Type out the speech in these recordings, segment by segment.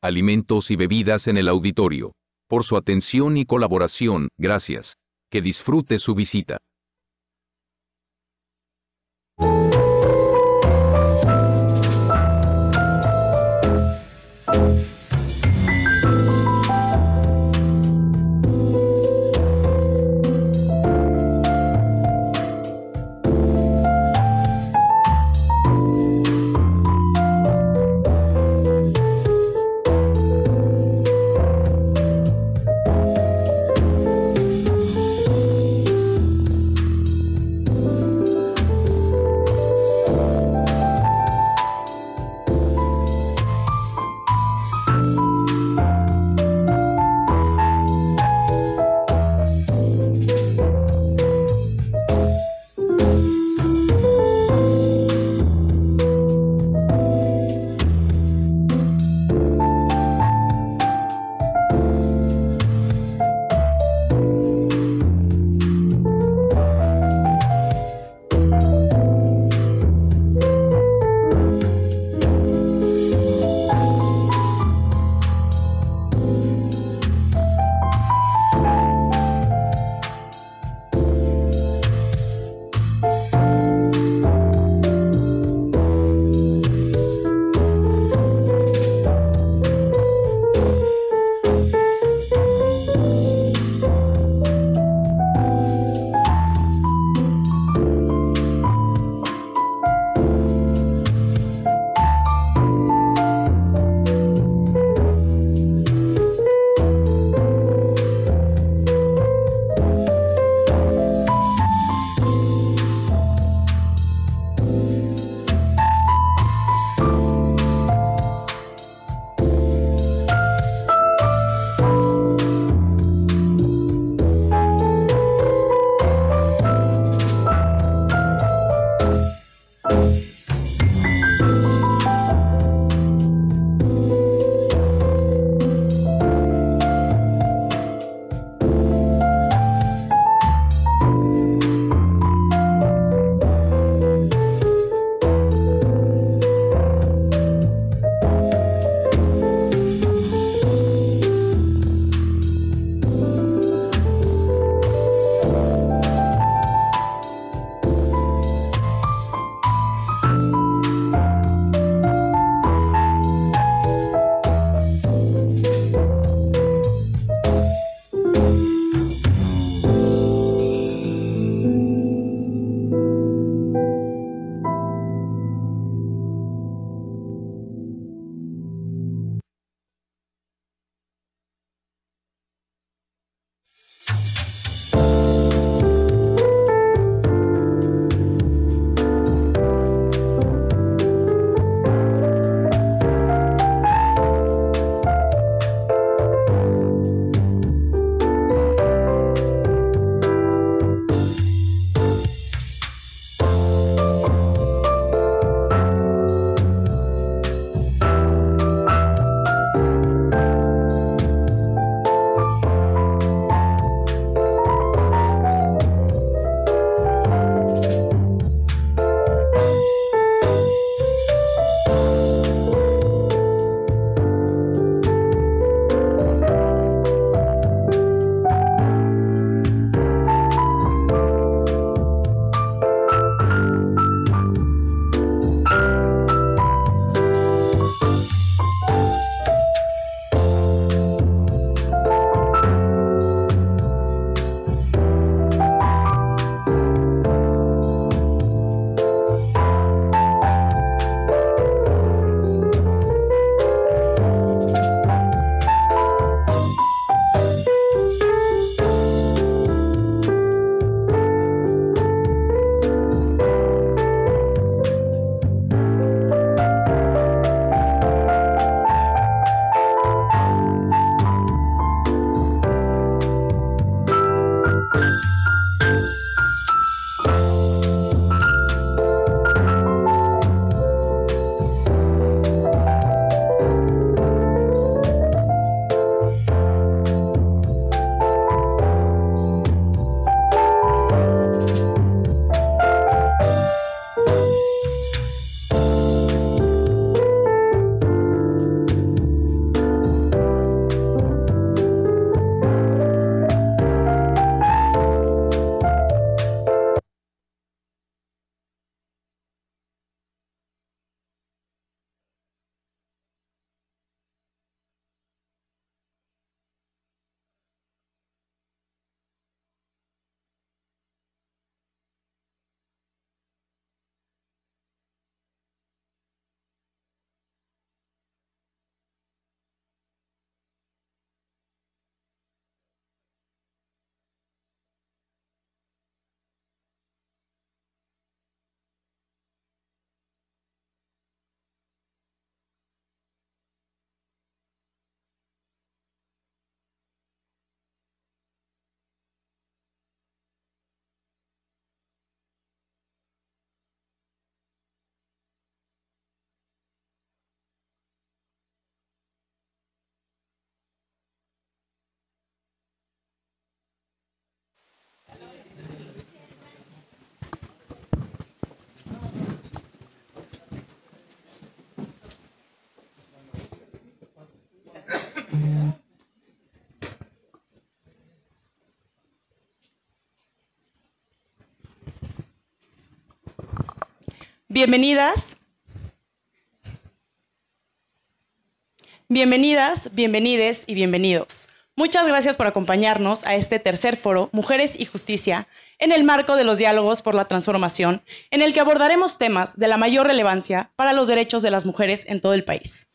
alimentos y bebidas en el auditorio. Por su atención y colaboración, gracias. Que disfrute su visita. Bienvenidas. Bienvenidas, bienvenides y bienvenidos. Muchas gracias por acompañarnos a este tercer foro Mujeres y Justicia en el marco de los diálogos por la transformación, en el que abordaremos temas de la mayor relevancia para los derechos de las mujeres en todo el país.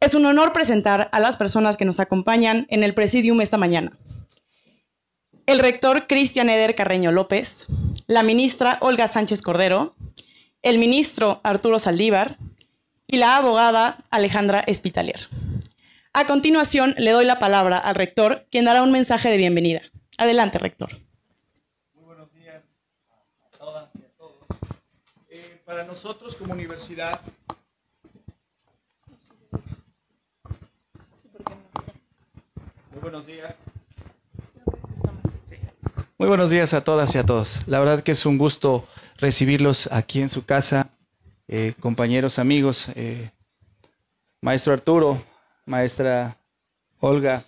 Es un honor presentar a las personas que nos acompañan en el presidium esta mañana. El rector Cristian Eder Carreño López, la ministra Olga Sánchez Cordero, el ministro Arturo Saldívar y la abogada Alejandra Espitalier. A continuación, le doy la palabra al rector, quien dará un mensaje de bienvenida. Adelante, rector. Muy buenos días a todas y a todos. Eh, para nosotros como universidad, muy buenos días. Muy buenos días a todas y a todos. La verdad que es un gusto recibirlos aquí en su casa, eh, compañeros, amigos, eh, maestro Arturo, maestra Olga,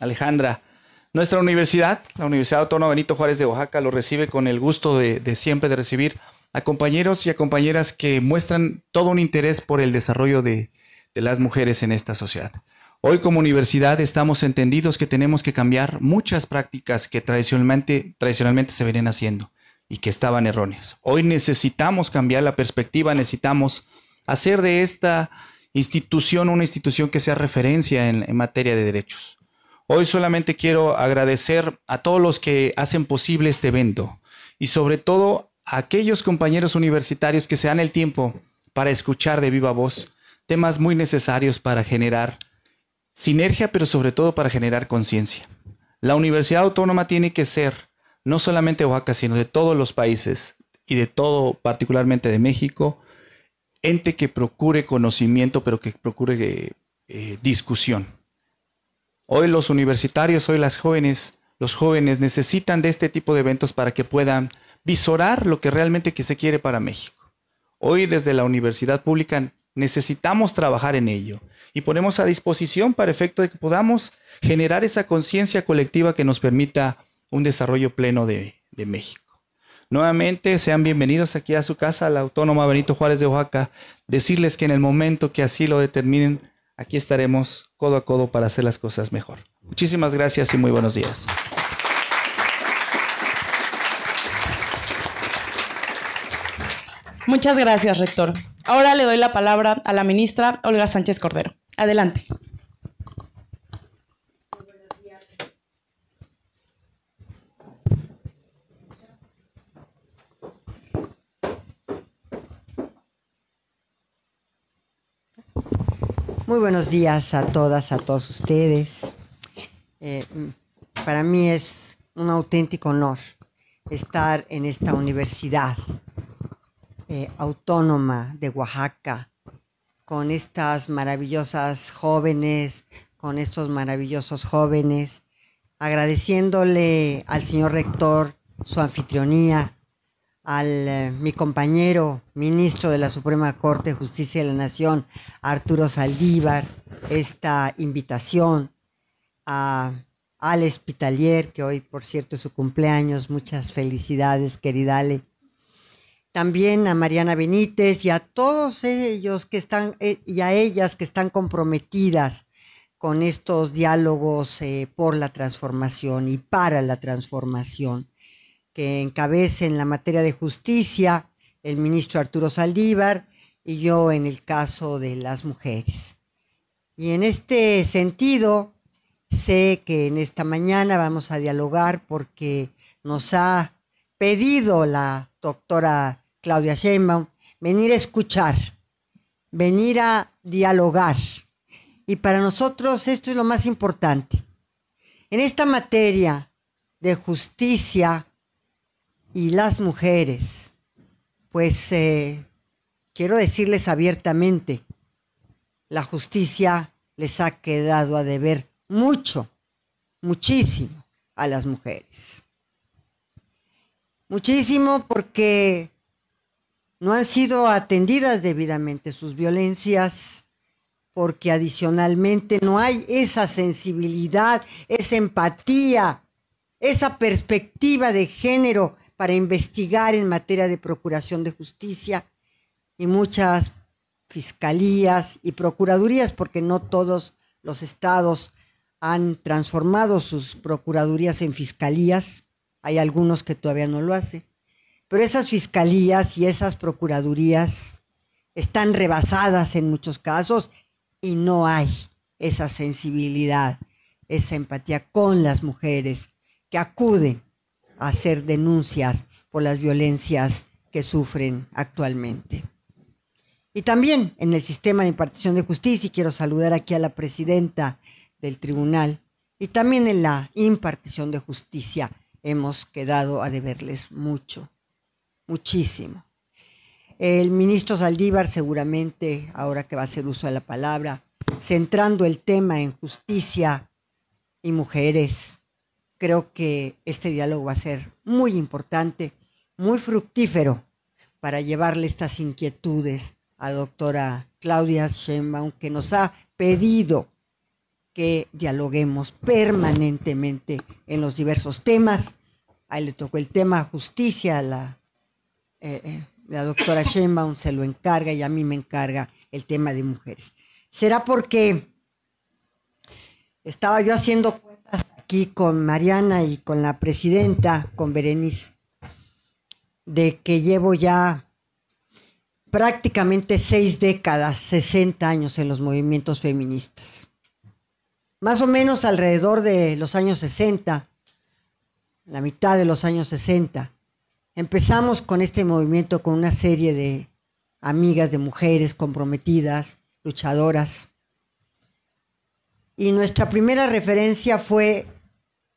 Alejandra. Nuestra universidad, la Universidad Autónoma Benito Juárez de Oaxaca, lo recibe con el gusto de, siempre de recibir a compañeros y a compañeras que muestran todo un interés por el desarrollo de, las mujeres en esta sociedad. Hoy como universidad estamos entendidos que tenemos que cambiar muchas prácticas que tradicionalmente, tradicionalmente se vienen haciendo y que estaban erróneas. Hoy necesitamos cambiar la perspectiva, necesitamos hacer de esta institución una institución que sea referencia en, materia de derechos. Hoy solamente quiero agradecer a todos los que hacen posible este evento y sobre todo a aquellos compañeros universitarios que se dan el tiempo para escuchar de viva voz temas muy necesarios para generar sinergia, pero sobre todo para generar conciencia. La Universidad Autónoma tiene que ser no solamente de Oaxaca, sino de todos los países y de todo, particularmente de México, ente que procure conocimiento, pero que procure eh, discusión. Hoy los universitarios, hoy las jóvenes, los jóvenes necesitan de este tipo de eventos para que puedan visorar lo que realmente que se quiere para México. Hoy desde la universidad pública necesitamos trabajar en ello y ponemos a disposición para efecto de que podamos generar esa conciencia colectiva que nos permita un desarrollo pleno de, México. Nuevamente, sean bienvenidos aquí a su casa, la Autónoma Benito Juárez de Oaxaca. Decirles que en el momento que así lo determinen, aquí estaremos codo a codo para hacer las cosas mejor. Muchísimas gracias y muy buenos días. Muchas gracias, rector. Ahora le doy la palabra a la ministra Olga Sánchez Cordero. Adelante. Muy buenos días a todas, a todos ustedes. Eh, para mí es un auténtico honor estar en esta universidad eh, autónoma de Oaxaca, con estas maravillosas jóvenes, con estos maravillosos jóvenes, agradeciéndole al señor rector su anfitrionía, al eh, mi compañero ministro de la Suprema Corte de Justicia de la Nación, Arturo Saldívar, esta invitación a Ale Pitalier, que hoy por cierto es su cumpleaños, muchas felicidades, querida Ale. También a Mariana Benítez y a todos ellos que están, eh, y a ellas que están comprometidas con estos diálogos eh, por la transformación y para la transformación que encabece en la materia de justicia el ministro Arturo Saldívar y yo en el caso de las mujeres. Y en este sentido, sé que en esta mañana vamos a dialogar porque nos ha pedido la doctora Claudia Sheinbaum venir a escuchar, venir a dialogar. Y para nosotros esto es lo más importante. En esta materia de justicia y las mujeres, pues eh, quiero decirles abiertamente, la justicia les ha quedado a deber mucho, muchísimo a las mujeres. Muchísimo porque no han sido atendidas debidamente sus violencias, porque adicionalmente no hay esa sensibilidad, esa empatía, esa perspectiva de género para investigar en materia de procuración de justicia y muchas fiscalías y procuradurías, porque no todos los estados han transformado sus procuradurías en fiscalías, hay algunos que todavía no lo hacen, pero esas fiscalías y esas procuradurías están rebasadas en muchos casos y no hay esa sensibilidad, esa empatía con las mujeres que acuden hacer denuncias por las violencias que sufren actualmente. Y también en el sistema de impartición de justicia, y quiero saludar aquí a la presidenta del tribunal, y también en la impartición de justicia hemos quedado a deberles mucho, muchísimo. El ministro Saldívar seguramente, ahora que va a hacer uso de la palabra, centrando el tema en justicia y mujeres, creo que este diálogo va a ser muy importante, muy fructífero para llevarle estas inquietudes a doctora Claudia Sheinbaum, que nos ha pedido que dialoguemos permanentemente en los diversos temas. Ahí le tocó el tema justicia, la, eh, eh, la doctora Sheinbaum se lo encarga y a mí me encarga el tema de mujeres. Será porque estaba yo haciendo aquí con Mariana y con la presidenta, con Berenice, de que llevo ya prácticamente seis décadas, 60 años en los movimientos feministas. Más o menos alrededor de los años 60, la mitad de los años 60, empezamos con este movimiento con una serie de amigas de mujeres comprometidas, luchadoras. Y nuestra primera referencia fue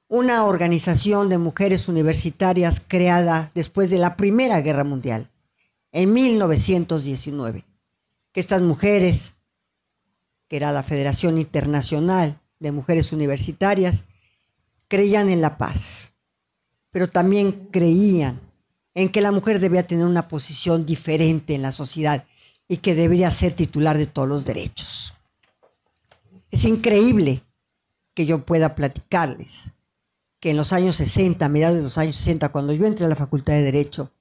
una organización de mujeres universitarias creada después de la Primera Guerra Mundial, en 1919, que estas mujeres, que era la Federación Internacional de Mujeres Universitarias, creían en la paz, pero también creían en que la mujer debía tener una posición diferente en la sociedad y que debería ser titular de todos los derechos. Es increíble que yo pueda platicarles que en los años 60, a mediados de los años 60, cuando yo entré a la Facultad de Derecho,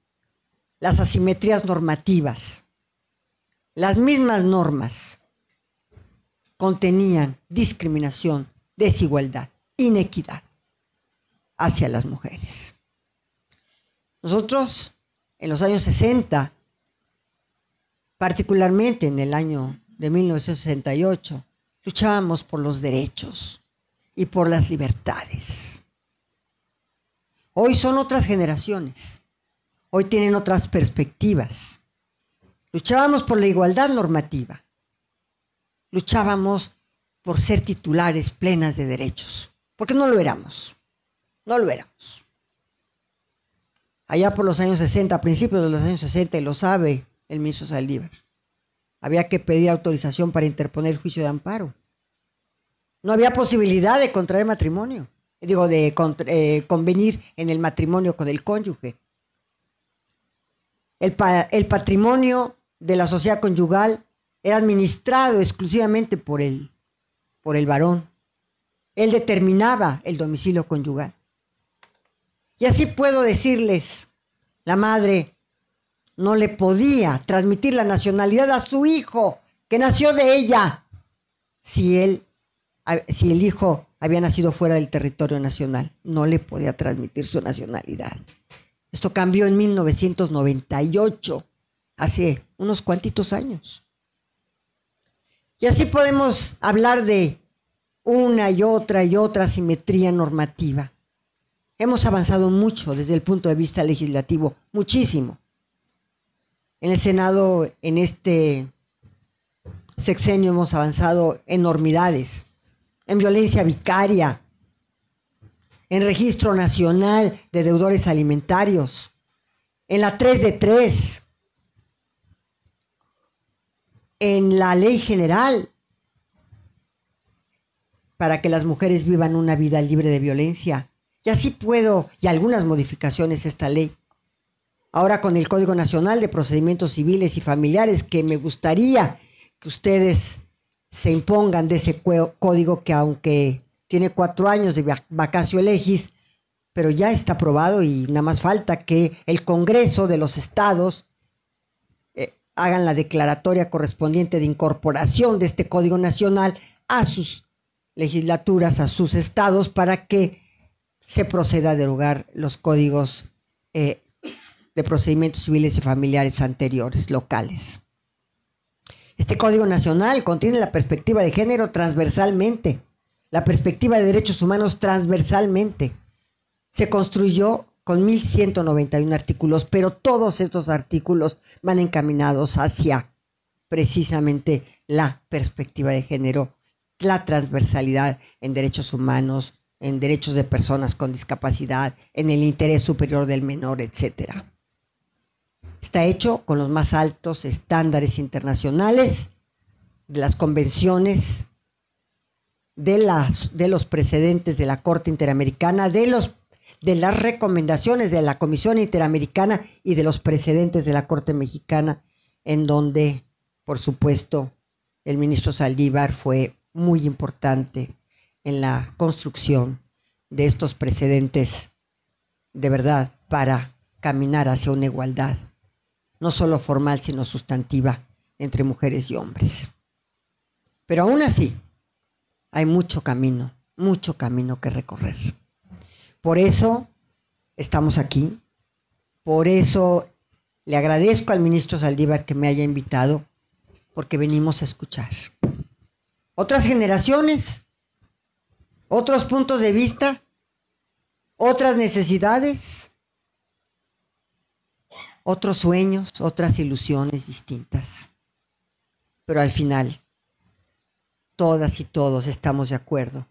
las asimetrías normativas, las mismas normas, contenían discriminación, desigualdad, inequidad hacia las mujeres. Nosotros, en los años 60, particularmente en el año de 1968, luchábamos por los derechos y por las libertades. Hoy son otras generaciones. Hoy tienen otras perspectivas. Luchábamos por la igualdad normativa. Luchábamos por ser titulares plenas de derechos. Porque no lo éramos. No lo éramos. Allá por los años 60, a principios de los años 60, y lo sabe el ministro Saldívar, había que pedir autorización para interponer el juicio de amparo. No había posibilidad de contraer matrimonio digo, de eh, convenir en el matrimonio con el cónyuge. El, el patrimonio de la sociedad conyugal era administrado exclusivamente por el, por el varón. Él determinaba el domicilio conyugal. Y así puedo decirles, la madre no le podía transmitir la nacionalidad a su hijo, que nació de ella, si, él, si el hijo había nacido fuera del territorio nacional, no le podía transmitir su nacionalidad. Esto cambió en 1998, hace unos cuantitos años. Y así podemos hablar de una y otra y otra simetría normativa. Hemos avanzado mucho desde el punto de vista legislativo, muchísimo. En el Senado, en este sexenio, hemos avanzado enormidades en violencia vicaria, en registro nacional de deudores alimentarios, en la 3 de 3, en la ley general, para que las mujeres vivan una vida libre de violencia. Y así puedo, y algunas modificaciones esta ley. Ahora con el Código Nacional de Procedimientos Civiles y Familiares, que me gustaría que ustedes se impongan de ese código que aunque tiene cuatro años de vacacio legis, pero ya está aprobado y nada más falta que el Congreso de los Estados eh, hagan la declaratoria correspondiente de incorporación de este Código Nacional a sus legislaturas, a sus estados, para que se proceda a derogar los códigos eh, de procedimientos civiles y familiares anteriores, locales. Este Código Nacional contiene la perspectiva de género transversalmente, la perspectiva de derechos humanos transversalmente. Se construyó con 1.191 artículos, pero todos estos artículos van encaminados hacia precisamente la perspectiva de género, la transversalidad en derechos humanos, en derechos de personas con discapacidad, en el interés superior del menor, etcétera. Está hecho con los más altos estándares internacionales, de las convenciones, de, los precedentes de la Corte Interamericana, de, de las recomendaciones de la Comisión Interamericana y de los precedentes de la Corte Mexicana, en donde, por supuesto, el ministro Saldívar fue muy importante en la construcción de estos precedentes de verdad para caminar hacia una igualdad no solo formal, sino sustantiva entre mujeres y hombres. Pero aún así, hay mucho camino, mucho camino que recorrer. Por eso estamos aquí, por eso le agradezco al ministro Saldívar que me haya invitado, porque venimos a escuchar. Otras generaciones, otros puntos de vista, otras necesidades, otros sueños, otras ilusiones distintas. Pero al final, todas y todos estamos de acuerdo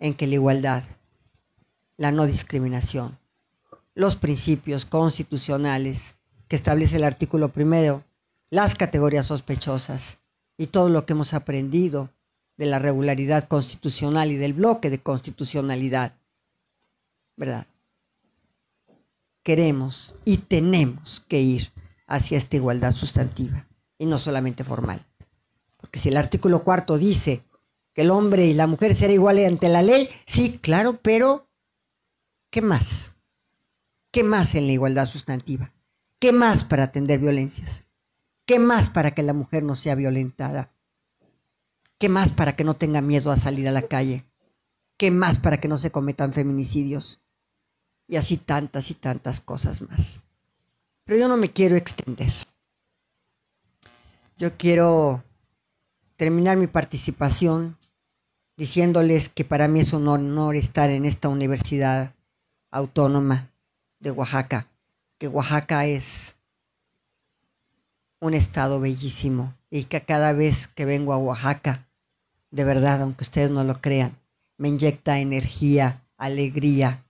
en que la igualdad, la no discriminación, los principios constitucionales que establece el artículo primero, las categorías sospechosas y todo lo que hemos aprendido de la regularidad constitucional y del bloque de constitucionalidad, ¿verdad? queremos y tenemos que ir hacia esta igualdad sustantiva y no solamente formal. Porque si el artículo cuarto dice que el hombre y la mujer serán iguales ante la ley, sí, claro, pero ¿qué más? ¿Qué más en la igualdad sustantiva? ¿Qué más para atender violencias? ¿Qué más para que la mujer no sea violentada? ¿Qué más para que no tenga miedo a salir a la calle? ¿Qué más para que no se cometan feminicidios? y así tantas y tantas cosas más. Pero yo no me quiero extender. Yo quiero terminar mi participación diciéndoles que para mí es un honor estar en esta universidad autónoma de Oaxaca, que Oaxaca es un estado bellísimo y que cada vez que vengo a Oaxaca, de verdad, aunque ustedes no lo crean, me inyecta energía, alegría,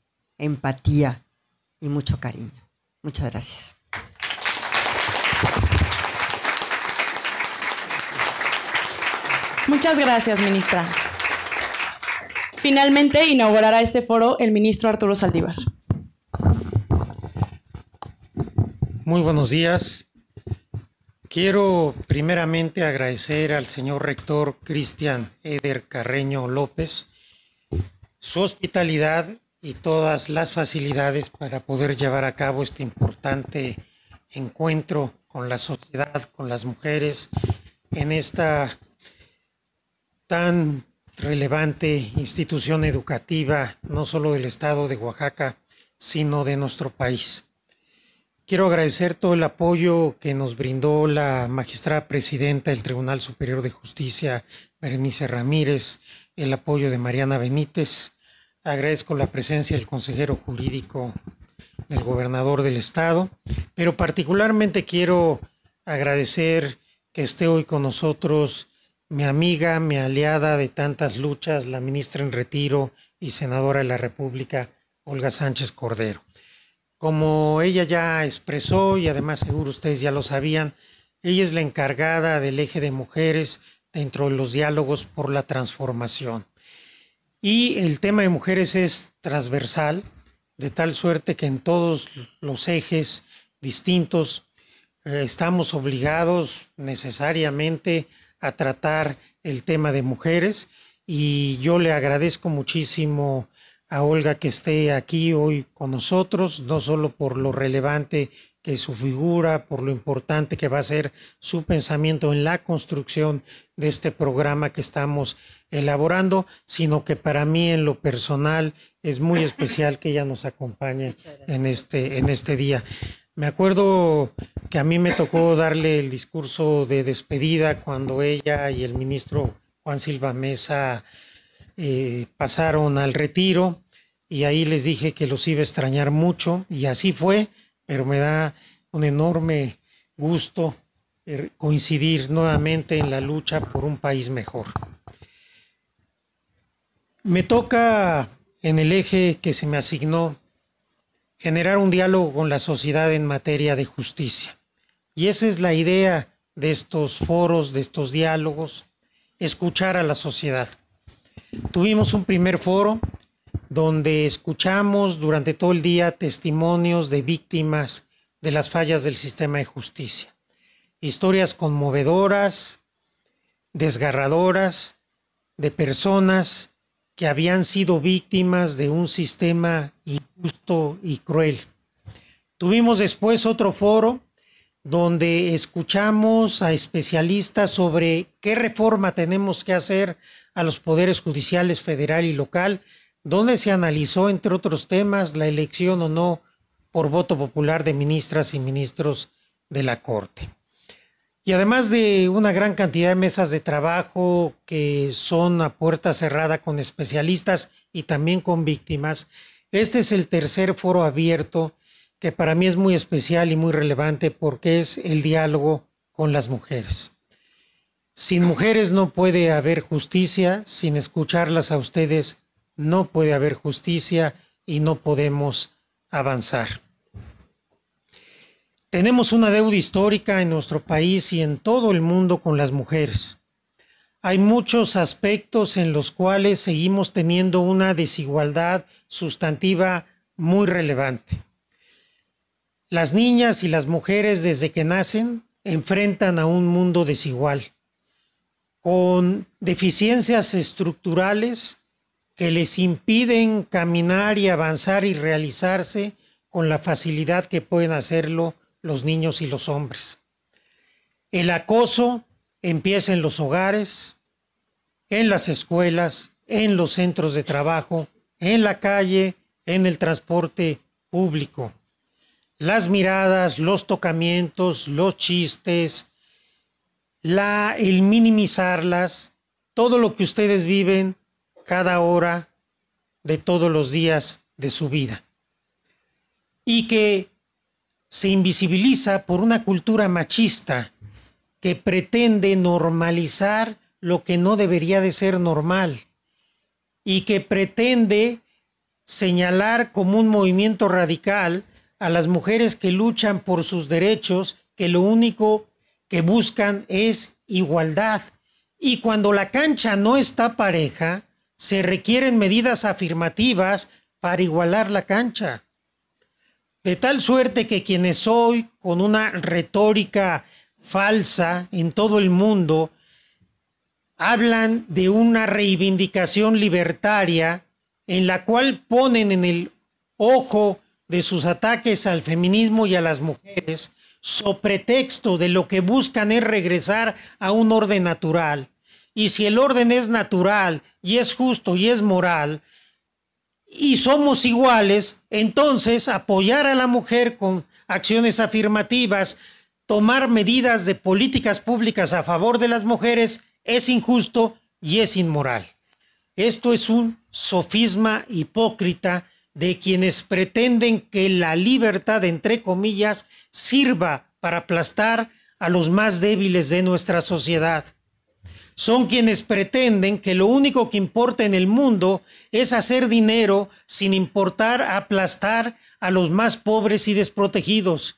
empatía y mucho cariño. Muchas gracias. Muchas gracias, ministra. Finalmente inaugurará este foro el ministro Arturo Saldívar. Muy buenos días. Quiero primeramente agradecer al señor rector Cristian Eder Carreño López su hospitalidad y todas las facilidades para poder llevar a cabo este importante encuentro con la sociedad, con las mujeres, en esta tan relevante institución educativa, no solo del estado de Oaxaca, sino de nuestro país. Quiero agradecer todo el apoyo que nos brindó la magistrada presidenta del Tribunal Superior de Justicia, Berenice Ramírez, el apoyo de Mariana Benítez, Agradezco la presencia del consejero jurídico del gobernador del estado, pero particularmente quiero agradecer que esté hoy con nosotros mi amiga, mi aliada de tantas luchas, la ministra en retiro y senadora de la República, Olga Sánchez Cordero. Como ella ya expresó y además seguro ustedes ya lo sabían, ella es la encargada del eje de mujeres dentro de los diálogos por la transformación. Y el tema de mujeres es transversal, de tal suerte que en todos los ejes distintos eh, estamos obligados necesariamente a tratar el tema de mujeres. Y yo le agradezco muchísimo a Olga que esté aquí hoy con nosotros, no solo por lo relevante que su figura, por lo importante que va a ser su pensamiento en la construcción de este programa que estamos elaborando, sino que para mí en lo personal es muy especial que ella nos acompañe en este, en este día. Me acuerdo que a mí me tocó darle el discurso de despedida cuando ella y el ministro Juan Silva Mesa eh, pasaron al retiro y ahí les dije que los iba a extrañar mucho y así fue pero me da un enorme gusto eh, coincidir nuevamente en la lucha por un país mejor. Me toca en el eje que se me asignó generar un diálogo con la sociedad en materia de justicia. Y esa es la idea de estos foros, de estos diálogos, escuchar a la sociedad. Tuvimos un primer foro donde escuchamos durante todo el día testimonios de víctimas de las fallas del sistema de justicia. Historias conmovedoras, desgarradoras, de personas que habían sido víctimas de un sistema injusto y cruel. Tuvimos después otro foro donde escuchamos a especialistas sobre qué reforma tenemos que hacer a los poderes judiciales federal y local donde se analizó, entre otros temas, la elección o no por voto popular de ministras y ministros de la Corte. Y además de una gran cantidad de mesas de trabajo que son a puerta cerrada con especialistas y también con víctimas, este es el tercer foro abierto que para mí es muy especial y muy relevante porque es el diálogo con las mujeres. Sin mujeres no puede haber justicia, sin escucharlas a ustedes no puede haber justicia y no podemos avanzar. Tenemos una deuda histórica en nuestro país y en todo el mundo con las mujeres. Hay muchos aspectos en los cuales seguimos teniendo una desigualdad sustantiva muy relevante. Las niñas y las mujeres desde que nacen enfrentan a un mundo desigual, con deficiencias estructurales que les impiden caminar y avanzar y realizarse con la facilidad que pueden hacerlo los niños y los hombres. El acoso empieza en los hogares, en las escuelas, en los centros de trabajo, en la calle, en el transporte público. Las miradas, los tocamientos, los chistes, el minimizarlas, todo lo que ustedes viven cada hora de todos los días de su vida. Y que se invisibiliza por una cultura machista que pretende normalizar lo que no debería de ser normal y que pretende señalar como un movimiento radical a las mujeres que luchan por sus derechos, que lo único que buscan es igualdad. Y cuando la cancha no está pareja, se requieren medidas afirmativas para igualar la cancha. De tal suerte que quienes hoy, con una retórica falsa en todo el mundo, hablan de una reivindicación libertaria en la cual ponen en el ojo de sus ataques al feminismo y a las mujeres, so pretexto de lo que buscan es regresar a un orden natural, y si el orden es natural y es justo y es moral, y somos iguales, entonces apoyar a la mujer con acciones afirmativas, tomar medidas de políticas públicas a favor de las mujeres es injusto y es inmoral. Esto es un sofisma hipócrita de quienes pretenden que la libertad, entre comillas, sirva para aplastar a los más débiles de nuestra sociedad son quienes pretenden que lo único que importa en el mundo es hacer dinero sin importar aplastar a los más pobres y desprotegidos.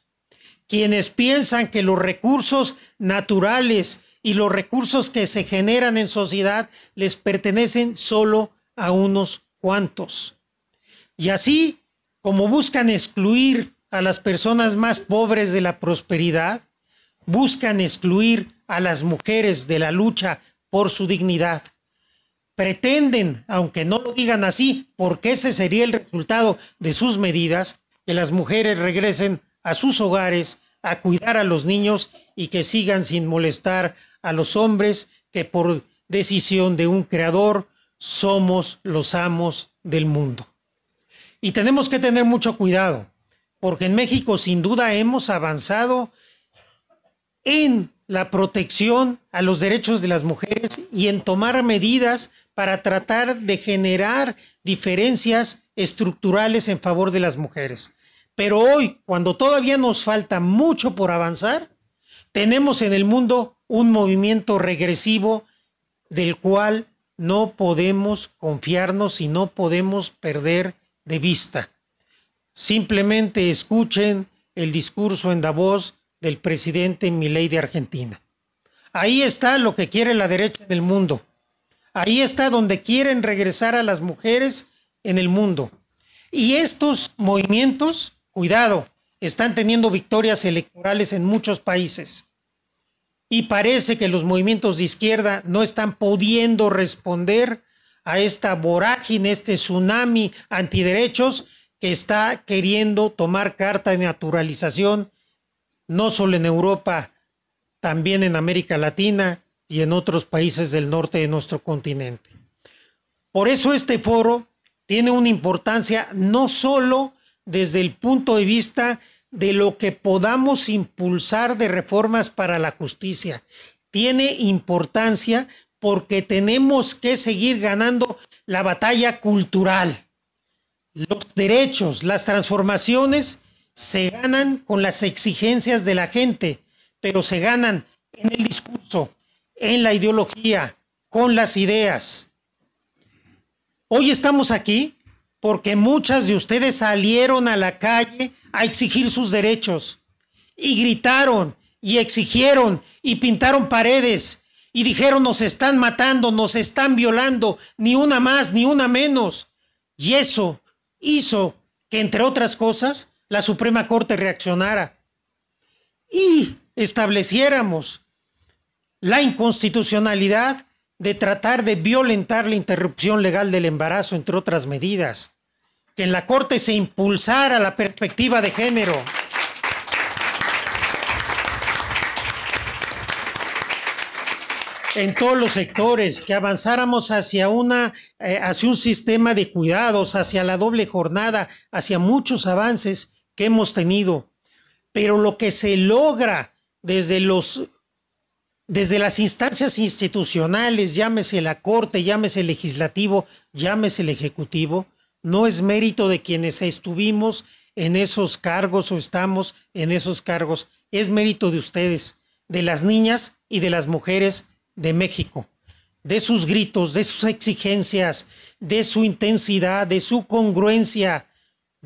Quienes piensan que los recursos naturales y los recursos que se generan en sociedad les pertenecen solo a unos cuantos. Y así, como buscan excluir a las personas más pobres de la prosperidad, buscan excluir a las mujeres de la lucha por su dignidad. Pretenden, aunque no lo digan así, porque ese sería el resultado de sus medidas, que las mujeres regresen a sus hogares a cuidar a los niños y que sigan sin molestar a los hombres que por decisión de un creador somos los amos del mundo. Y tenemos que tener mucho cuidado, porque en México sin duda hemos avanzado en la protección a los derechos de las mujeres y en tomar medidas para tratar de generar diferencias estructurales en favor de las mujeres. Pero hoy, cuando todavía nos falta mucho por avanzar, tenemos en el mundo un movimiento regresivo del cual no podemos confiarnos y no podemos perder de vista. Simplemente escuchen el discurso en Davos del presidente Milei de Argentina. Ahí está lo que quiere la derecha del mundo. Ahí está donde quieren regresar a las mujeres en el mundo. Y estos movimientos, cuidado, están teniendo victorias electorales en muchos países. Y parece que los movimientos de izquierda no están pudiendo responder a esta vorágine, este tsunami antiderechos que está queriendo tomar carta de naturalización no solo en Europa, también en América Latina y en otros países del norte de nuestro continente. Por eso este foro tiene una importancia no solo desde el punto de vista de lo que podamos impulsar de reformas para la justicia, tiene importancia porque tenemos que seguir ganando la batalla cultural. Los derechos, las transformaciones se ganan con las exigencias de la gente, pero se ganan en el discurso, en la ideología, con las ideas. Hoy estamos aquí porque muchas de ustedes salieron a la calle a exigir sus derechos y gritaron y exigieron y pintaron paredes y dijeron nos están matando, nos están violando, ni una más, ni una menos. Y eso hizo que, entre otras cosas, la Suprema Corte reaccionara y estableciéramos la inconstitucionalidad de tratar de violentar la interrupción legal del embarazo, entre otras medidas, que en la Corte se impulsara la perspectiva de género. en todos los sectores, que avanzáramos hacia, una, eh, hacia un sistema de cuidados, hacia la doble jornada, hacia muchos avances que hemos tenido, pero lo que se logra desde los desde las instancias institucionales, llámese la Corte, llámese el legislativo, llámese el ejecutivo, no es mérito de quienes estuvimos en esos cargos o estamos en esos cargos, es mérito de ustedes, de las niñas y de las mujeres de México, de sus gritos, de sus exigencias, de su intensidad, de su congruencia,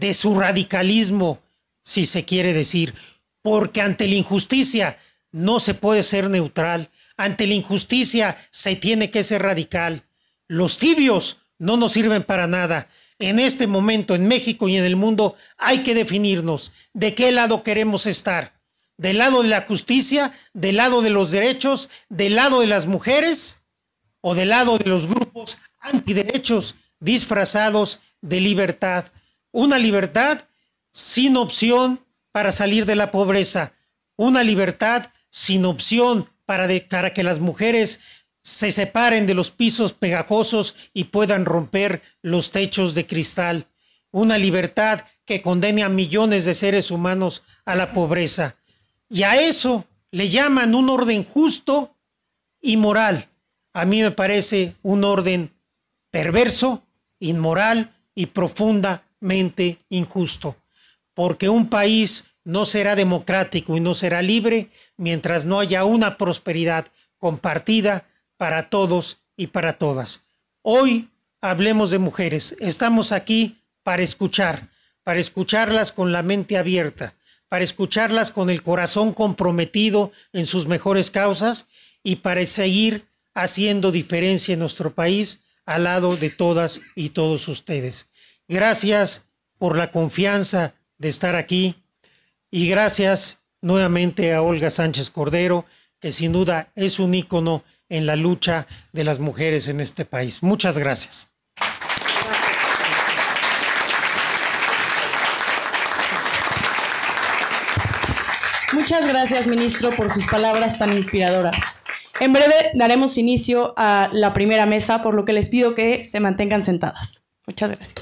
de su radicalismo, si se quiere decir, porque ante la injusticia no se puede ser neutral, ante la injusticia se tiene que ser radical. Los tibios no nos sirven para nada. En este momento en México y en el mundo hay que definirnos de qué lado queremos estar. Del lado de la justicia, del lado de los derechos, del lado de las mujeres o del lado de los grupos antiderechos disfrazados de libertad. Una libertad sin opción para salir de la pobreza. Una libertad sin opción para, que las mujeres se separen de los pisos pegajosos y puedan romper los techos de cristal. Una libertad que condene a millones de seres humanos a la pobreza. Y a eso le llaman un orden justo y moral. A mí me parece un orden perverso, inmoral y profunda injusto, porque un país no será democrático y no será libre mientras no haya una prosperidad compartida para todos y para todas. Hoy hablemos de mujeres. Estamos aquí para escuchar, para escucharlas con la mente abierta, para escucharlas con el corazón comprometido en sus mejores causas y para seguir haciendo diferencia en nuestro país al lado de todas y todos ustedes. Gracias por la confianza de estar aquí y gracias nuevamente a Olga Sánchez Cordero, que sin duda es un ícono en la lucha de las mujeres en este país. Muchas gracias. Muchas gracias, ministro, por sus palabras tan inspiradoras. En breve daremos inicio a la primera mesa, por lo que les pido que se mantengan sentadas. Muchas gracias.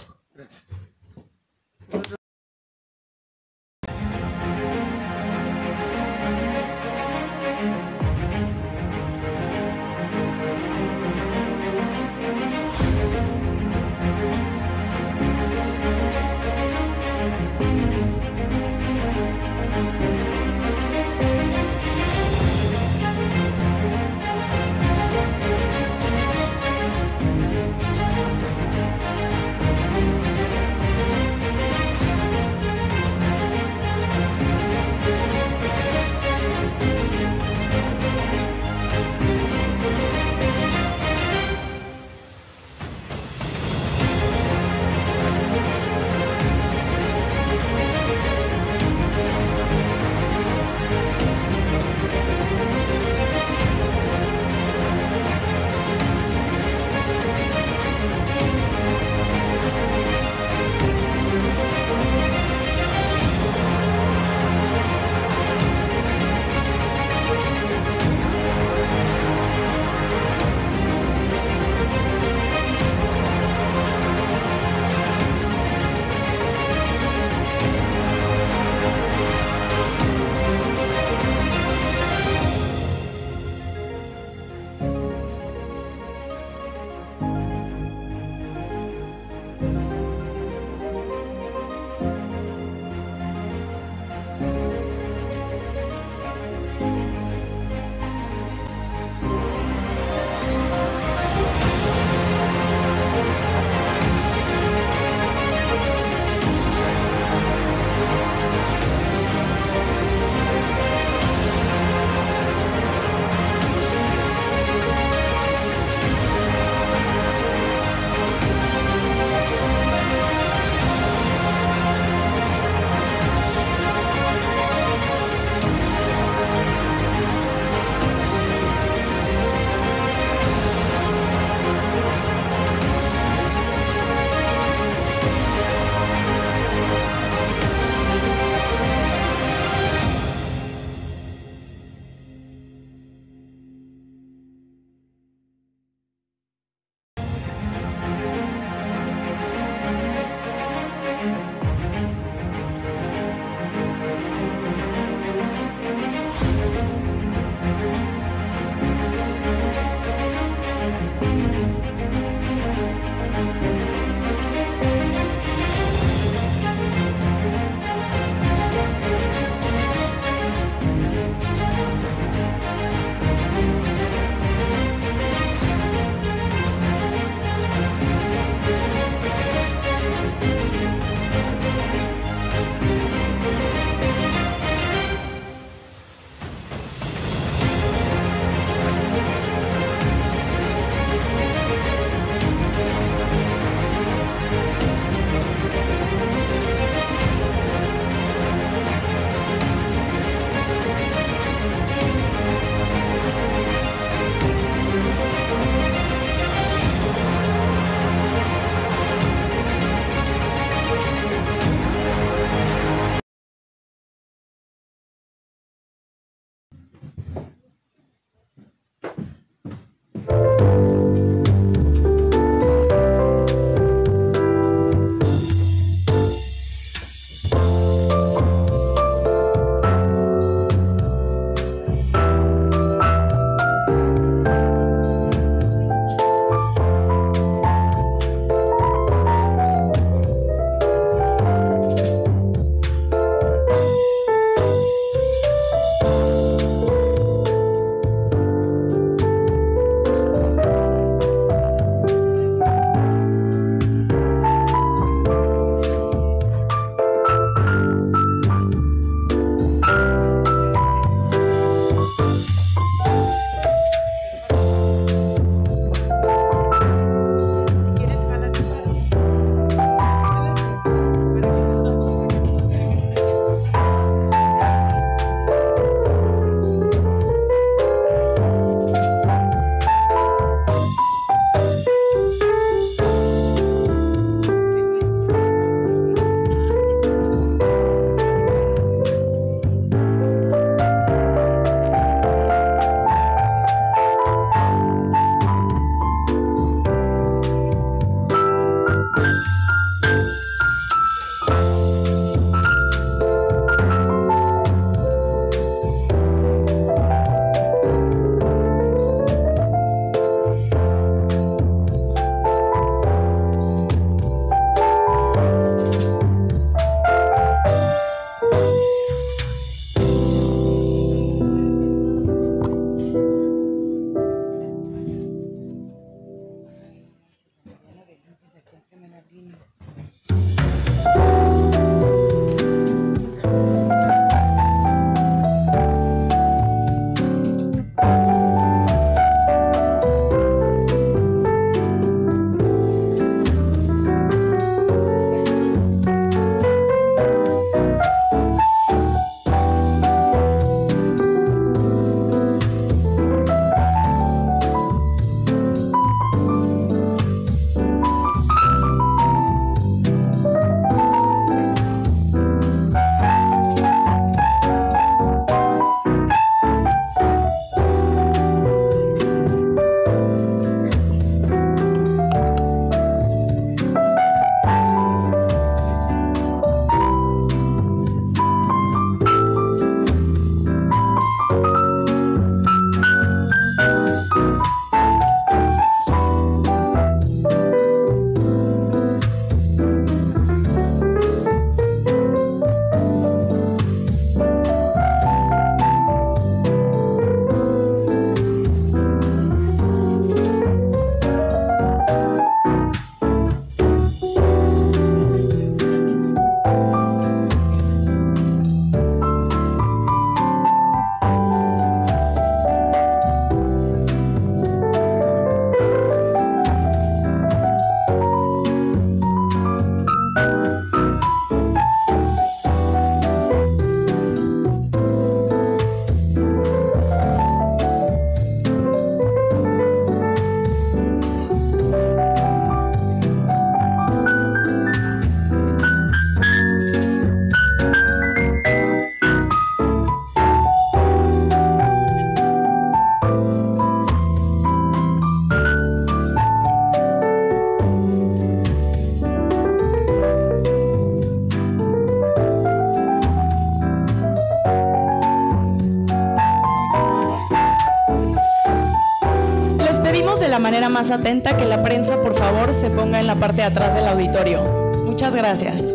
más atenta que la prensa, por favor, se ponga en la parte de atrás del auditorio. Muchas gracias.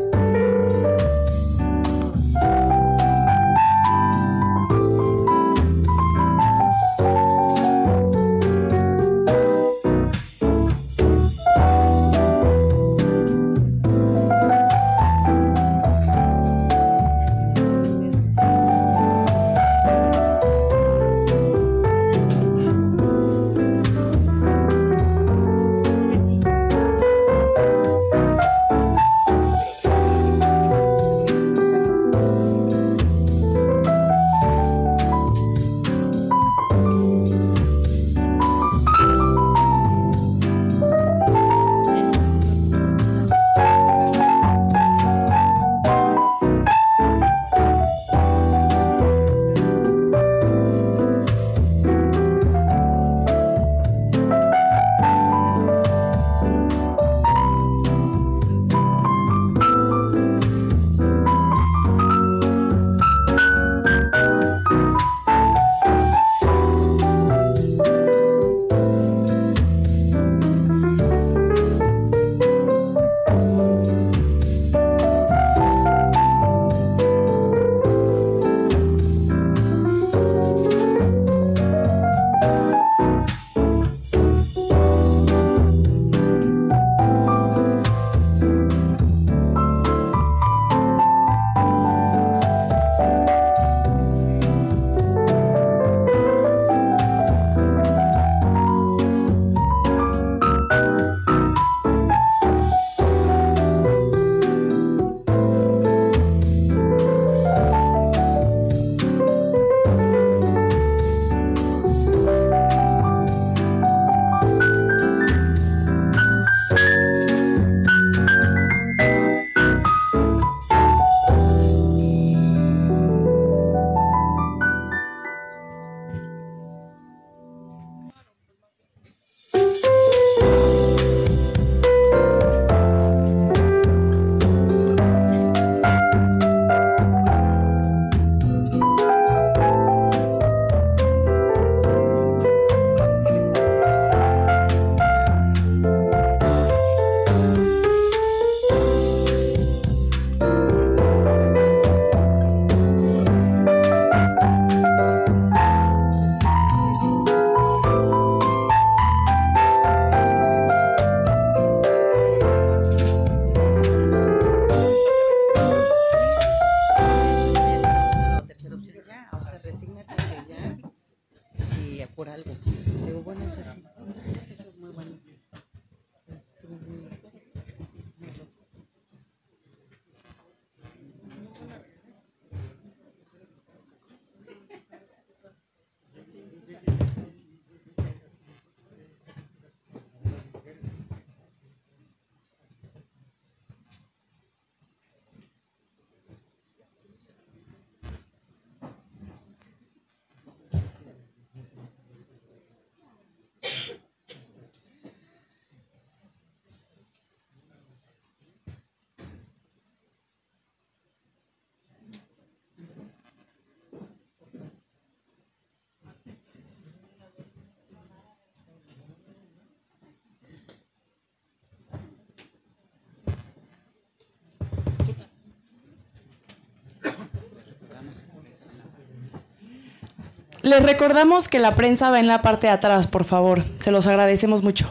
Les recordamos que la prensa va en la parte de atrás, por favor. Se los agradecemos mucho.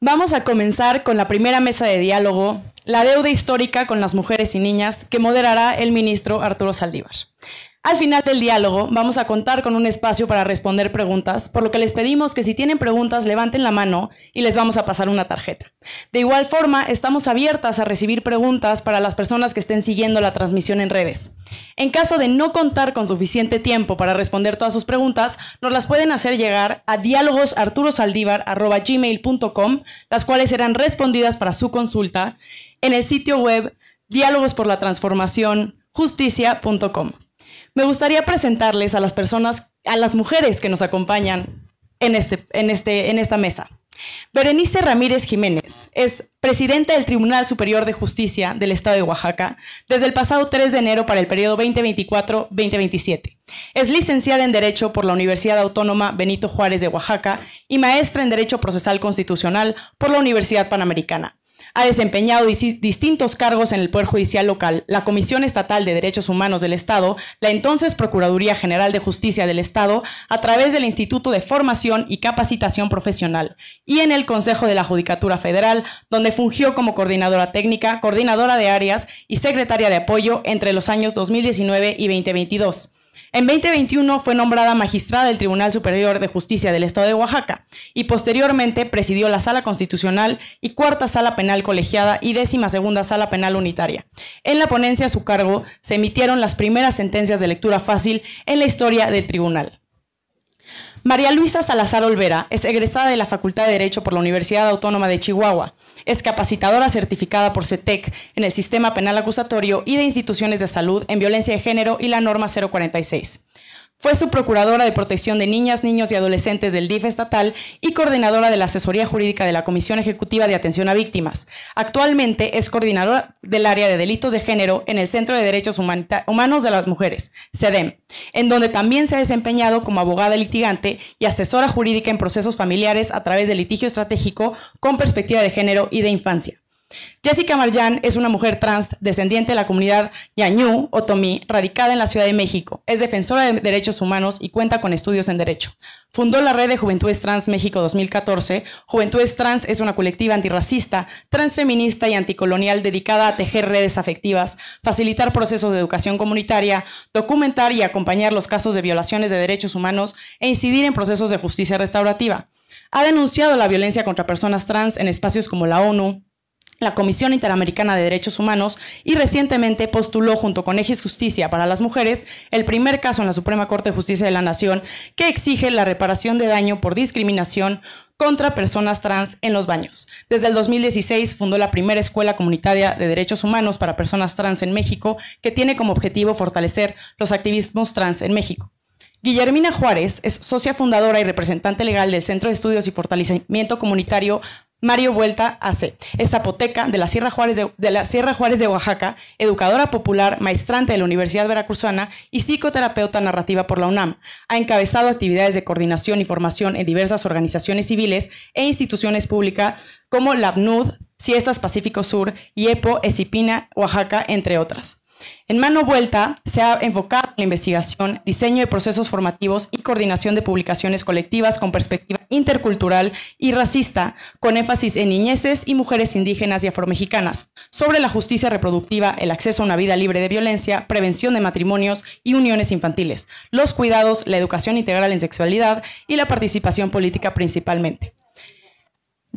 Vamos a comenzar con la primera mesa de diálogo, la deuda histórica con las mujeres y niñas, que moderará el ministro Arturo Saldívar. Al final del diálogo vamos a contar con un espacio para responder preguntas, por lo que les pedimos que si tienen preguntas levanten la mano y les vamos a pasar una tarjeta. De igual forma, estamos abiertas a recibir preguntas para las personas que estén siguiendo la transmisión en redes. En caso de no contar con suficiente tiempo para responder todas sus preguntas, nos las pueden hacer llegar a diálogosarturosaldívar.com, las cuales serán respondidas para su consulta en el sitio web diálogos transformación me gustaría presentarles a las personas, a las mujeres que nos acompañan en, este, en, este, en esta mesa. Berenice Ramírez Jiménez es presidenta del Tribunal Superior de Justicia del Estado de Oaxaca desde el pasado 3 de enero para el periodo 2024-2027. Es licenciada en Derecho por la Universidad Autónoma Benito Juárez de Oaxaca y maestra en Derecho Procesal Constitucional por la Universidad Panamericana ha desempeñado distintos cargos en el Poder Judicial local, la Comisión Estatal de Derechos Humanos del Estado, la entonces Procuraduría General de Justicia del Estado, a través del Instituto de Formación y Capacitación Profesional, y en el Consejo de la Judicatura Federal, donde fungió como coordinadora técnica, coordinadora de áreas y secretaria de apoyo entre los años 2019 y 2022. En 2021 fue nombrada magistrada del Tribunal Superior de Justicia del Estado de Oaxaca y posteriormente presidió la Sala Constitucional y Cuarta Sala Penal Colegiada y Décima Segunda Sala Penal Unitaria. En la ponencia a su cargo se emitieron las primeras sentencias de lectura fácil en la historia del tribunal. María Luisa Salazar Olvera es egresada de la Facultad de Derecho por la Universidad Autónoma de Chihuahua. Es capacitadora certificada por CETEC en el Sistema Penal Acusatorio y de Instituciones de Salud en Violencia de Género y la Norma 046. Fue subprocuradora de protección de niñas, niños y adolescentes del DIF estatal y coordinadora de la asesoría jurídica de la Comisión Ejecutiva de Atención a Víctimas. Actualmente es coordinadora del área de delitos de género en el Centro de Derechos Humanos de las Mujeres, CEDEM, en donde también se ha desempeñado como abogada litigante y asesora jurídica en procesos familiares a través de litigio estratégico con perspectiva de género y de infancia. Jessica Marjan es una mujer trans descendiente de la comunidad Yañú Otomí, radicada en la Ciudad de México. Es defensora de derechos humanos y cuenta con estudios en derecho. Fundó la red de Juventudes Trans México 2014. Juventudes Trans es una colectiva antirracista, transfeminista y anticolonial dedicada a tejer redes afectivas, facilitar procesos de educación comunitaria, documentar y acompañar los casos de violaciones de derechos humanos e incidir en procesos de justicia restaurativa. Ha denunciado la violencia contra personas trans en espacios como la ONU, la Comisión Interamericana de Derechos Humanos y recientemente postuló junto con Ejes Justicia para las Mujeres el primer caso en la Suprema Corte de Justicia de la Nación que exige la reparación de daño por discriminación contra personas trans en los baños. Desde el 2016 fundó la primera escuela comunitaria de derechos humanos para personas trans en México que tiene como objetivo fortalecer los activismos trans en México. Guillermina Juárez es socia fundadora y representante legal del Centro de Estudios y Fortalecimiento Comunitario Mario Vuelta AC. Es zapoteca de la Sierra Juárez de, Sierra de Oaxaca, educadora popular, maestrante de la Universidad Veracruzana y psicoterapeuta narrativa por la UNAM. Ha encabezado actividades de coordinación y formación en diversas organizaciones civiles e instituciones públicas como la BNUD, Siesas Pacífico Sur y EPO, Esipina, Oaxaca, entre otras. En Mano Vuelta se ha enfocado la investigación, diseño de procesos formativos y coordinación de publicaciones colectivas con perspectiva intercultural y racista, con énfasis en niñeces y mujeres indígenas y afromexicanas, sobre la justicia reproductiva, el acceso a una vida libre de violencia, prevención de matrimonios y uniones infantiles, los cuidados, la educación integral en sexualidad y la participación política principalmente.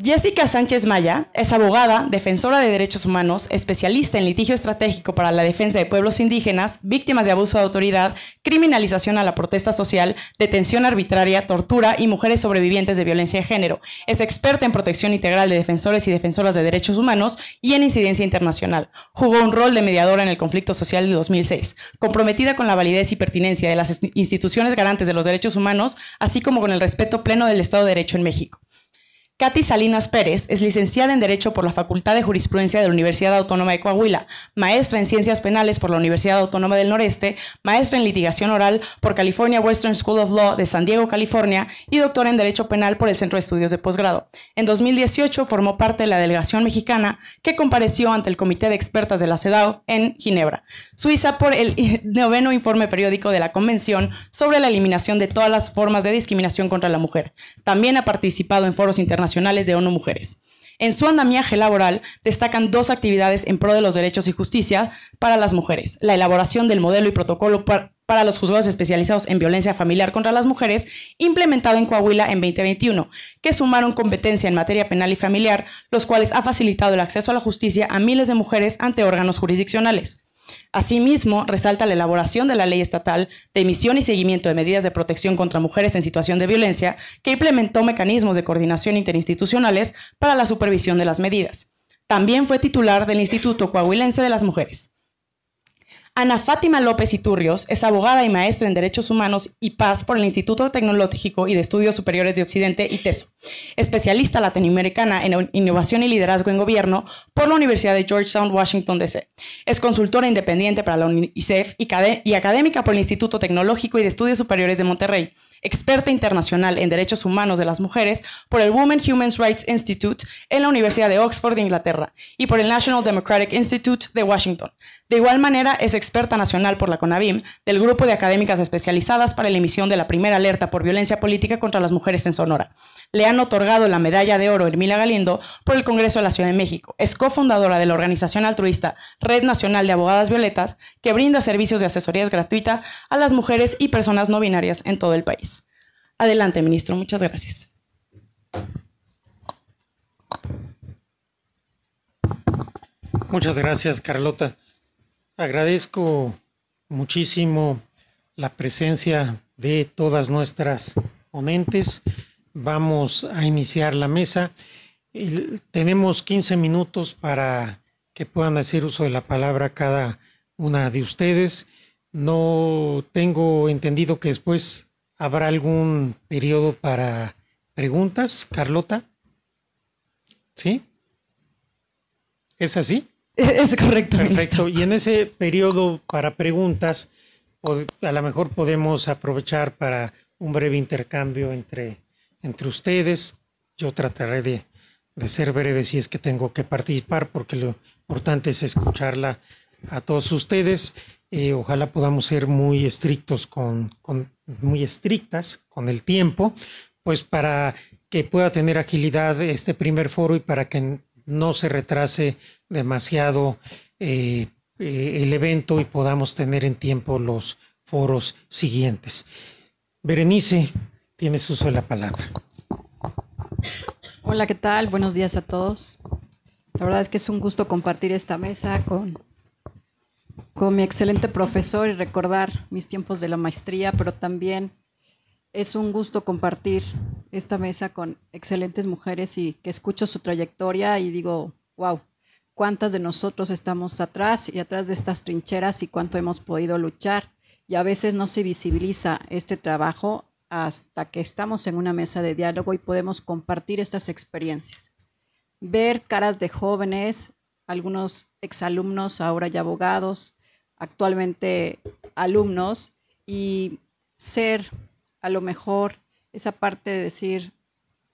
Jessica Sánchez Maya es abogada, defensora de derechos humanos, especialista en litigio estratégico para la defensa de pueblos indígenas, víctimas de abuso de autoridad, criminalización a la protesta social, detención arbitraria, tortura y mujeres sobrevivientes de violencia de género. Es experta en protección integral de defensores y defensoras de derechos humanos y en incidencia internacional. Jugó un rol de mediadora en el conflicto social de 2006, comprometida con la validez y pertinencia de las instituciones garantes de los derechos humanos, así como con el respeto pleno del Estado de Derecho en México. Katy Salinas Pérez es licenciada en Derecho por la Facultad de Jurisprudencia de la Universidad Autónoma de Coahuila, maestra en Ciencias Penales por la Universidad Autónoma del Noreste, maestra en Litigación Oral por California Western School of Law de San Diego, California, y doctora en Derecho Penal por el Centro de Estudios de Posgrado. En 2018 formó parte de la delegación mexicana que compareció ante el Comité de Expertas de la CEDAW en Ginebra, Suiza, por el noveno informe periódico de la Convención sobre la eliminación de todas las formas de discriminación contra la mujer. También ha participado en foros internacionales de ONU Mujeres. En su andamiaje laboral destacan dos actividades en pro de los derechos y justicia para las mujeres, la elaboración del modelo y protocolo para para los juzgados especializados en violencia familiar contra las mujeres, implementado en Coahuila en 2021, que sumaron competencia en materia penal y familiar, los cuales ha facilitado el acceso a la justicia a miles de mujeres ante órganos jurisdiccionales. Asimismo, resalta la elaboración de la Ley Estatal de Emisión y Seguimiento de Medidas de Protección contra Mujeres en Situación de Violencia, que implementó mecanismos de coordinación interinstitucionales para la supervisión de las medidas. También fue titular del Instituto Coahuilense de las Mujeres. Ana Fátima López Iturrios es abogada y maestra en Derechos Humanos y Paz por el Instituto Tecnológico y de Estudios Superiores de Occidente, ITESO, especialista latinoamericana en innovación y liderazgo en gobierno por la Universidad de Georgetown, Washington, D.C. Es consultora independiente para la UNICEF y, y académica por el Instituto Tecnológico y de Estudios Superiores de Monterrey experta internacional en derechos humanos de las mujeres por el Women Human Rights Institute en la Universidad de Oxford, Inglaterra, y por el National Democratic Institute de Washington. De igual manera, es experta nacional por la CONAVIM del grupo de académicas especializadas para la emisión de la primera alerta por violencia política contra las mujeres en Sonora. Le han otorgado la medalla de oro Hermila Galindo por el Congreso de la Ciudad de México. Es cofundadora de la organización altruista Red Nacional de Abogadas Violetas, que brinda servicios de asesoría gratuita a las mujeres y personas no binarias en todo el país. Adelante, ministro. Muchas gracias. Muchas gracias, Carlota. Agradezco muchísimo la presencia de todas nuestras ponentes. Vamos a iniciar la mesa. tenemos 15 minutos para que puedan hacer uso de la palabra cada una de ustedes. No tengo entendido que después ¿Habrá algún periodo para preguntas, Carlota? ¿Sí? ¿Es así? Es correcto. Perfecto. Y en ese periodo para preguntas, a lo mejor podemos aprovechar para un breve intercambio entre, entre ustedes. Yo trataré de, de ser breve si es que tengo que participar, porque lo importante es escucharla a todos ustedes. Eh, ojalá podamos ser muy estrictos con, muy estrictas con el tiempo, pues para que pueda tener agilidad este primer foro y para que no se retrase demasiado eh, eh, el evento y podamos tener en tiempo los foros siguientes. Berenice, tienes uso de la palabra. Hola, ¿qué tal? Buenos días a todos. La verdad es que es un gusto compartir esta mesa con con mi excelente profesor y recordar mis tiempos de la maestría, pero también es un gusto compartir esta mesa con excelentes mujeres y que escucho su trayectoria y digo, wow, cuántas de nosotros estamos atrás y atrás de estas trincheras y cuánto hemos podido luchar. Y a veces no se visibiliza este trabajo hasta que estamos en una mesa de diálogo y podemos compartir estas experiencias. Ver caras de jóvenes, algunos exalumnos, ahora ya abogados, actualmente alumnos y ser a lo mejor esa parte de decir,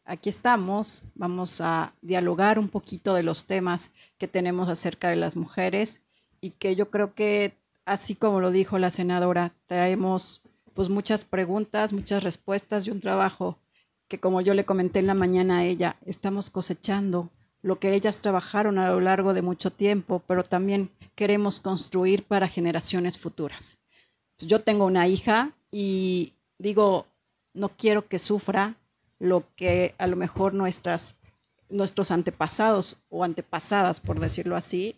aquí estamos, vamos a dialogar un poquito de los temas que tenemos acerca de las mujeres y que yo creo que, así como lo dijo la senadora, traemos pues muchas preguntas, muchas respuestas y un trabajo que como yo le comenté en la mañana a ella, estamos cosechando lo que ellas trabajaron a lo largo de mucho tiempo, pero también queremos construir para generaciones futuras. Pues yo tengo una hija y digo, no quiero que sufra lo que a lo mejor nuestras, nuestros antepasados o antepasadas, por decirlo así,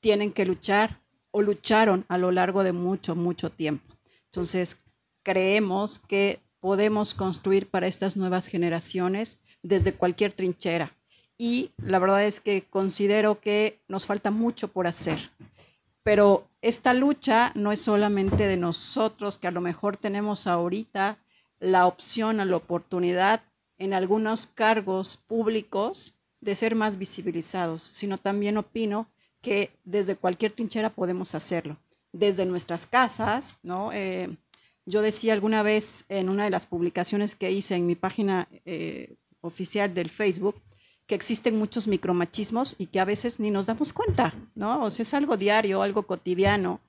tienen que luchar o lucharon a lo largo de mucho, mucho tiempo. Entonces, creemos que podemos construir para estas nuevas generaciones desde cualquier trinchera, y la verdad es que considero que nos falta mucho por hacer. Pero esta lucha no es solamente de nosotros, que a lo mejor tenemos ahorita la opción o la oportunidad en algunos cargos públicos de ser más visibilizados, sino también opino que desde cualquier trinchera podemos hacerlo, desde nuestras casas, ¿no? Eh, yo decía alguna vez en una de las publicaciones que hice en mi página eh, oficial del Facebook, que existen muchos micromachismos y que a veces ni nos damos cuenta, ¿no? O sea, es algo diario, algo cotidiano,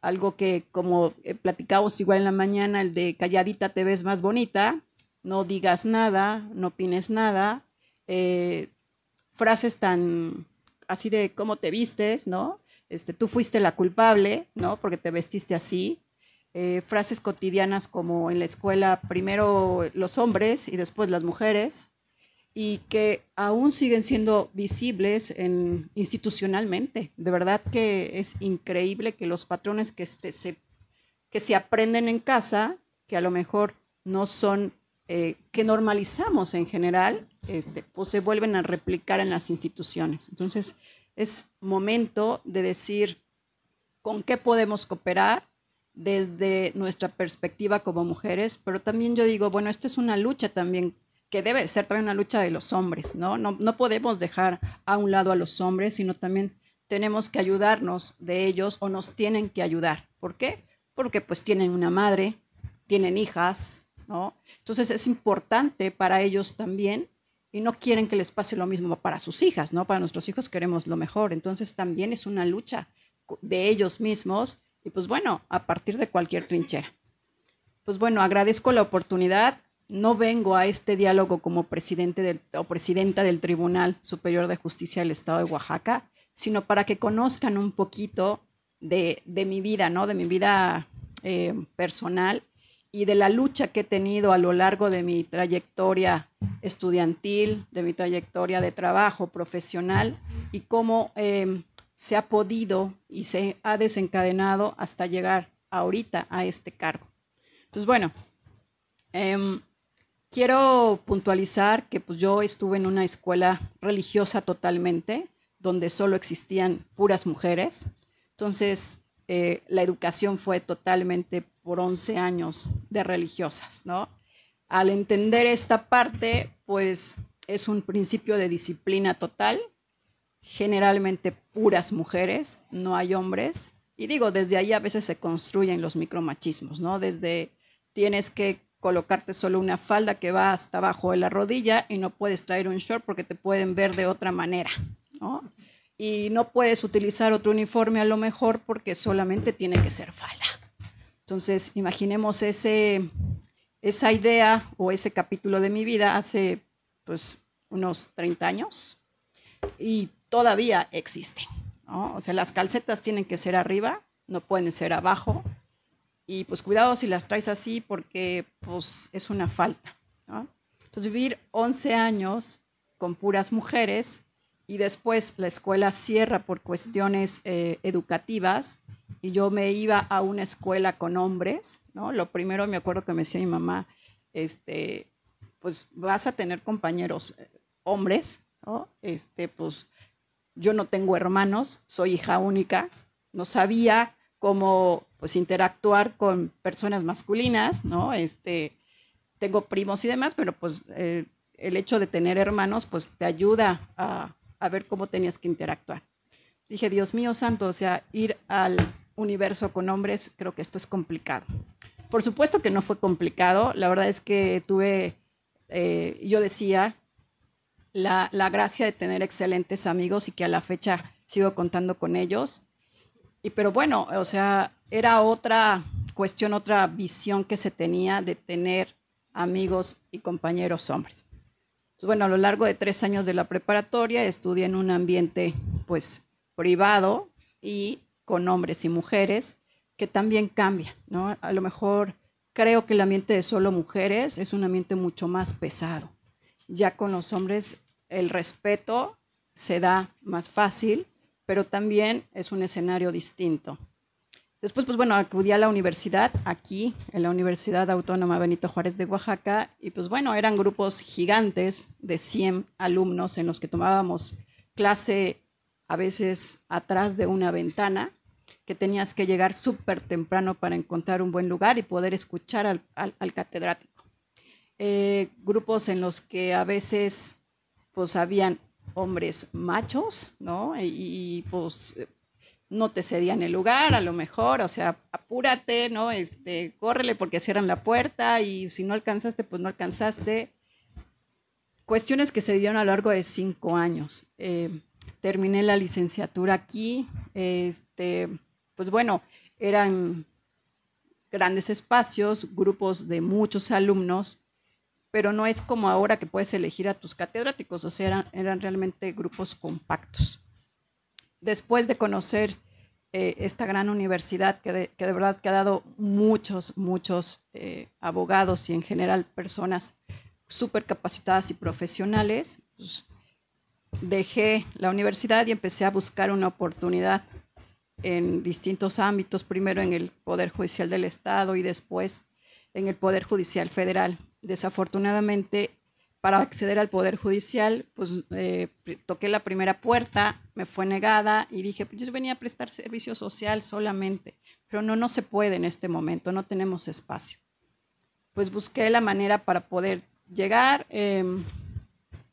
algo que como eh, platicamos igual en la mañana, el de calladita te ves más bonita, no digas nada, no opines nada, eh, frases tan así de cómo te vistes, ¿no? Este, tú fuiste la culpable, ¿no? Porque te vestiste así. Eh, frases cotidianas como en la escuela, primero los hombres y después las mujeres, y que aún siguen siendo visibles en, institucionalmente. De verdad que es increíble que los patrones que, este, se, que se aprenden en casa, que a lo mejor no son, eh, que normalizamos en general, este, pues se vuelven a replicar en las instituciones. Entonces, es momento de decir con qué podemos cooperar desde nuestra perspectiva como mujeres, pero también yo digo, bueno, esto es una lucha también debe ser también una lucha de los hombres, ¿no? ¿no? No podemos dejar a un lado a los hombres, sino también tenemos que ayudarnos de ellos o nos tienen que ayudar. ¿Por qué? Porque pues tienen una madre, tienen hijas, ¿no? Entonces es importante para ellos también y no quieren que les pase lo mismo para sus hijas, ¿no? Para nuestros hijos queremos lo mejor. Entonces también es una lucha de ellos mismos y pues bueno, a partir de cualquier trinchera. Pues bueno, agradezco la oportunidad no vengo a este diálogo como presidente o presidenta del Tribunal Superior de Justicia del Estado de Oaxaca, sino para que conozcan un poquito de, mi vida, ¿no? De mi vida eh, personal y de la lucha que he tenido a lo largo de mi trayectoria estudiantil, de mi trayectoria de trabajo profesional y cómo em, se ha podido y se ha desencadenado hasta llegar ahorita a este cargo. Pues bueno, em, quiero puntualizar que pues, yo estuve en una escuela religiosa totalmente, donde solo existían puras mujeres. Entonces, eh, la educación fue totalmente por 11 años de religiosas, ¿no? Al entender esta parte, pues es un principio de disciplina total, generalmente puras mujeres, no hay hombres. Y digo, desde ahí a veces se construyen los micromachismos, ¿no? Desde tienes que colocarte solo una falda que va hasta abajo de la rodilla y no puedes traer un short porque te pueden ver de otra manera, Y no puedes utilizar otro uniforme a lo mejor porque solamente tiene que ser falda. Entonces, imaginemos esa idea o ese capítulo de mi vida hace pues unos 30 años y todavía existen. O sea, las calcetas tienen que ser arriba, no pueden ser abajo, y pues cuidado si las traes así porque pues es una falta. Entonces vivir 11 años con puras mujeres y después la escuela cierra por cuestiones eh, educativas y yo me iba a una escuela con hombres, ¿no? Lo primero me acuerdo que me decía mi mamá, este, pues vas a tener compañeros eh, hombres, Este, pues yo no tengo hermanos, soy hija única, no sabía cómo pues, interactuar con personas masculinas, ¿no? Este, tengo primos y demás, pero pues eh, el hecho de tener hermanos, pues te ayuda a, a ver cómo tenías que interactuar. Dije, Dios mío santo, o sea, ir al universo con hombres, creo que esto es complicado. Por supuesto que no fue complicado, la verdad es que tuve, eh, yo decía, la, la, gracia de tener excelentes amigos y que a la fecha sigo contando con ellos. Y pero bueno, o sea, era otra cuestión, otra visión que se tenía de tener amigos y compañeros hombres. Pues bueno, a lo largo de tres años de la preparatoria estudié en un ambiente pues privado y con hombres y mujeres que también cambia, ¿no? A lo mejor creo que el ambiente de solo mujeres es un ambiente mucho más pesado. Ya con los hombres el respeto se da más fácil, pero también es un escenario distinto. Después, pues bueno, acudí a la universidad, aquí, en la Universidad Autónoma Benito Juárez de Oaxaca, y pues bueno, eran grupos gigantes de 100 alumnos en los que tomábamos clase a veces atrás de una ventana, que tenías que llegar súper temprano para encontrar un buen lugar y poder escuchar al, catedrático. Eh, grupos en los que a veces pues habían hombres machos, ¿no? Y, pues no te cedían el lugar a lo mejor, o sea, apúrate, ¿no? Este, córrele porque cierran la puerta y si no alcanzaste, pues no alcanzaste. Cuestiones que se vivieron a lo largo de cinco años. Eh, terminé la licenciatura aquí, este, pues bueno, eran grandes espacios, grupos de muchos alumnos, pero no es como ahora que puedes elegir a tus catedráticos, o sea, eran, realmente grupos compactos. Después de conocer eh, esta gran universidad que de, verdad que ha dado muchos, muchos eh, abogados y en general personas súper capacitadas y profesionales, pues, dejé la universidad y empecé a buscar una oportunidad en distintos ámbitos, primero en el Poder Judicial del Estado y después en el Poder Judicial Federal desafortunadamente, para acceder al Poder Judicial, pues eh, toqué la primera puerta, me fue negada y dije, pues yo venía a prestar servicio social solamente, pero no, no se puede en este momento, no tenemos espacio. Pues busqué la manera para poder llegar. Em,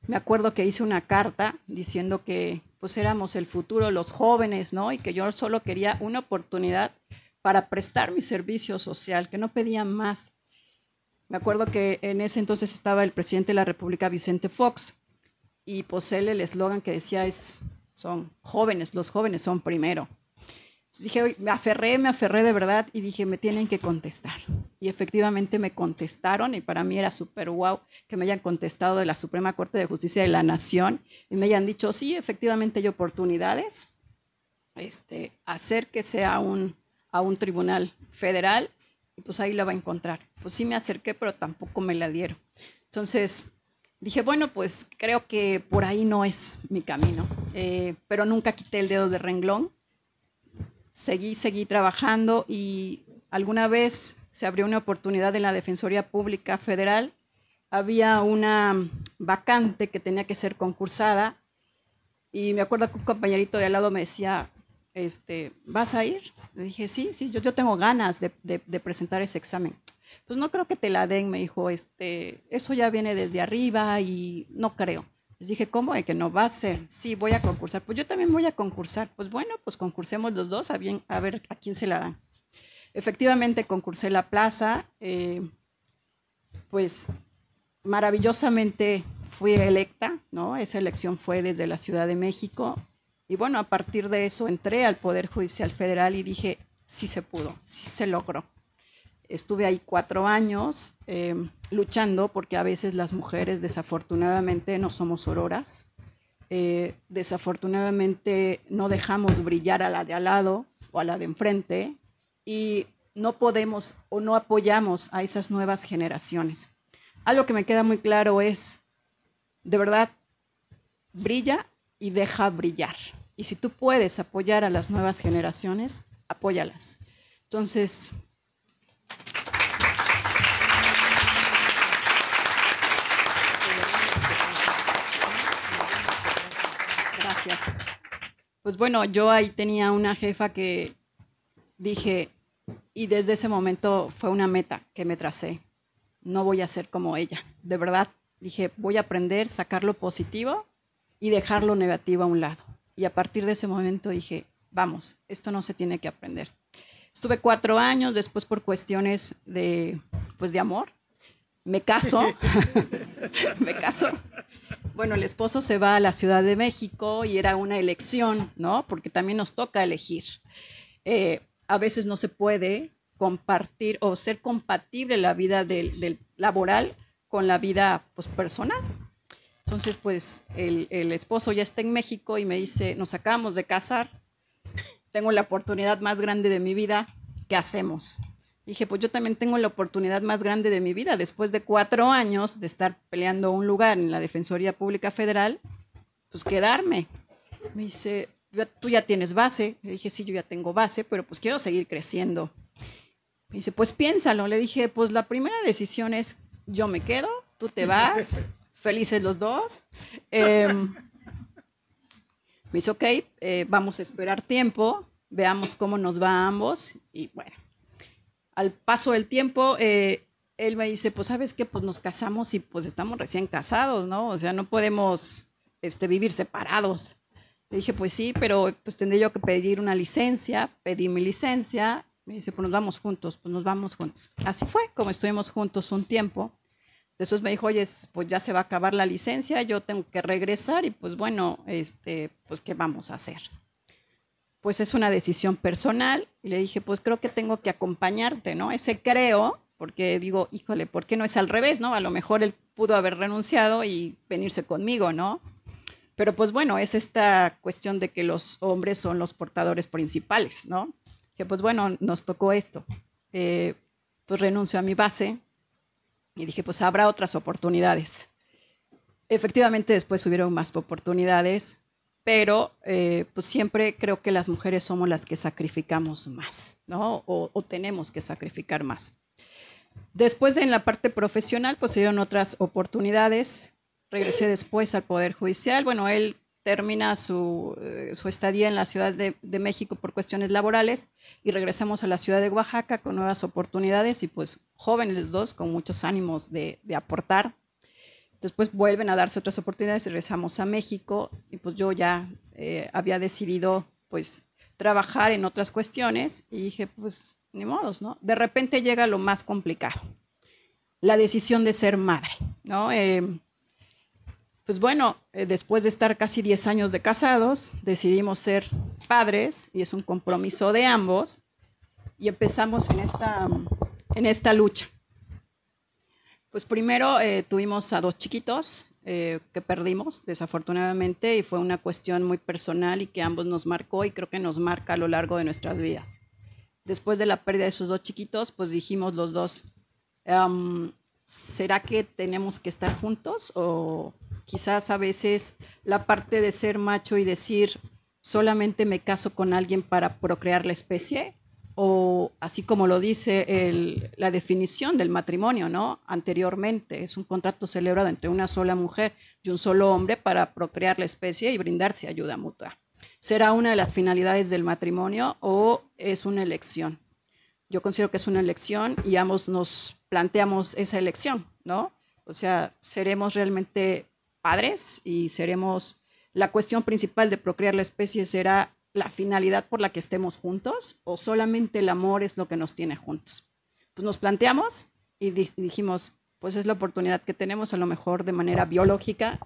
me acuerdo que hice una carta diciendo que pues éramos el futuro, los jóvenes, ¿no? Y que yo solo quería una oportunidad para prestar mi servicio social, que no pedía más me acuerdo que en ese entonces estaba el presidente de la República, Vicente Fox, y posee el eslogan que decía es, son jóvenes, los jóvenes son primero. Entonces dije, me aferré, me aferré de verdad y dije, me tienen que contestar. Y efectivamente me contestaron y para mí era súper guau wow que me hayan contestado de la Suprema Corte de Justicia de la Nación y me hayan dicho, sí, efectivamente hay oportunidades, este, acérquese sea un, a un tribunal federal pues ahí la va a encontrar. Pues sí me acerqué, pero tampoco me la dieron. Entonces dije, bueno, pues creo que por ahí no es mi camino, eh, pero nunca quité el dedo de renglón. Seguí, seguí trabajando y alguna vez se abrió una oportunidad en la Defensoría Pública Federal. Había una vacante que tenía que ser concursada y me acuerdo que un compañerito de al lado me decía, este, ¿vas a ir? Le dije, sí, sí, yo, yo tengo ganas de, presentar ese examen. Pues no creo que te la den, me dijo, este, eso ya viene desde arriba y no creo. Les dije, ¿cómo? ¿De que no va a ser? Sí, voy a concursar. Pues yo también voy a concursar. Pues bueno, pues concursemos los dos a, bien, a ver a quién se la dan. Efectivamente, concursé la plaza. Eh, pues maravillosamente fui electa, ¿no? Esa elección fue desde la Ciudad de México y bueno, a partir de eso entré al Poder Judicial Federal y dije, sí se pudo, sí se logró. Estuve ahí cuatro años em, luchando porque a veces las mujeres desafortunadamente no somos auroras, eh, desafortunadamente no dejamos brillar a la de al lado o a la de enfrente y no podemos o no apoyamos a esas nuevas generaciones. Algo que me queda muy claro es, de verdad, brilla y deja brillar. Y si tú puedes apoyar a las nuevas generaciones, apóyalas. Entonces... Gracias. Pues bueno, yo ahí tenía una jefa que dije, y desde ese momento fue una meta que me tracé. No voy a ser como ella. De verdad, dije, voy a aprender, sacar lo positivo y dejar lo negativo a un lado. Y a partir de ese momento dije, vamos, esto no se tiene que aprender. Estuve cuatro años, después por cuestiones de, pues de amor, me caso, me caso. Bueno, el esposo se va a la Ciudad de México y era una elección, ¿no? Porque también nos toca elegir. Eh, a veces no se puede compartir o ser compatible la vida del, laboral con la vida pues, personal. Entonces, pues el, esposo ya está en México y me dice, nos acabamos de casar, tengo la oportunidad más grande de mi vida, ¿qué hacemos? Dije, pues yo también tengo la oportunidad más grande de mi vida, después de cuatro años de estar peleando un lugar en la Defensoría Pública Federal, pues quedarme. Me dice, tú ya tienes base. Le dije, sí, yo ya tengo base, pero pues quiero seguir creciendo. Me dice, pues piénsalo. Le dije, pues la primera decisión es, yo me quedo, tú te vas, felices los dos. Em, me dice, ok, eh, vamos a esperar tiempo, veamos cómo nos va ambos. Y bueno, al paso del tiempo, eh, él me dice, pues sabes que pues nos casamos y pues estamos recién casados, ¿no? O sea, no podemos este, vivir separados. Le dije, pues sí, pero pues tendré yo que pedir una licencia, pedí mi licencia. Me dice, pues nos vamos juntos, pues nos vamos juntos. Así fue, como estuvimos juntos un tiempo. Después me dijo, oye, pues ya se va a acabar la licencia, yo tengo que regresar y pues bueno, este, pues ¿qué vamos a hacer? Pues es una decisión personal y le dije, pues creo que tengo que acompañarte, ¿no? Ese creo, porque digo, híjole, ¿por qué no es al revés, no? A lo mejor él pudo haber renunciado y venirse conmigo, ¿no? Pero pues bueno, es esta cuestión de que los hombres son los portadores principales, ¿no? Que pues bueno, nos tocó esto. Eh, pues renuncio a mi base, y dije, pues habrá otras oportunidades. Efectivamente, después hubieron más oportunidades, pero eh, pues siempre creo que las mujeres somos las que sacrificamos más, ¿no? O, o tenemos que sacrificar más. Después en la parte profesional, pues se dieron otras oportunidades. Regresé después al Poder Judicial. Bueno, él termina su, eh, su estadía en la Ciudad de, de, México por cuestiones laborales y regresamos a la Ciudad de Oaxaca con nuevas oportunidades y pues jóvenes los dos con muchos ánimos de, de aportar. Después vuelven a darse otras oportunidades, regresamos a México y pues yo ya eh, había decidido pues trabajar en otras cuestiones y dije pues ni modos, ¿no? De repente llega lo más complicado, la decisión de ser madre, ¿no? Eh, pues bueno, eh, después de estar casi 10 años de casados, decidimos ser padres y es un compromiso de ambos y empezamos en esta, en esta lucha. Pues primero eh, tuvimos a dos chiquitos eh, que perdimos desafortunadamente y fue una cuestión muy personal y que ambos nos marcó y creo que nos marca a lo largo de nuestras vidas. Después de la pérdida de esos dos chiquitos, pues dijimos los dos, ¿será que tenemos que estar juntos o quizás a veces la parte de ser macho y decir solamente me caso con alguien para procrear la especie, o así como lo dice la definición del matrimonio, ¿no? Anteriormente, es un contrato celebrado entre una sola mujer y un solo hombre para procrear la especie y brindarse ayuda mutua. ¿Será una de las finalidades del matrimonio o es una elección? Yo considero que es una elección y ambos nos planteamos esa elección, ¿no? O sea, ¿seremos realmente padres y seremos, la cuestión principal de procrear la especie será la finalidad por la que estemos juntos o solamente el amor es lo que nos tiene juntos. Pues nos planteamos y dijimos, pues es la oportunidad que tenemos a lo mejor de manera biológica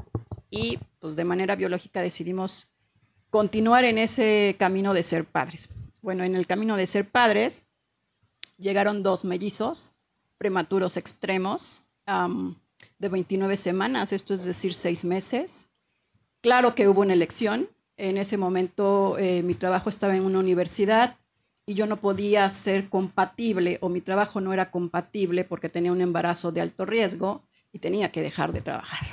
y pues de manera biológica decidimos continuar en ese camino de ser padres. Bueno, en el camino de ser padres llegaron dos mellizos prematuros extremos de 29 semanas, esto es decir, seis meses. Claro que hubo una elección. En ese momento eh, mi trabajo estaba en una universidad y yo no podía ser compatible o mi trabajo no era compatible porque tenía un embarazo de alto riesgo y tenía que dejar de trabajar.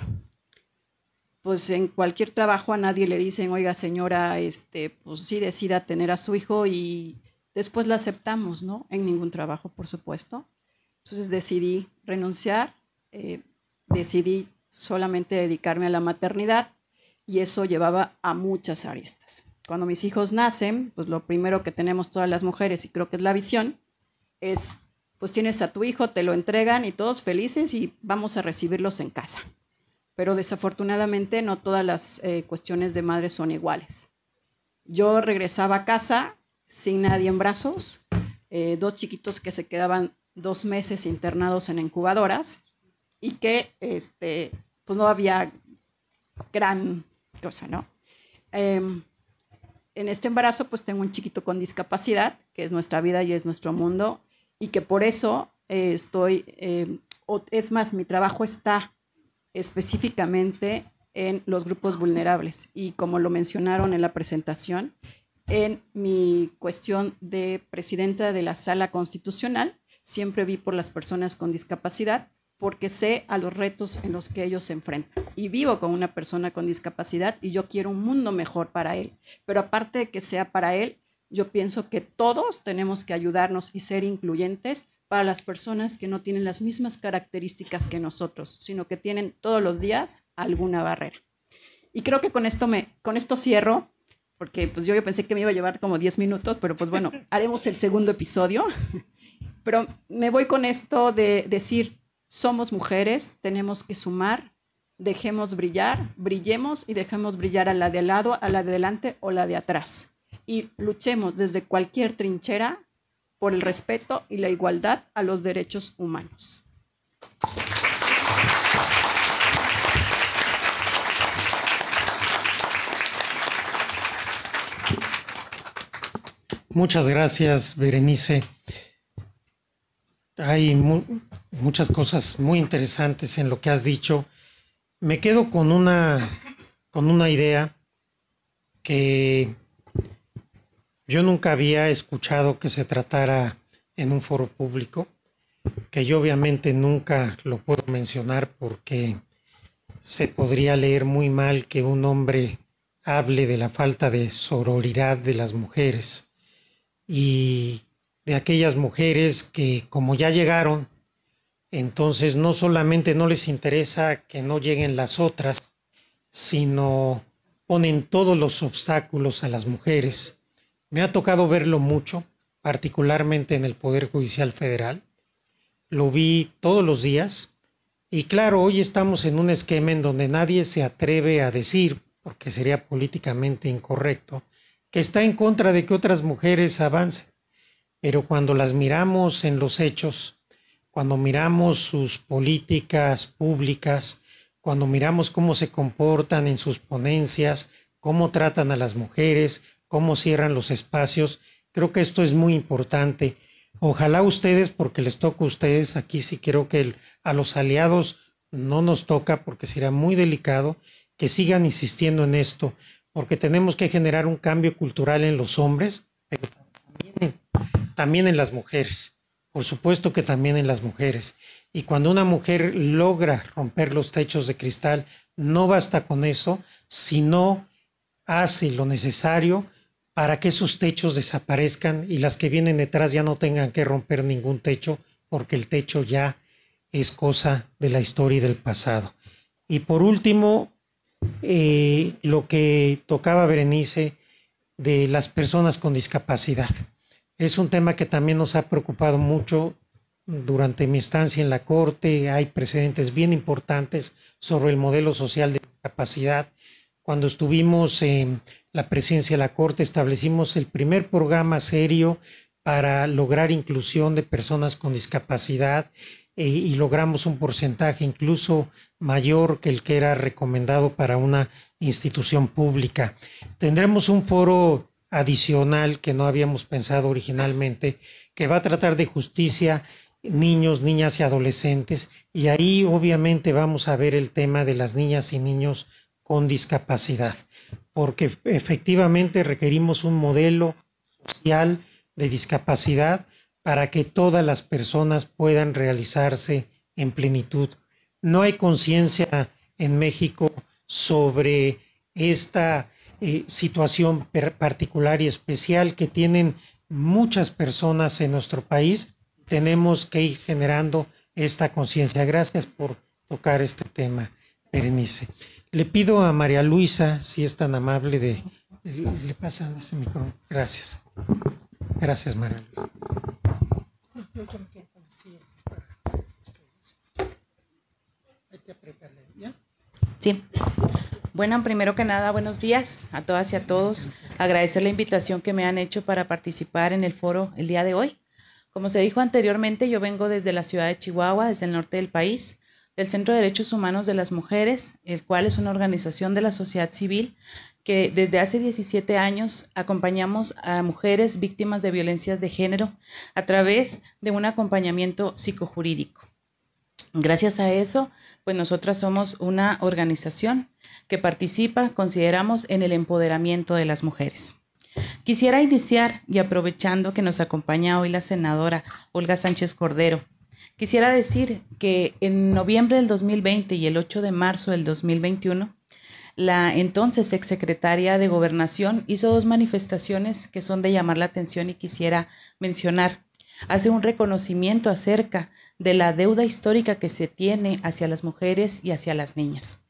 Pues en cualquier trabajo a nadie le dicen, oiga señora, este, pues sí decida tener a su hijo y después la aceptamos, ¿no? En ningún trabajo, por supuesto. Entonces decidí renunciar. Eh, decidí solamente dedicarme a la maternidad y eso llevaba a muchas aristas. Cuando mis hijos nacen, pues lo primero que tenemos todas las mujeres, y creo que es la visión, es, pues tienes a tu hijo, te lo entregan y todos felices y vamos a recibirlos en casa. Pero desafortunadamente no todas las eh, cuestiones de madre son iguales. Yo regresaba a casa sin nadie en brazos, eh, dos chiquitos que se quedaban dos meses internados en incubadoras, y que este, pues no había gran cosa, ¿no? Em, en este embarazo pues tengo un chiquito con discapacidad, que es nuestra vida y es nuestro mundo, y que por eso eh, estoy, em, es más, mi trabajo está específicamente en los grupos vulnerables y como lo mencionaron en la presentación, en mi cuestión de presidenta de la sala constitucional, siempre vi por las personas con discapacidad porque sé a los retos en los que ellos se enfrentan. Y vivo con una persona con discapacidad y yo quiero un mundo mejor para él. Pero aparte de que sea para él, yo pienso que todos tenemos que ayudarnos y ser incluyentes para las personas que no tienen las mismas características que nosotros, sino que tienen todos los días alguna barrera. Y creo que con esto, me, con esto cierro, porque pues yo, yo pensé que me iba a llevar como 10 minutos, pero pues bueno, haremos el segundo episodio. Pero me voy con esto de decir, somos mujeres, tenemos que sumar, dejemos brillar, brillemos y dejemos brillar a la de al lado, a la de delante o la de atrás. Y luchemos desde cualquier trinchera por el respeto y la igualdad a los derechos humanos. Muchas gracias, Berenice hay muchas cosas muy interesantes en lo que has dicho. Me quedo con una, con una idea que yo nunca había escuchado que se tratara en un foro público, que yo obviamente nunca lo puedo mencionar porque se podría leer muy mal que un hombre hable de la falta de sororidad de las mujeres. Y de aquellas mujeres que como ya llegaron, entonces no solamente no les interesa que no lleguen las otras, sino ponen todos los obstáculos a las mujeres. Me ha tocado verlo mucho, particularmente en el Poder Judicial Federal. Lo vi todos los días. Y claro, hoy estamos en un esquema en donde nadie se atreve a decir, porque sería políticamente incorrecto, que está en contra de que otras mujeres avancen pero cuando las miramos en los hechos, cuando miramos sus políticas públicas, cuando miramos cómo se comportan en sus ponencias, cómo tratan a las mujeres, cómo cierran los espacios, creo que esto es muy importante. Ojalá ustedes, porque les toca a ustedes, aquí sí creo que a los aliados no nos toca porque será muy delicado, que sigan insistiendo en esto, porque tenemos que generar un cambio cultural en los hombres, también en las mujeres, por supuesto que también en las mujeres. Y cuando una mujer logra romper los techos de cristal, no basta con eso, sino hace lo necesario para que esos techos desaparezcan y las que vienen detrás ya no tengan que romper ningún techo, porque el techo ya es cosa de la historia y del pasado. Y por último, eh, lo que tocaba Berenice de las personas con discapacidad. Es un tema que también nos ha preocupado mucho durante mi estancia en la Corte. Hay precedentes bien importantes sobre el modelo social de discapacidad. Cuando estuvimos en la presencia de la Corte, establecimos el primer programa serio para lograr inclusión de personas con discapacidad eh, y logramos un porcentaje incluso mayor que el que era recomendado para una institución pública. Tendremos un foro adicional que no habíamos pensado originalmente, que va a tratar de justicia, niños, niñas y adolescentes, y ahí obviamente vamos a ver el tema de las niñas y niños con discapacidad, porque efectivamente requerimos un modelo social de discapacidad para que todas las personas puedan realizarse en plenitud. No hay conciencia en México sobre esta eh, situación particular y especial que tienen muchas personas en nuestro país, tenemos que ir generando esta conciencia. Gracias por tocar este tema, Berenice. Le pido a María Luisa, si es tan amable, de le pasan ese micrófono. Gracias. Gracias, María Luisa. Sí. Bueno, primero que nada, buenos días a todas y a todos. Agradecer la invitación que me han hecho para participar en el foro el día de hoy. Como se dijo anteriormente, yo vengo desde la ciudad de Chihuahua, desde el norte del país, del Centro de Derechos Humanos de las Mujeres, el cual es una organización de la sociedad civil que desde hace 17 años acompañamos a mujeres víctimas de violencias de género a través de un acompañamiento psicojurídico. Gracias a eso pues nosotras somos una organización que participa, consideramos, en el empoderamiento de las mujeres. Quisiera iniciar y aprovechando que nos acompaña hoy la senadora Olga Sánchez Cordero, quisiera decir que en noviembre del 2020 y el 8 de marzo del 2021, la entonces exsecretaria de Gobernación hizo dos manifestaciones que son de llamar la atención y quisiera mencionar. Hace un reconocimiento acerca de la deuda histórica que se tiene hacia las mujeres y hacia las niñas.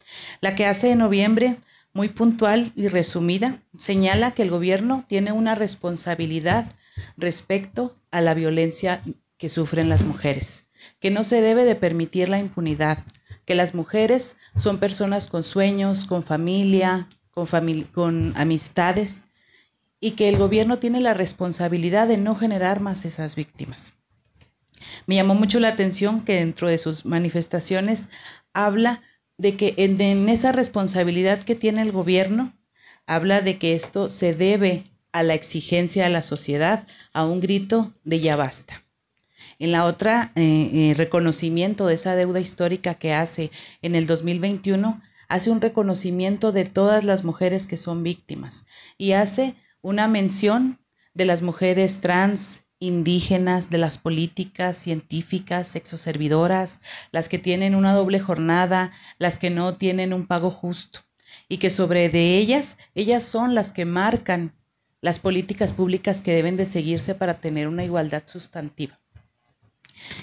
La que hace de noviembre, muy puntual y resumida, señala que el gobierno tiene una responsabilidad respecto a la violencia que sufren las mujeres, que no se debe de permitir la impunidad, que las mujeres son personas con sueños, con familia, con, con amistades, y que el gobierno tiene la responsabilidad de no generar más esas víctimas. Me llamó mucho la atención que dentro de sus manifestaciones habla de que en, esa responsabilidad que tiene el gobierno, habla de que esto se debe a la exigencia de la sociedad, a un grito de ya basta. En la otra, eh, eh, reconocimiento de esa deuda histórica que hace en el 2021, hace un reconocimiento de todas las mujeres que son víctimas y hace una mención de las mujeres trans, indígenas, de las políticas, científicas, sexoservidoras, las que tienen una doble jornada, las que no tienen un pago justo, y que sobre de ellas, ellas son las que marcan las políticas públicas que deben de seguirse para tener una igualdad sustantiva.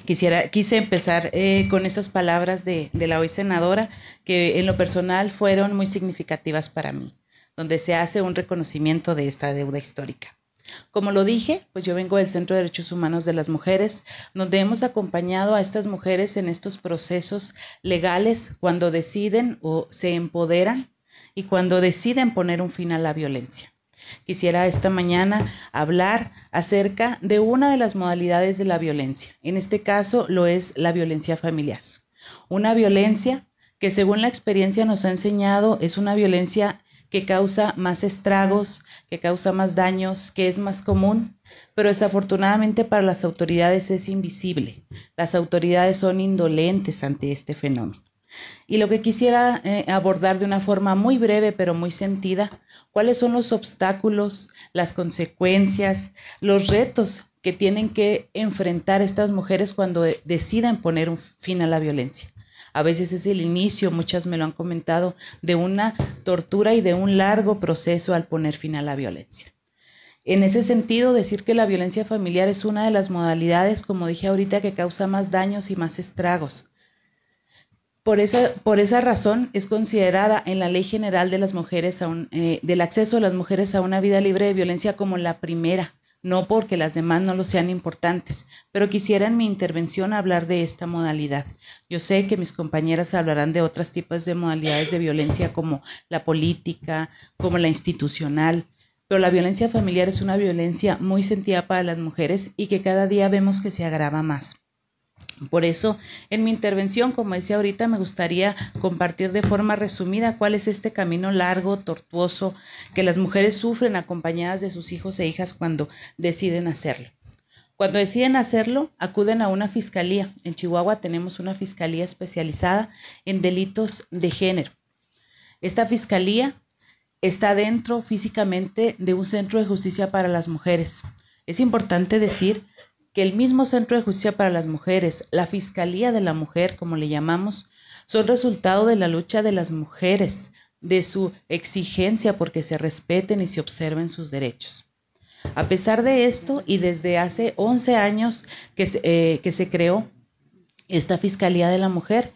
Quisiera, quise empezar eh, con esas palabras de la hoy senadora, que en lo personal fueron muy significativas para mí, donde se hace un reconocimiento de esta deuda histórica. Como lo dije, pues yo vengo del Centro de Derechos Humanos de las Mujeres, donde hemos acompañado a estas mujeres en estos procesos legales cuando deciden o se empoderan y cuando deciden poner un fin a la violencia. Quisiera esta mañana hablar acerca de una de las modalidades de la violencia. En este caso lo es la violencia familiar. Una violencia que según la experiencia nos ha enseñado es una violencia que causa más estragos, que causa más daños, que es más común, pero desafortunadamente para las autoridades es invisible. Las autoridades son indolentes ante este fenómeno. Y lo que quisiera eh, abordar de una forma muy breve pero muy sentida, cuáles son los obstáculos, las consecuencias, los retos que tienen que enfrentar estas mujeres cuando eh, deciden poner un fin a la violencia. A veces es el inicio, muchas me lo han comentado, de una tortura y de un largo proceso al poner fin a la violencia. En ese sentido, decir que la violencia familiar es una de las modalidades, como dije ahorita, que causa más daños y más estragos. Por esa, por esa razón es considerada en la Ley General de las mujeres eh, del acceso a las mujeres a una vida libre de violencia como la primera no porque las demás no lo sean importantes, pero quisiera en mi intervención hablar de esta modalidad. Yo sé que mis compañeras hablarán de otros tipos de modalidades de violencia como la política, como la institucional, pero la violencia familiar es una violencia muy sentida para las mujeres y que cada día vemos que se agrava más. Por eso, en mi intervención, como decía ahorita, me gustaría compartir de forma resumida cuál es este camino largo, tortuoso, que las mujeres sufren acompañadas de sus hijos e hijas cuando deciden hacerlo. Cuando deciden hacerlo, acuden a una fiscalía. En Chihuahua tenemos una fiscalía especializada en delitos de género. Esta fiscalía está dentro físicamente de un centro de justicia para las mujeres. Es importante decir que el mismo Centro de Justicia para las Mujeres, la Fiscalía de la Mujer, como le llamamos, son resultado de la lucha de las mujeres, de su exigencia porque se respeten y se observen sus derechos. A pesar de esto, y desde hace 11 años que se, eh, que se creó esta Fiscalía de la Mujer,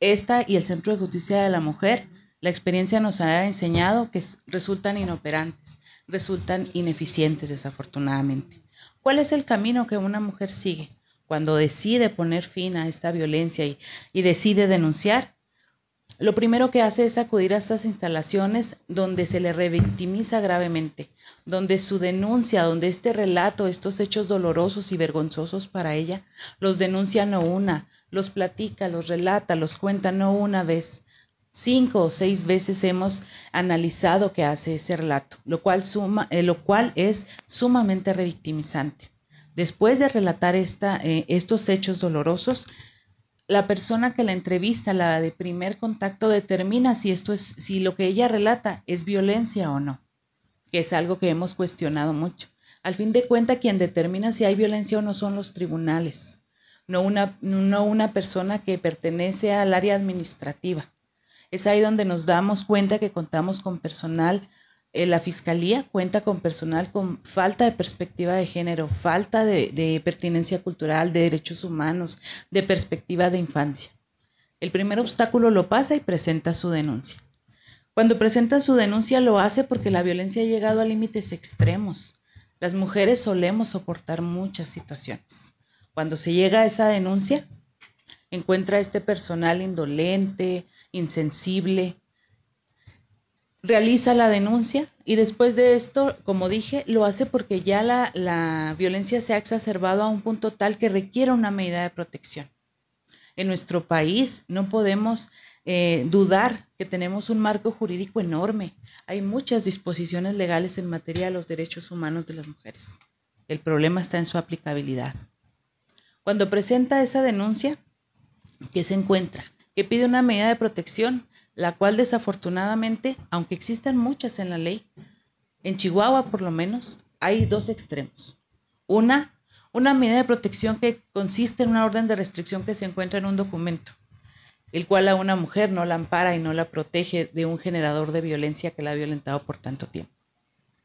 esta y el Centro de Justicia de la Mujer, la experiencia nos ha enseñado que resultan inoperantes, resultan ineficientes desafortunadamente. ¿Cuál es el camino que una mujer sigue cuando decide poner fin a esta violencia y, decide denunciar? Lo primero que hace es acudir a estas instalaciones donde se le revictimiza gravemente, donde su denuncia, donde este relato, estos hechos dolorosos y vergonzosos para ella, los denuncia no una, los platica, los relata, los cuenta no una vez cinco o seis veces hemos analizado qué hace ese relato, lo cual, suma, eh, cual es sumamente revictimizante. Después de relatar esta, eh, estos hechos dolorosos, la persona que la entrevista, la de primer contacto, determina si esto es, si lo que ella relata es violencia o no, que es algo que hemos cuestionado mucho. Al fin de cuentas, quien determina si hay violencia o no son los tribunales, no una, no una persona que pertenece al área administrativa. Es ahí donde nos damos cuenta que contamos con personal eh, la fiscalía cuenta con personal con falta de perspectiva de género, falta de, pertinencia cultural, de derechos humanos, de perspectiva de infancia. El primer obstáculo lo pasa y presenta su denuncia. Cuando presenta su denuncia lo hace porque la violencia ha llegado a límites extremos. Las mujeres solemos soportar muchas situaciones. Cuando se llega a esa denuncia, encuentra este personal indolente, insensible. Realiza la denuncia y después de esto, como dije, lo hace porque ya la, violencia se ha exacerbado a un punto tal que requiere una medida de protección. En nuestro país no podemos eh, dudar que tenemos un marco jurídico enorme. Hay muchas disposiciones legales en materia de los derechos humanos de las mujeres. El problema está en su aplicabilidad. Cuando presenta esa denuncia, ¿qué se encuentra? que pide una medida de protección, la cual desafortunadamente, aunque existan muchas en la ley, en Chihuahua por lo menos, hay dos extremos. Una, una medida de protección que consiste en una orden de restricción que se encuentra en un documento, el cual a una mujer no la ampara y no la protege de un generador de violencia que la ha violentado por tanto tiempo.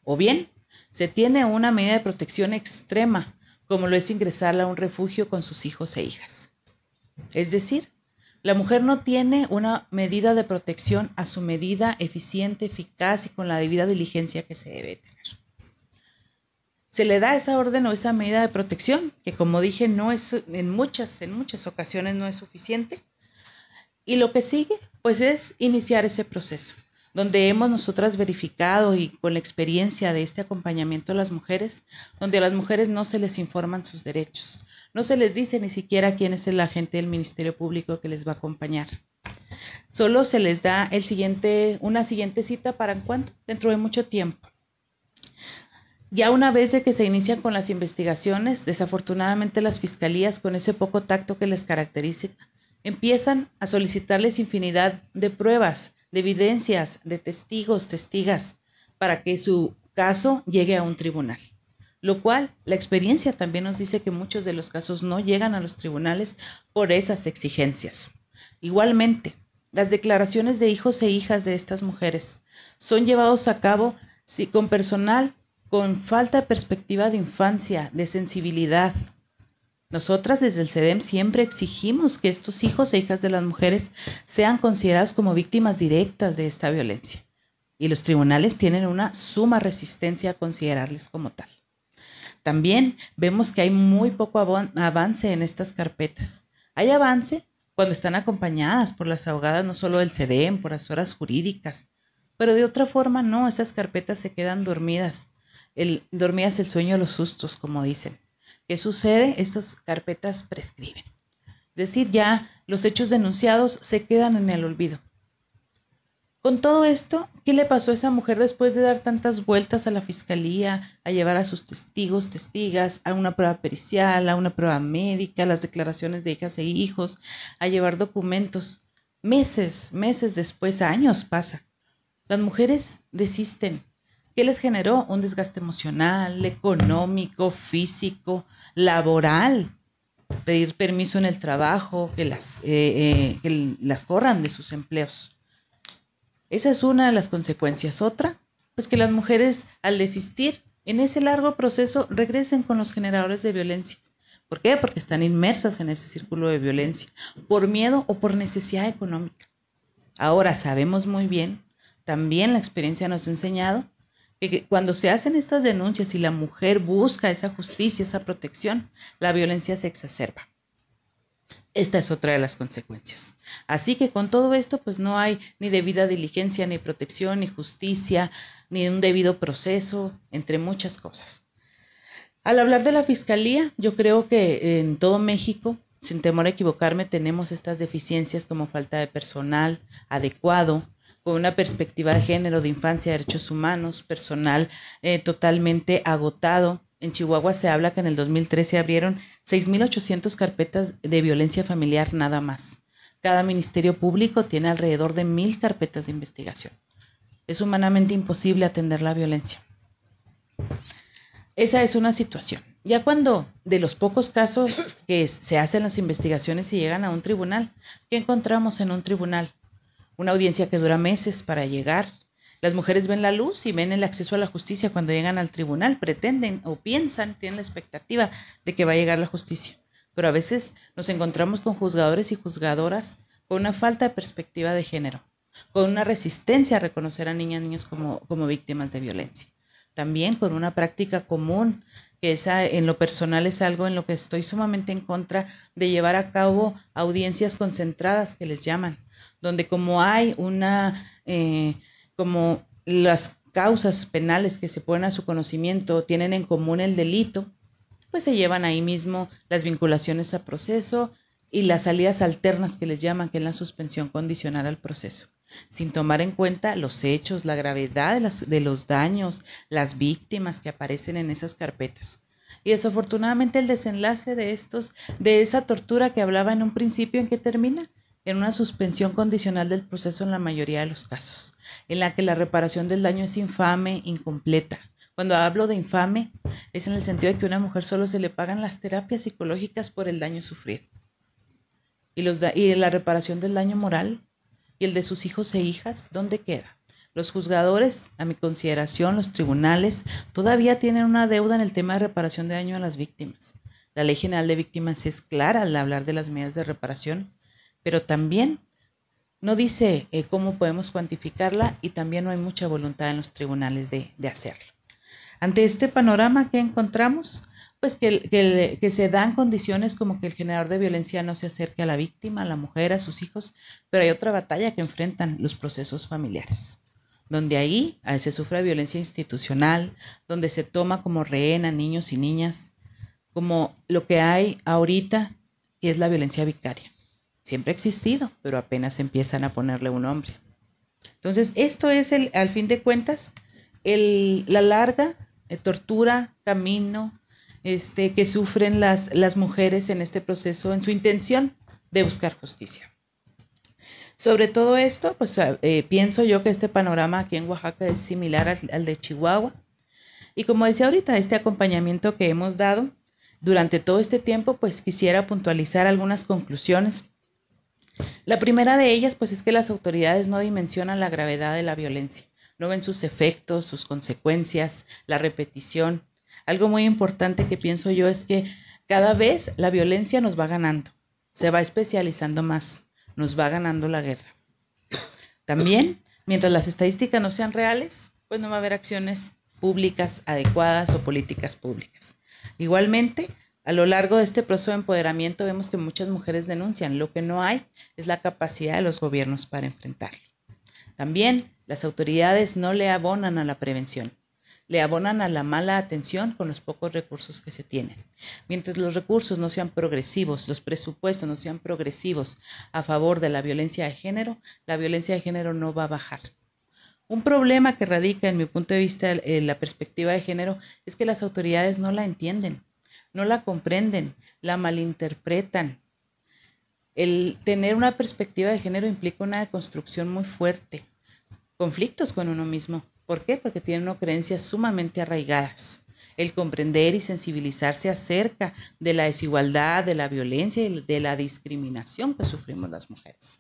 O bien, se tiene una medida de protección extrema, como lo es ingresarla a un refugio con sus hijos e hijas. Es decir, la mujer no tiene una medida de protección a su medida eficiente, eficaz y con la debida diligencia que se debe tener. Se le da esa orden o esa medida de protección, que como dije, no es en muchas, en muchas ocasiones no es suficiente. Y lo que sigue, pues es iniciar ese proceso, donde hemos nosotras verificado y con la experiencia de este acompañamiento a las mujeres, donde a las mujeres no se les informan sus derechos, no se les dice ni siquiera quién es el agente del Ministerio Público que les va a acompañar. Solo se les da el siguiente, una siguiente cita para en dentro de mucho tiempo. Ya una vez que se inician con las investigaciones, desafortunadamente las fiscalías, con ese poco tacto que les caracteriza, empiezan a solicitarles infinidad de pruebas, de evidencias, de testigos, testigas, para que su caso llegue a un tribunal lo cual la experiencia también nos dice que muchos de los casos no llegan a los tribunales por esas exigencias. Igualmente, las declaraciones de hijos e hijas de estas mujeres son llevados a cabo con personal con falta de perspectiva de infancia, de sensibilidad. Nosotras desde el CEDEM siempre exigimos que estos hijos e hijas de las mujeres sean considerados como víctimas directas de esta violencia. Y los tribunales tienen una suma resistencia a considerarles como tal también vemos que hay muy poco avance en estas carpetas. Hay avance cuando están acompañadas por las abogadas, no solo del CDEM, por las horas jurídicas, pero de otra forma no, esas carpetas se quedan dormidas, el, dormidas el sueño de los sustos, como dicen. ¿Qué sucede? Estas carpetas prescriben. Es decir, ya los hechos denunciados se quedan en el olvido. Con todo esto, ¿qué le pasó a esa mujer después de dar tantas vueltas a la fiscalía, a llevar a sus testigos, testigas, a una prueba pericial, a una prueba médica, las declaraciones de hijas e hijos, a llevar documentos? Meses, meses después, años pasa. Las mujeres desisten. ¿Qué les generó? Un desgaste emocional, económico, físico, laboral. Pedir permiso en el trabajo, que las, eh, eh, que las corran de sus empleos. Esa es una de las consecuencias. Otra, pues que las mujeres al desistir en ese largo proceso regresen con los generadores de violencia. ¿Por qué? Porque están inmersas en ese círculo de violencia, por miedo o por necesidad económica. Ahora sabemos muy bien, también la experiencia nos ha enseñado, que cuando se hacen estas denuncias y la mujer busca esa justicia, esa protección, la violencia se exacerba. Esta es otra de las consecuencias. Así que con todo esto, pues no hay ni debida diligencia, ni protección, ni justicia, ni un debido proceso, entre muchas cosas. Al hablar de la fiscalía, yo creo que en todo México, sin temor a equivocarme, tenemos estas deficiencias como falta de personal adecuado, con una perspectiva de género, de infancia, de derechos humanos, personal eh, totalmente agotado, en Chihuahua se habla que en el 2013 abrieron 6.800 carpetas de violencia familiar nada más. Cada ministerio público tiene alrededor de 1.000 carpetas de investigación. Es humanamente imposible atender la violencia. Esa es una situación. Ya cuando de los pocos casos que se hacen las investigaciones y llegan a un tribunal, ¿qué encontramos en un tribunal? Una audiencia que dura meses para llegar, las mujeres ven la luz y ven el acceso a la justicia cuando llegan al tribunal, pretenden o piensan, tienen la expectativa de que va a llegar la justicia. Pero a veces nos encontramos con juzgadores y juzgadoras con una falta de perspectiva de género, con una resistencia a reconocer a niñas y niños como, víctimas de violencia. También con una práctica común que esa en lo personal es algo en lo que estoy sumamente en contra de llevar a cabo audiencias concentradas que les llaman, donde como hay una eh, como las causas penales que se ponen a su conocimiento tienen en común el delito, pues se llevan ahí mismo las vinculaciones a proceso y las salidas alternas que les llaman, que es la suspensión condicional al proceso, sin tomar en cuenta los hechos, la gravedad de, los daños, las víctimas que aparecen en esas carpetas. Y desafortunadamente el desenlace de estos, de esa tortura que hablaba en un principio, ¿en qué termina? en una suspensión condicional del proceso en la mayoría de los casos, en la que la reparación del daño es infame, incompleta. Cuando hablo de infame, es en el sentido de que a una mujer solo se le pagan las terapias psicológicas por el daño sufrido. Y, los la reparación del daño moral y el de sus hijos e hijas, ¿dónde queda? Los juzgadores, a mi consideración, los tribunales, todavía tienen una deuda en el tema de reparación de daño a las víctimas. La Ley General de Víctimas es clara al hablar de las medidas de reparación pero también no dice eh, cómo podemos cuantificarla y también no hay mucha voluntad en los tribunales de, hacerlo. Ante este panorama que encontramos, pues que, que, se dan condiciones como que el generador de violencia no se acerque a la víctima, a la mujer, a sus hijos, pero hay otra batalla que enfrentan los procesos familiares, donde ahí se sufre violencia institucional, donde se toma como rehén a niños y niñas, como lo que hay ahorita, que es la violencia vicaria siempre ha existido, pero apenas empiezan a ponerle un nombre. Entonces, esto es, el, al fin de cuentas, la larga eh, tortura, camino este, que sufren las, las mujeres en este proceso, en su intención de buscar justicia. Sobre todo esto, pues eh, pienso yo que este panorama aquí en Oaxaca es similar al, al de Chihuahua. Y como decía ahorita, este acompañamiento que hemos dado durante todo este tiempo, pues quisiera puntualizar algunas conclusiones la primera de ellas, pues es que las autoridades no dimensionan la gravedad de la violencia, no ven sus efectos, sus consecuencias, la repetición. Algo muy importante que pienso yo es que cada vez la violencia nos va ganando, se va especializando más, nos va ganando la guerra. También, mientras las estadísticas no sean reales, pues no va a haber acciones públicas adecuadas o políticas públicas. Igualmente, a lo largo de este proceso de empoderamiento vemos que muchas mujeres denuncian. Lo que no hay es la capacidad de los gobiernos para enfrentarlo. También las autoridades no le abonan a la prevención. Le abonan a la mala atención con los pocos recursos que se tienen. Mientras los recursos no sean progresivos, los presupuestos no sean progresivos a favor de la violencia de género, la violencia de género no va a bajar. Un problema que radica, en mi punto de vista, en la perspectiva de género es que las autoridades no la entienden no la comprenden, la malinterpretan. El tener una perspectiva de género implica una construcción muy fuerte, conflictos con uno mismo. ¿Por qué? Porque tiene una creencias sumamente arraigadas. El comprender y sensibilizarse acerca de la desigualdad, de la violencia y de la discriminación que sufrimos las mujeres.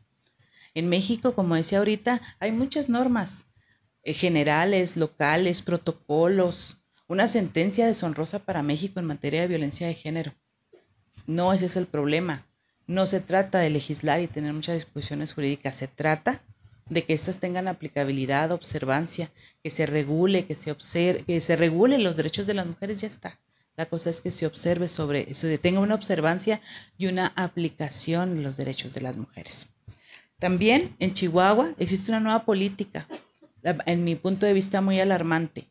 En México, como decía ahorita, hay muchas normas eh, generales, locales, protocolos, una sentencia deshonrosa para México en materia de violencia de género. No ese es el problema. No se trata de legislar y tener muchas disposiciones jurídicas, se trata de que éstas tengan aplicabilidad, observancia, que se regule, que se observe, que se regule los derechos de las mujeres, ya está. La cosa es que se observe sobre, se tenga una observancia y una aplicación en los derechos de las mujeres. También en Chihuahua existe una nueva política, en mi punto de vista muy alarmante,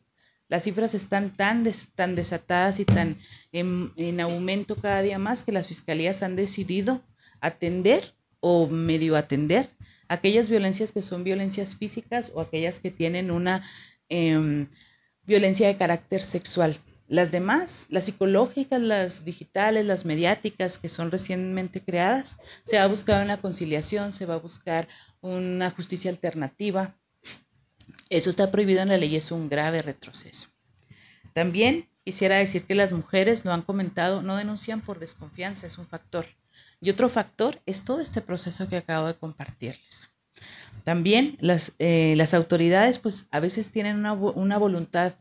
las cifras están tan, desatadas y tan en, aumento cada día más que las fiscalías han decidido atender o medio atender aquellas violencias que son violencias físicas o aquellas que tienen una em, violencia de carácter sexual. Las demás, las psicológicas, las digitales, las mediáticas que son recientemente creadas, se va a buscar una conciliación, se va a buscar una justicia alternativa, eso está prohibido en la ley, es un grave retroceso. También quisiera decir que las mujeres no han comentado, no denuncian por desconfianza, es un factor. Y otro factor es todo este proceso que acabo de compartirles. También las, eh, autoridades pues a veces tienen una, una voluntad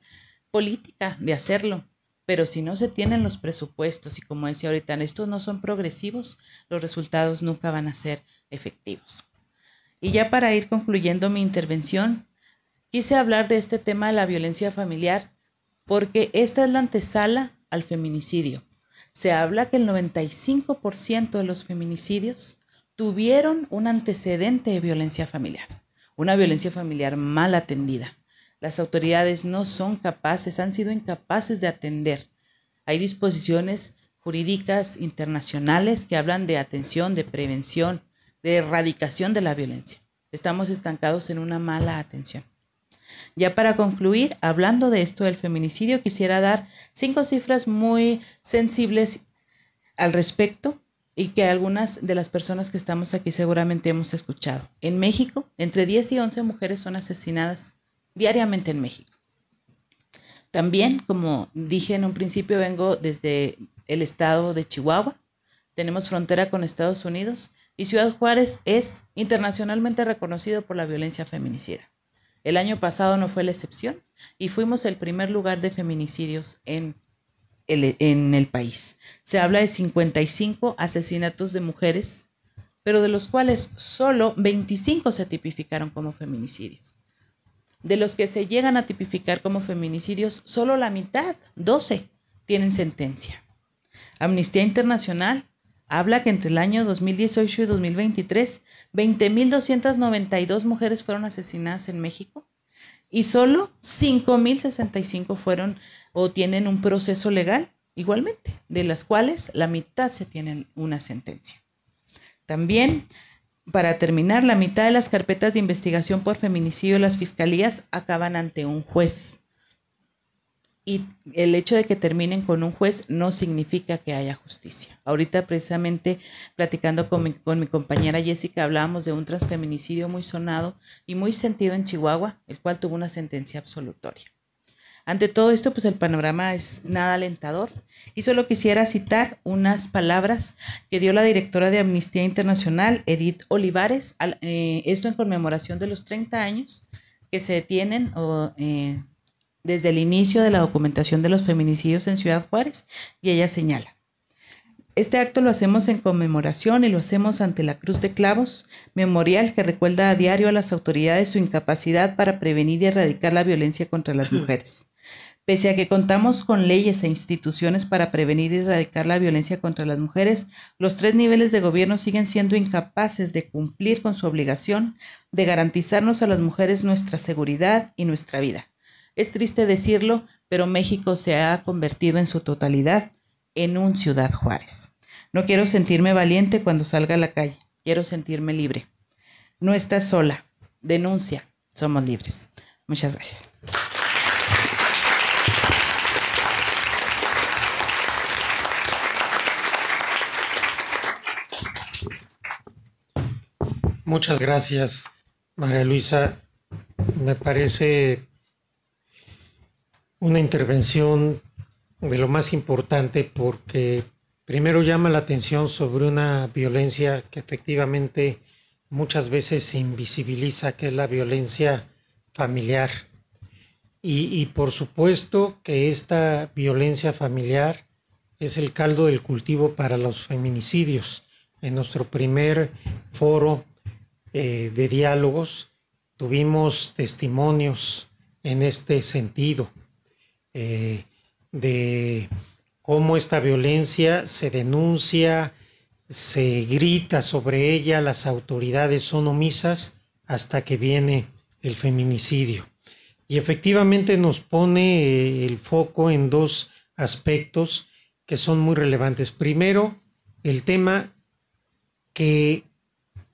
política de hacerlo, pero si no se tienen los presupuestos y como decía ahorita, estos no son progresivos, los resultados nunca van a ser efectivos. Y ya para ir concluyendo mi intervención, Quise hablar de este tema de la violencia familiar porque esta es la antesala al feminicidio. Se habla que el 95% de los feminicidios tuvieron un antecedente de violencia familiar, una violencia familiar mal atendida. Las autoridades no son capaces, han sido incapaces de atender. Hay disposiciones jurídicas internacionales que hablan de atención, de prevención, de erradicación de la violencia. Estamos estancados en una mala atención. Ya para concluir, hablando de esto del feminicidio, quisiera dar cinco cifras muy sensibles al respecto y que algunas de las personas que estamos aquí seguramente hemos escuchado. En México, entre 10 y 11 mujeres son asesinadas diariamente en México. También, como dije en un principio, vengo desde el estado de Chihuahua. Tenemos frontera con Estados Unidos y Ciudad Juárez es internacionalmente reconocido por la violencia feminicida. El año pasado no fue la excepción y fuimos el primer lugar de feminicidios en el, en el país. Se habla de 55 asesinatos de mujeres, pero de los cuales solo 25 se tipificaron como feminicidios. De los que se llegan a tipificar como feminicidios, solo la mitad, 12, tienen sentencia. Amnistía Internacional habla que entre el año 2018 y 2023, 20.292 mujeres fueron asesinadas en México y solo 5.065 fueron o tienen un proceso legal igualmente, de las cuales la mitad se tienen una sentencia. También, para terminar, la mitad de las carpetas de investigación por feminicidio de las fiscalías acaban ante un juez y el hecho de que terminen con un juez no significa que haya justicia. Ahorita precisamente platicando con mi, compañera Jessica hablábamos de un transfeminicidio muy sonado y muy sentido en Chihuahua, el cual tuvo una sentencia absolutoria. Ante todo esto, pues el panorama es nada alentador y solo quisiera citar unas palabras que dio la directora de Amnistía Internacional, Edith Olivares, eh, esto en conmemoración de los 30 años que se detienen o... Eh, desde el inicio de la documentación de los feminicidios en Ciudad Juárez y ella señala, este acto lo hacemos en conmemoración y lo hacemos ante la Cruz de Clavos, memorial que recuerda a diario a las autoridades su incapacidad para prevenir y erradicar la violencia contra las mujeres. Pese a que contamos con leyes e instituciones para prevenir y erradicar la violencia contra las mujeres, los tres niveles de gobierno siguen siendo incapaces de cumplir con su obligación de garantizarnos a las mujeres nuestra seguridad y nuestra vida. Es triste decirlo, pero México se ha convertido en su totalidad en un Ciudad Juárez. No quiero sentirme valiente cuando salga a la calle, quiero sentirme libre. No estás sola, denuncia, somos libres. Muchas gracias. Muchas gracias, María Luisa. Me parece una intervención de lo más importante porque primero llama la atención sobre una violencia que efectivamente muchas veces se invisibiliza, que es la violencia familiar. Y, por supuesto que esta violencia familiar es el caldo del cultivo para los feminicidios. En nuestro primer foro eh, de diálogos tuvimos testimonios en este sentido eh, de cómo esta violencia se denuncia, se grita sobre ella, las autoridades son omisas hasta que viene el feminicidio. Y efectivamente nos pone eh, el foco en dos aspectos que son muy relevantes. Primero, el tema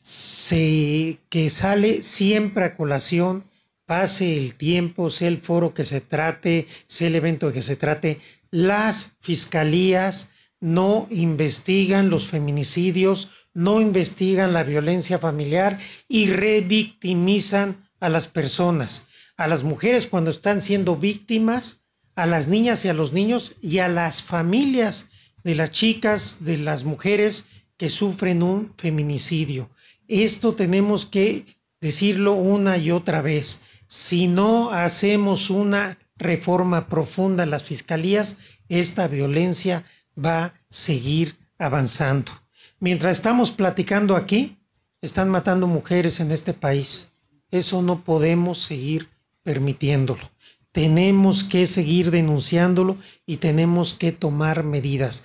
se, que sale siempre a colación pase el tiempo, sea el foro que se trate, sea el evento que se trate, las fiscalías no investigan los feminicidios, no investigan la violencia familiar y revictimizan a las personas, a las mujeres cuando están siendo víctimas, a las niñas y a los niños y a las familias de las chicas, de las mujeres que sufren un feminicidio. Esto tenemos que decirlo una y otra vez si no hacemos una reforma profunda en las fiscalías, esta violencia va a seguir avanzando. Mientras estamos platicando aquí, están matando mujeres en este país. Eso no podemos seguir permitiéndolo. Tenemos que seguir denunciándolo y tenemos que tomar medidas.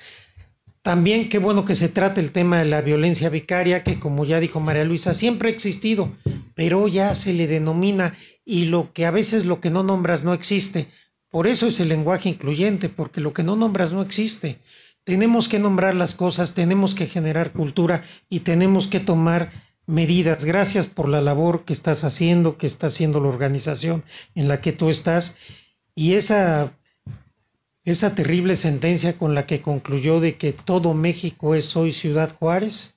También qué bueno que se trate el tema de la violencia vicaria, que como ya dijo María Luisa, siempre ha existido, pero ya se le denomina y lo que a veces lo que no nombras no existe. Por eso es el lenguaje incluyente, porque lo que no nombras no existe. Tenemos que nombrar las cosas, tenemos que generar cultura y tenemos que tomar medidas. Gracias por la labor que estás haciendo, que está haciendo la organización en la que tú estás. Y esa esa terrible sentencia con la que concluyó de que todo México es hoy Ciudad Juárez,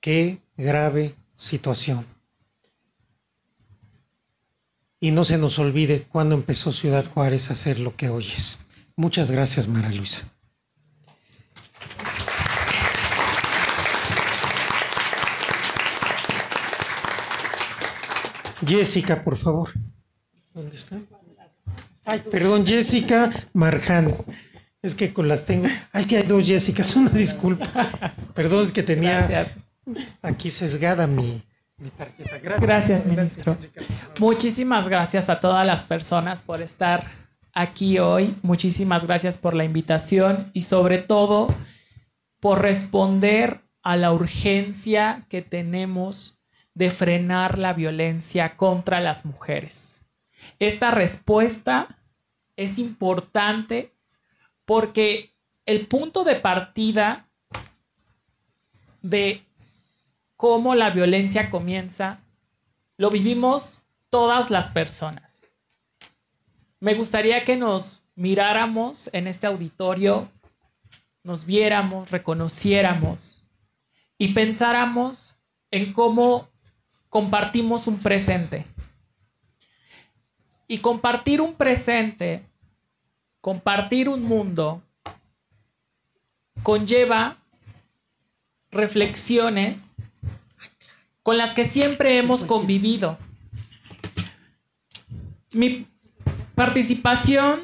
qué grave situación. Y no se nos olvide cuándo empezó Ciudad Juárez a ser lo que hoy es. Muchas gracias, Mara Luisa. Jessica, por favor. ¿Dónde está? Ay, perdón, Jessica Marján. Es que con las tengo. Ay, sí, hay dos Jessicas, una disculpa. Perdón, es que tenía aquí sesgada mi, tarjeta. Gracias. Gracias, ministro. Muchísimas gracias a todas las personas por estar aquí hoy. Muchísimas gracias por la invitación y sobre todo por responder a la urgencia que tenemos de frenar la violencia contra las mujeres. Esta respuesta es importante porque el punto de partida de cómo la violencia comienza lo vivimos todas las personas. Me gustaría que nos miráramos en este auditorio, nos viéramos, reconociéramos y pensáramos en cómo compartimos un presente. Y compartir un presente compartir un mundo conlleva reflexiones con las que siempre hemos convivido. Mi participación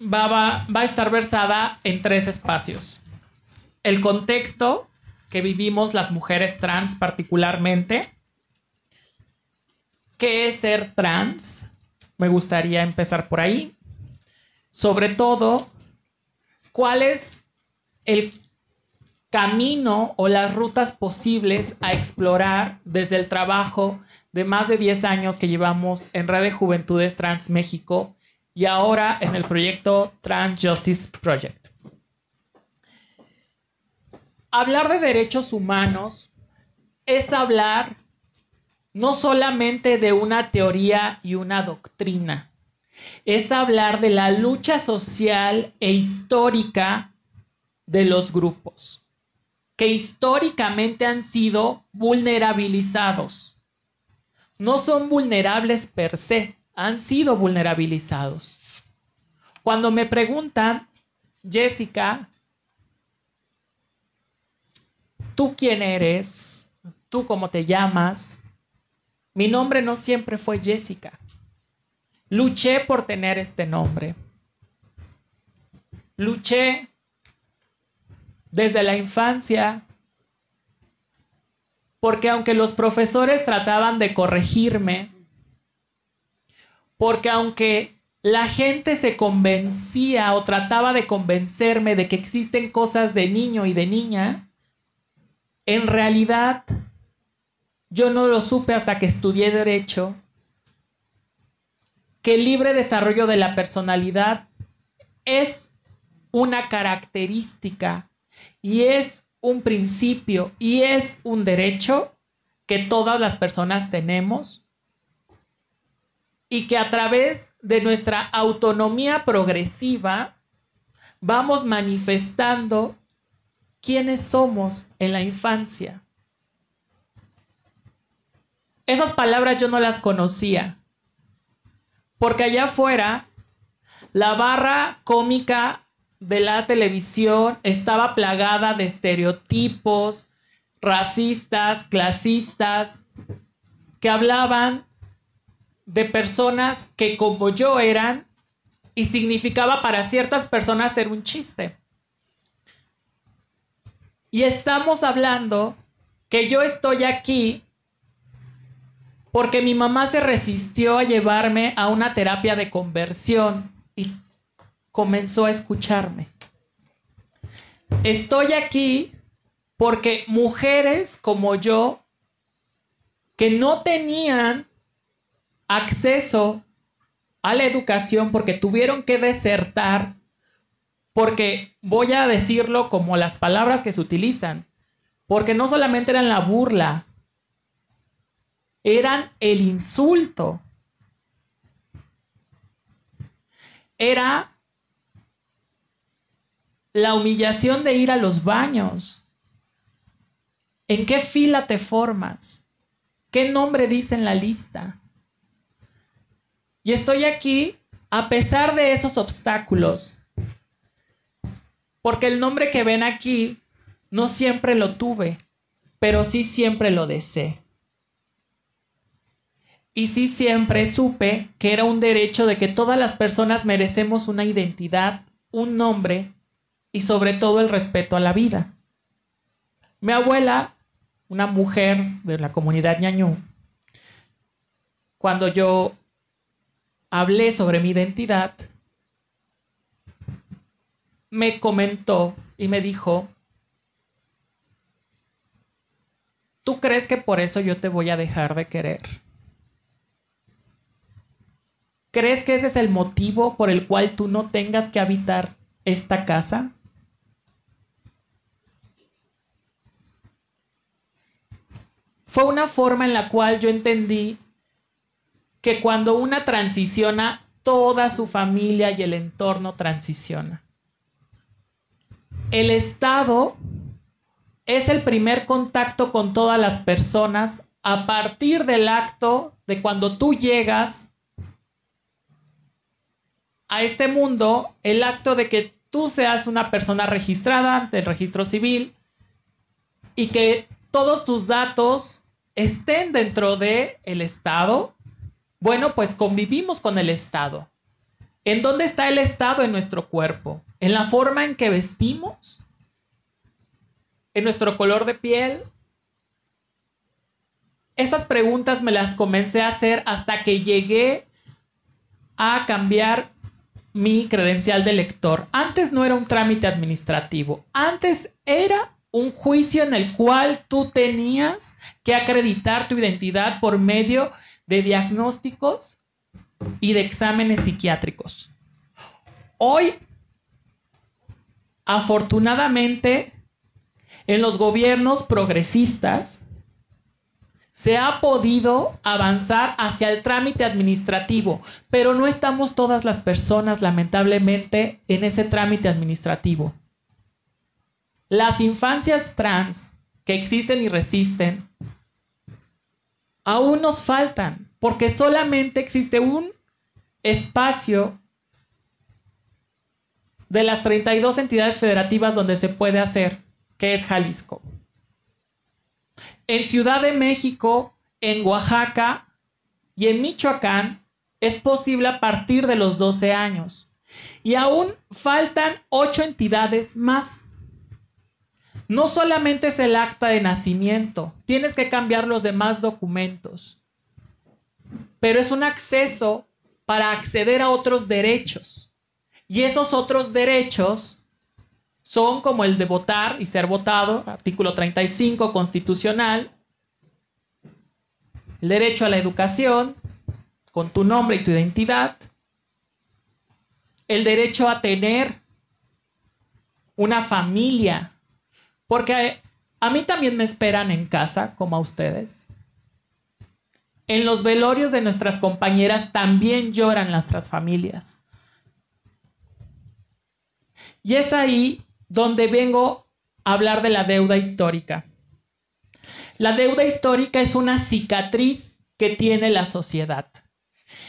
va, va, a estar versada en tres espacios. El contexto que vivimos las mujeres trans particularmente. ¿Qué es ser trans? Me gustaría empezar por ahí sobre todo, cuál es el camino o las rutas posibles a explorar desde el trabajo de más de 10 años que llevamos en Red de Juventudes Trans México y ahora en el proyecto Trans Justice Project. Hablar de derechos humanos es hablar no solamente de una teoría y una doctrina, es hablar de la lucha social e histórica de los grupos, que históricamente han sido vulnerabilizados. No son vulnerables per se, han sido vulnerabilizados. Cuando me preguntan, Jessica, ¿tú quién eres? ¿Tú cómo te llamas? Mi nombre no siempre fue Jessica. Luché por tener este nombre. Luché desde la infancia porque aunque los profesores trataban de corregirme, porque aunque la gente se convencía o trataba de convencerme de que existen cosas de niño y de niña, en realidad yo no lo supe hasta que estudié derecho que el libre desarrollo de la personalidad es una característica y es un principio y es un derecho que todas las personas tenemos y que a través de nuestra autonomía progresiva vamos manifestando quiénes somos en la infancia. Esas palabras yo no las conocía. Porque allá afuera, la barra cómica de la televisión estaba plagada de estereotipos racistas, clasistas, que hablaban de personas que como yo eran y significaba para ciertas personas ser un chiste. Y estamos hablando que yo estoy aquí porque mi mamá se resistió a llevarme a una terapia de conversión y comenzó a escucharme. Estoy aquí porque mujeres como yo, que no tenían acceso a la educación porque tuvieron que desertar, porque voy a decirlo como las palabras que se utilizan, porque no solamente eran la burla, eran el insulto. Era la humillación de ir a los baños. ¿En qué fila te formas? ¿Qué nombre dice en la lista? Y estoy aquí a pesar de esos obstáculos, porque el nombre que ven aquí no siempre lo tuve, pero sí siempre lo deseé. Y sí siempre supe que era un derecho de que todas las personas merecemos una identidad, un nombre y sobre todo el respeto a la vida. Mi abuela, una mujer de la comunidad ñañú, cuando yo hablé sobre mi identidad, me comentó y me dijo, ¿tú crees que por eso yo te voy a dejar de querer? ¿Crees que ese es el motivo por el cual tú no tengas que habitar esta casa? Fue una forma en la cual yo entendí que cuando una transiciona, toda su familia y el entorno transiciona. El Estado es el primer contacto con todas las personas a partir del acto de cuando tú llegas a este mundo el acto de que tú seas una persona registrada del registro civil y que todos tus datos estén dentro de el Estado. Bueno, pues convivimos con el Estado. ¿En dónde está el Estado en nuestro cuerpo? ¿En la forma en que vestimos? ¿En nuestro color de piel? Esas preguntas me las comencé a hacer hasta que llegué a cambiar mi credencial de lector. Antes no era un trámite administrativo, antes era un juicio en el cual tú tenías que acreditar tu identidad por medio de diagnósticos y de exámenes psiquiátricos. Hoy, afortunadamente, en los gobiernos progresistas, se ha podido avanzar hacia el trámite administrativo, pero no estamos todas las personas, lamentablemente, en ese trámite administrativo. Las infancias trans que existen y resisten, aún nos faltan, porque solamente existe un espacio de las 32 entidades federativas donde se puede hacer, que es Jalisco. En Ciudad de México, en Oaxaca y en Michoacán es posible a partir de los 12 años. Y aún faltan ocho entidades más. No solamente es el acta de nacimiento, tienes que cambiar los demás documentos, pero es un acceso para acceder a otros derechos. Y esos otros derechos son como el de votar y ser votado, artículo 35 constitucional, el derecho a la educación con tu nombre y tu identidad, el derecho a tener una familia, porque a mí también me esperan en casa, como a ustedes. En los velorios de nuestras compañeras también lloran nuestras familias. Y es ahí donde vengo a hablar de la deuda histórica. La deuda histórica es una cicatriz que tiene la sociedad.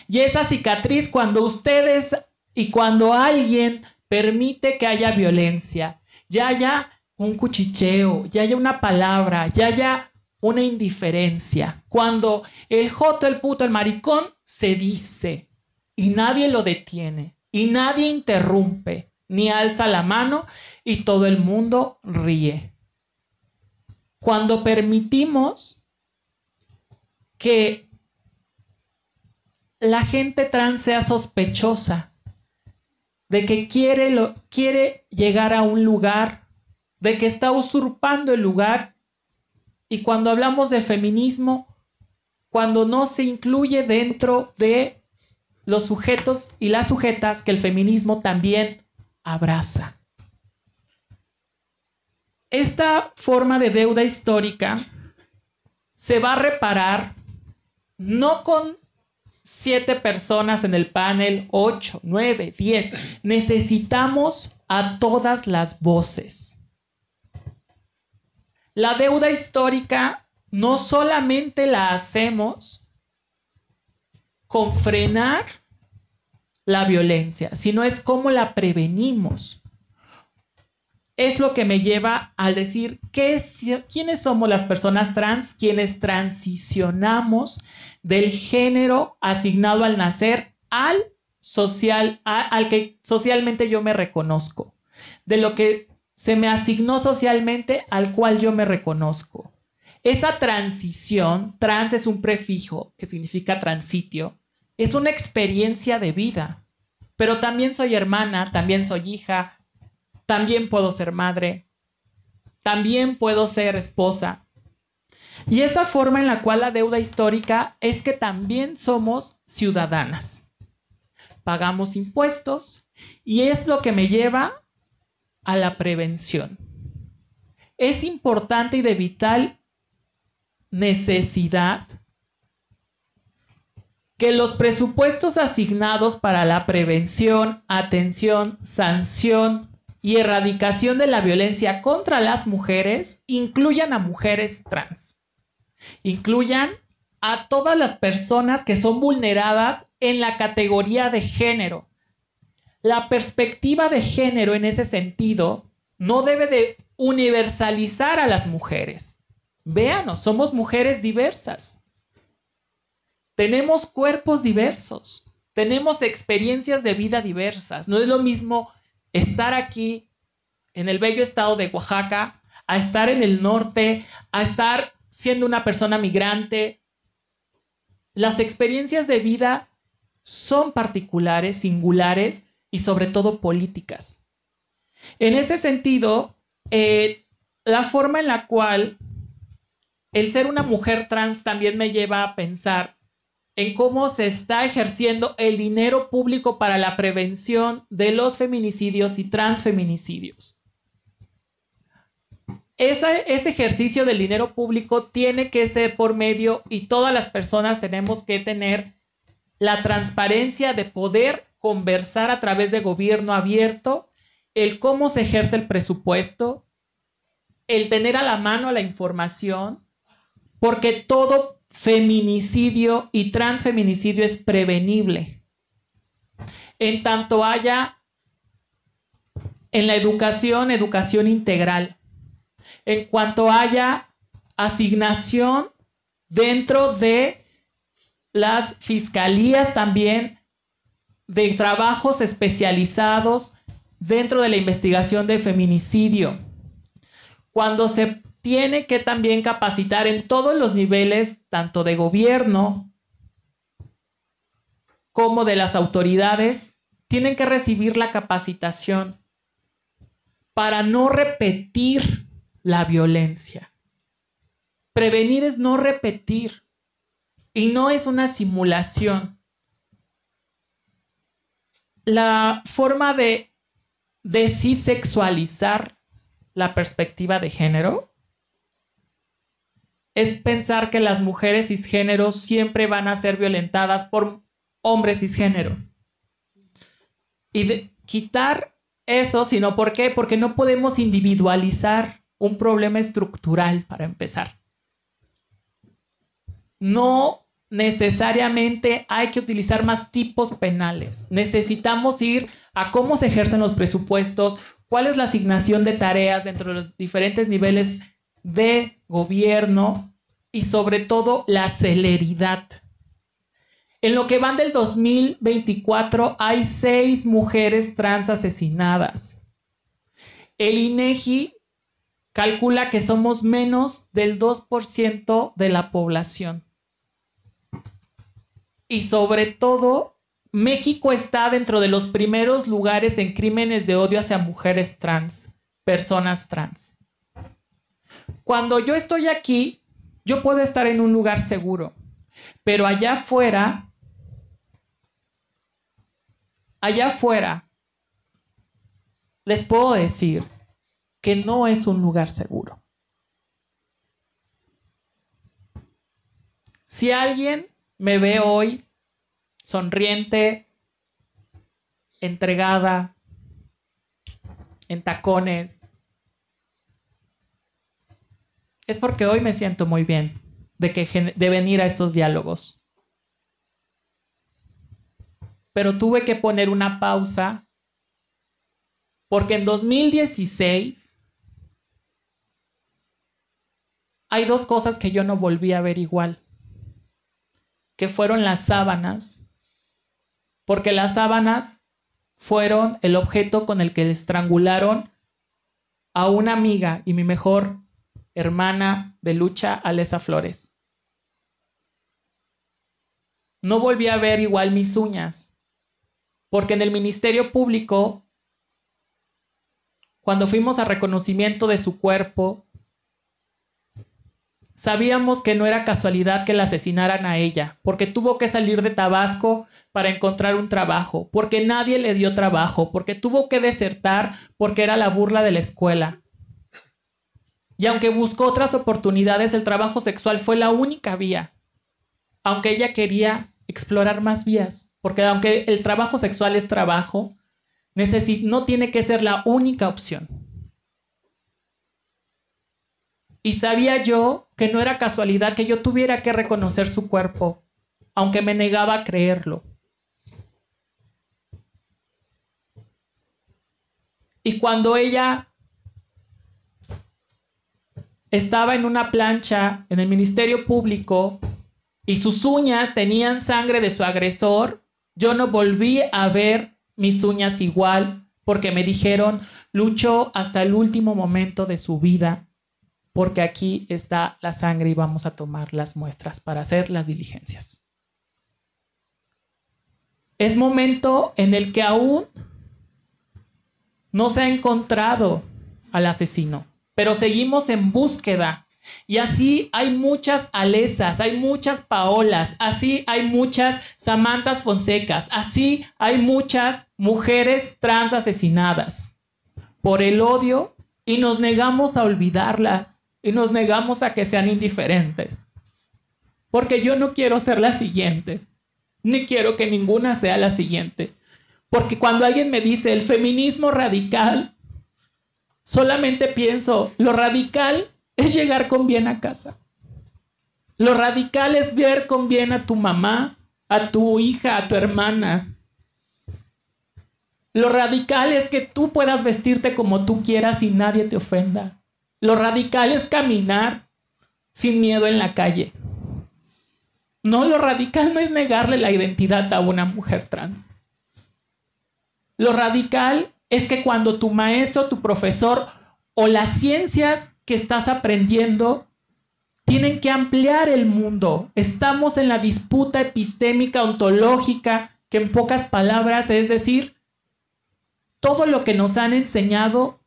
Y esa cicatriz cuando ustedes y cuando alguien permite que haya violencia, ya haya un cuchicheo, ya haya una palabra, ya haya una indiferencia. Cuando el joto, el puto, el maricón se dice y nadie lo detiene y nadie interrumpe ni alza la mano y todo el mundo ríe. Cuando permitimos que la gente trans sea sospechosa de que quiere, quiere llegar a un lugar, de que está usurpando el lugar, y cuando hablamos de feminismo, cuando no se incluye dentro de los sujetos y las sujetas que el feminismo también abraza. Esta forma de deuda histórica se va a reparar no con siete personas en el panel, ocho, nueve, diez. Necesitamos a todas las voces. La deuda histórica no solamente la hacemos con frenar la violencia, sino es cómo la prevenimos. Es lo que me lleva al decir ¿qué quiénes somos las personas trans, quienes transicionamos del género asignado al nacer al social, al que socialmente yo me reconozco, de lo que se me asignó socialmente al cual yo me reconozco. Esa transición, trans es un prefijo que significa transitio, es una experiencia de vida. Pero también soy hermana, también soy hija, también puedo ser madre, también puedo ser esposa. Y esa forma en la cual la deuda histórica es que también somos ciudadanas. Pagamos impuestos y es lo que me lleva a la prevención. Es importante y de vital necesidad que los presupuestos asignados para la prevención, atención, sanción y erradicación de la violencia contra las mujeres incluyan a mujeres trans, incluyan a todas las personas que son vulneradas en la categoría de género. La perspectiva de género en ese sentido no debe de universalizar a las mujeres. Véanos, somos mujeres diversas tenemos cuerpos diversos, tenemos experiencias de vida diversas. No es lo mismo estar aquí en el bello estado de Oaxaca, a estar en el norte, a estar siendo una persona migrante. Las experiencias de vida son particulares, singulares y sobre todo políticas. En ese sentido, eh, la forma en la cual el ser una mujer trans también me lleva a pensar en cómo se está ejerciendo el dinero público para la prevención de los feminicidios y transfeminicidios. ese ejercicio del dinero público tiene que ser por medio y todas las personas tenemos que tener la transparencia de poder conversar a través de gobierno abierto, el cómo se ejerce el presupuesto, el tener a la mano la información, porque todo feminicidio y transfeminicidio es prevenible. En tanto haya en la educación, educación integral. En cuanto haya asignación dentro de las fiscalías también de trabajos especializados dentro de la investigación de feminicidio. Cuando se tiene que también capacitar en todos los niveles, tanto de gobierno como de las autoridades, tienen que recibir la capacitación para no repetir la violencia. Prevenir es no repetir y no es una simulación. La forma de desisexualizar la perspectiva de género es pensar que las mujeres cisgénero siempre van a ser violentadas por hombres cisgénero. Y quitar eso, sino ¿por qué? Porque no podemos individualizar un problema estructural para empezar. No necesariamente hay que utilizar más tipos penales. Necesitamos ir a cómo se ejercen los presupuestos, cuál es la asignación de tareas dentro de los diferentes niveles de gobierno y sobre todo la celeridad. En lo que van del 2024 hay seis mujeres trans asesinadas. El INEGI calcula que somos menos del 2% de la población. Y sobre todo, México está dentro de los primeros lugares en crímenes de odio hacia mujeres trans, personas trans. Cuando yo estoy aquí, yo puedo estar en un lugar seguro, pero allá afuera, allá afuera, les puedo decir que no es un lugar seguro. Si alguien me ve hoy sonriente, entregada, en tacones, es porque hoy me siento muy bien de, que, de venir a estos diálogos. Pero tuve que poner una pausa porque en 2016 hay dos cosas que yo no volví a ver igual, que fueron las sábanas, porque las sábanas fueron el objeto con el que estrangularon a una amiga y mi mejor hermana de lucha Alesa Flores. No volví a ver igual mis uñas, porque en el Ministerio Público, cuando fuimos a reconocimiento de su cuerpo, sabíamos que no era casualidad que la asesinaran a ella, porque tuvo que salir de Tabasco para encontrar un trabajo, porque nadie le dio trabajo, porque tuvo que desertar, porque era la burla de la escuela. Y aunque buscó otras oportunidades, el trabajo sexual fue la única vía. Aunque ella quería explorar más vías, porque aunque el trabajo sexual es trabajo, no tiene que ser la única opción. Y sabía yo que no era casualidad que yo tuviera que reconocer su cuerpo, aunque me negaba a creerlo. Y cuando ella estaba en una plancha en el Ministerio Público y sus uñas tenían sangre de su agresor, yo no volví a ver mis uñas igual porque me dijeron, luchó hasta el último momento de su vida porque aquí está la sangre y vamos a tomar las muestras para hacer las diligencias. Es momento en el que aún no se ha encontrado al asesino pero seguimos en búsqueda. Y así hay muchas Alesas, hay muchas Paolas, así hay muchas Samantas Fonsecas, así hay muchas mujeres trans asesinadas por el odio y nos negamos a olvidarlas y nos negamos a que sean indiferentes. Porque yo no quiero ser la siguiente, ni quiero que ninguna sea la siguiente. Porque cuando alguien me dice el feminismo radical, solamente pienso, lo radical es llegar con bien a casa. Lo radical es ver con bien a tu mamá, a tu hija, a tu hermana. Lo radical es que tú puedas vestirte como tú quieras y nadie te ofenda. Lo radical es caminar sin miedo en la calle. No, lo radical no es negarle la identidad a una mujer trans. Lo radical es que cuando tu maestro, tu profesor o las ciencias que estás aprendiendo tienen que ampliar el mundo. Estamos en la disputa epistémica ontológica, que en pocas palabras es decir, todo lo que nos han enseñado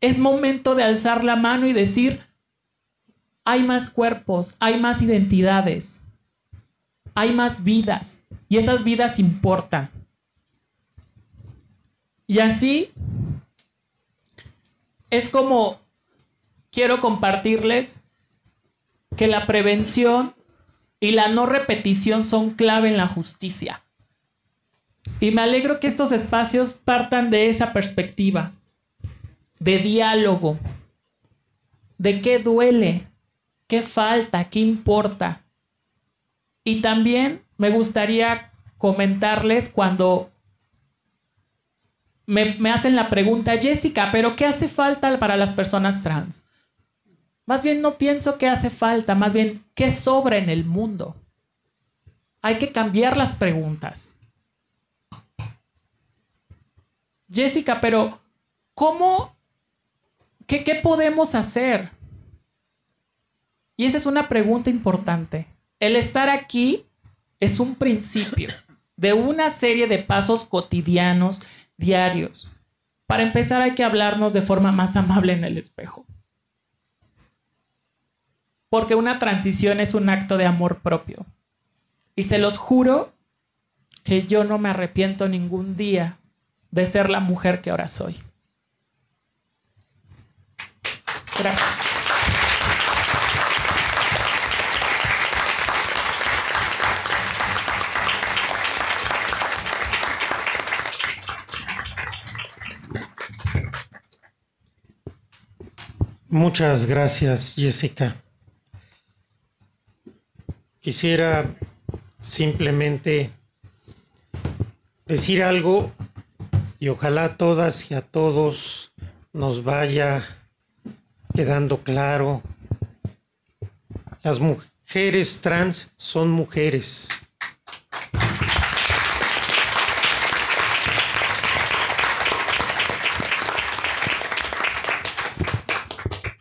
es momento de alzar la mano y decir, hay más cuerpos, hay más identidades, hay más vidas y esas vidas importan. Y así es como quiero compartirles que la prevención y la no repetición son clave en la justicia. Y me alegro que estos espacios partan de esa perspectiva, de diálogo, de qué duele, qué falta, qué importa. Y también me gustaría comentarles cuando me, hacen la pregunta, Jessica, ¿pero qué hace falta para las personas trans? Más bien no pienso qué hace falta, más bien qué sobra en el mundo. Hay que cambiar las preguntas. Jessica, pero ¿cómo? ¿Qué, qué podemos hacer? Y esa es una pregunta importante. El estar aquí es un principio de una serie de pasos cotidianos diarios. Para empezar hay que hablarnos de forma más amable en el espejo. Porque una transición es un acto de amor propio. Y se los juro que yo no me arrepiento ningún día de ser la mujer que ahora soy. Gracias. Muchas gracias, Jessica. Quisiera simplemente decir algo y ojalá a todas y a todos nos vaya quedando claro. Las mujeres trans son mujeres.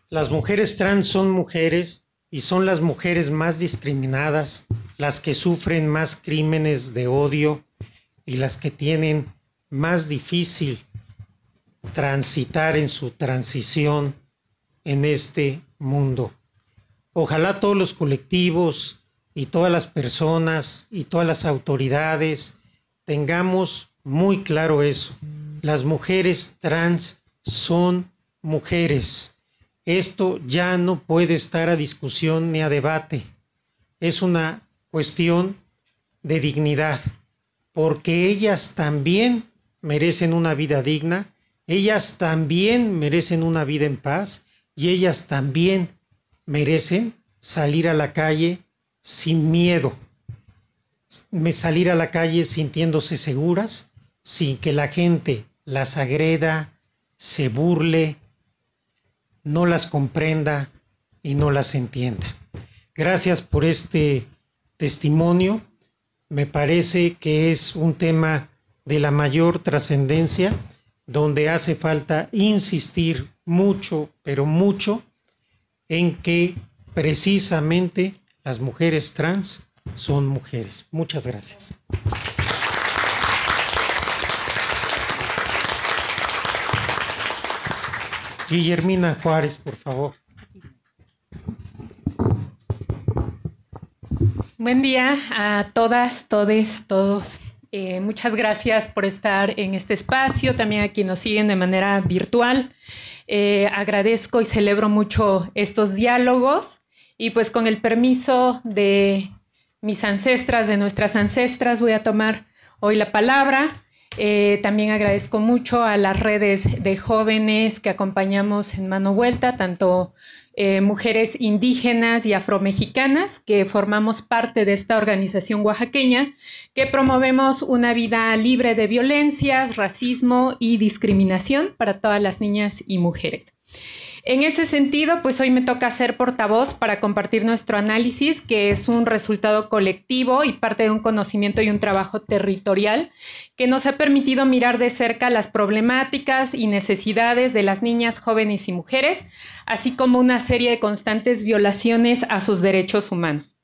Las mujeres trans son mujeres y son las mujeres más discriminadas, las que sufren más crímenes de odio y las que tienen más difícil transitar en su transición en este mundo. Ojalá todos los colectivos y todas las personas y todas las autoridades tengamos muy claro eso. Las mujeres trans son mujeres esto ya no puede estar a discusión ni a debate. Es una cuestión de dignidad, porque ellas también merecen una vida digna, ellas también merecen una vida en paz y ellas también merecen salir a la calle sin miedo, salir a la calle sintiéndose seguras, sin que la gente las agreda, se burle, no las comprenda y no las entienda. Gracias por este testimonio. Me parece que es un tema de la mayor trascendencia, donde hace falta insistir mucho, pero mucho, en que precisamente las mujeres trans son mujeres. Muchas gracias. Guillermina Juárez, por favor. Buen día a todas, todes, todos. Eh, muchas gracias por estar en este espacio, también a quienes nos siguen de manera virtual. Eh, agradezco y celebro mucho estos diálogos y pues con el permiso de mis ancestras, de nuestras ancestras, voy a tomar hoy la palabra eh, también agradezco mucho a las redes de jóvenes que acompañamos en Mano Vuelta, tanto eh, mujeres indígenas y afromexicanas que formamos parte de esta organización oaxaqueña que promovemos una vida libre de violencias, racismo y discriminación para todas las niñas y mujeres. En ese sentido, pues hoy me toca ser portavoz para compartir nuestro análisis, que es un resultado colectivo y parte de un conocimiento y un trabajo territorial que nos ha permitido mirar de cerca las problemáticas y necesidades de las niñas, jóvenes y mujeres, así como una serie de constantes violaciones a sus derechos humanos.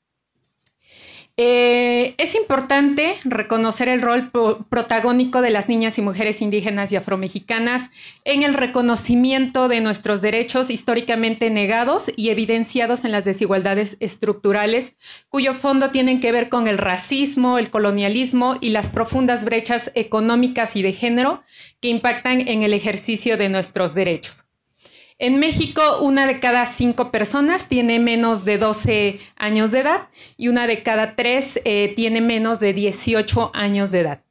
Eh, es importante reconocer el rol protagónico de las niñas y mujeres indígenas y afromexicanas en el reconocimiento de nuestros derechos históricamente negados y evidenciados en las desigualdades estructurales, cuyo fondo tienen que ver con el racismo, el colonialismo y las profundas brechas económicas y de género que impactan en el ejercicio de nuestros derechos. En México, una de cada cinco personas tiene menos de 12 años de edad y una de cada tres eh, tiene menos de 18 años de edad.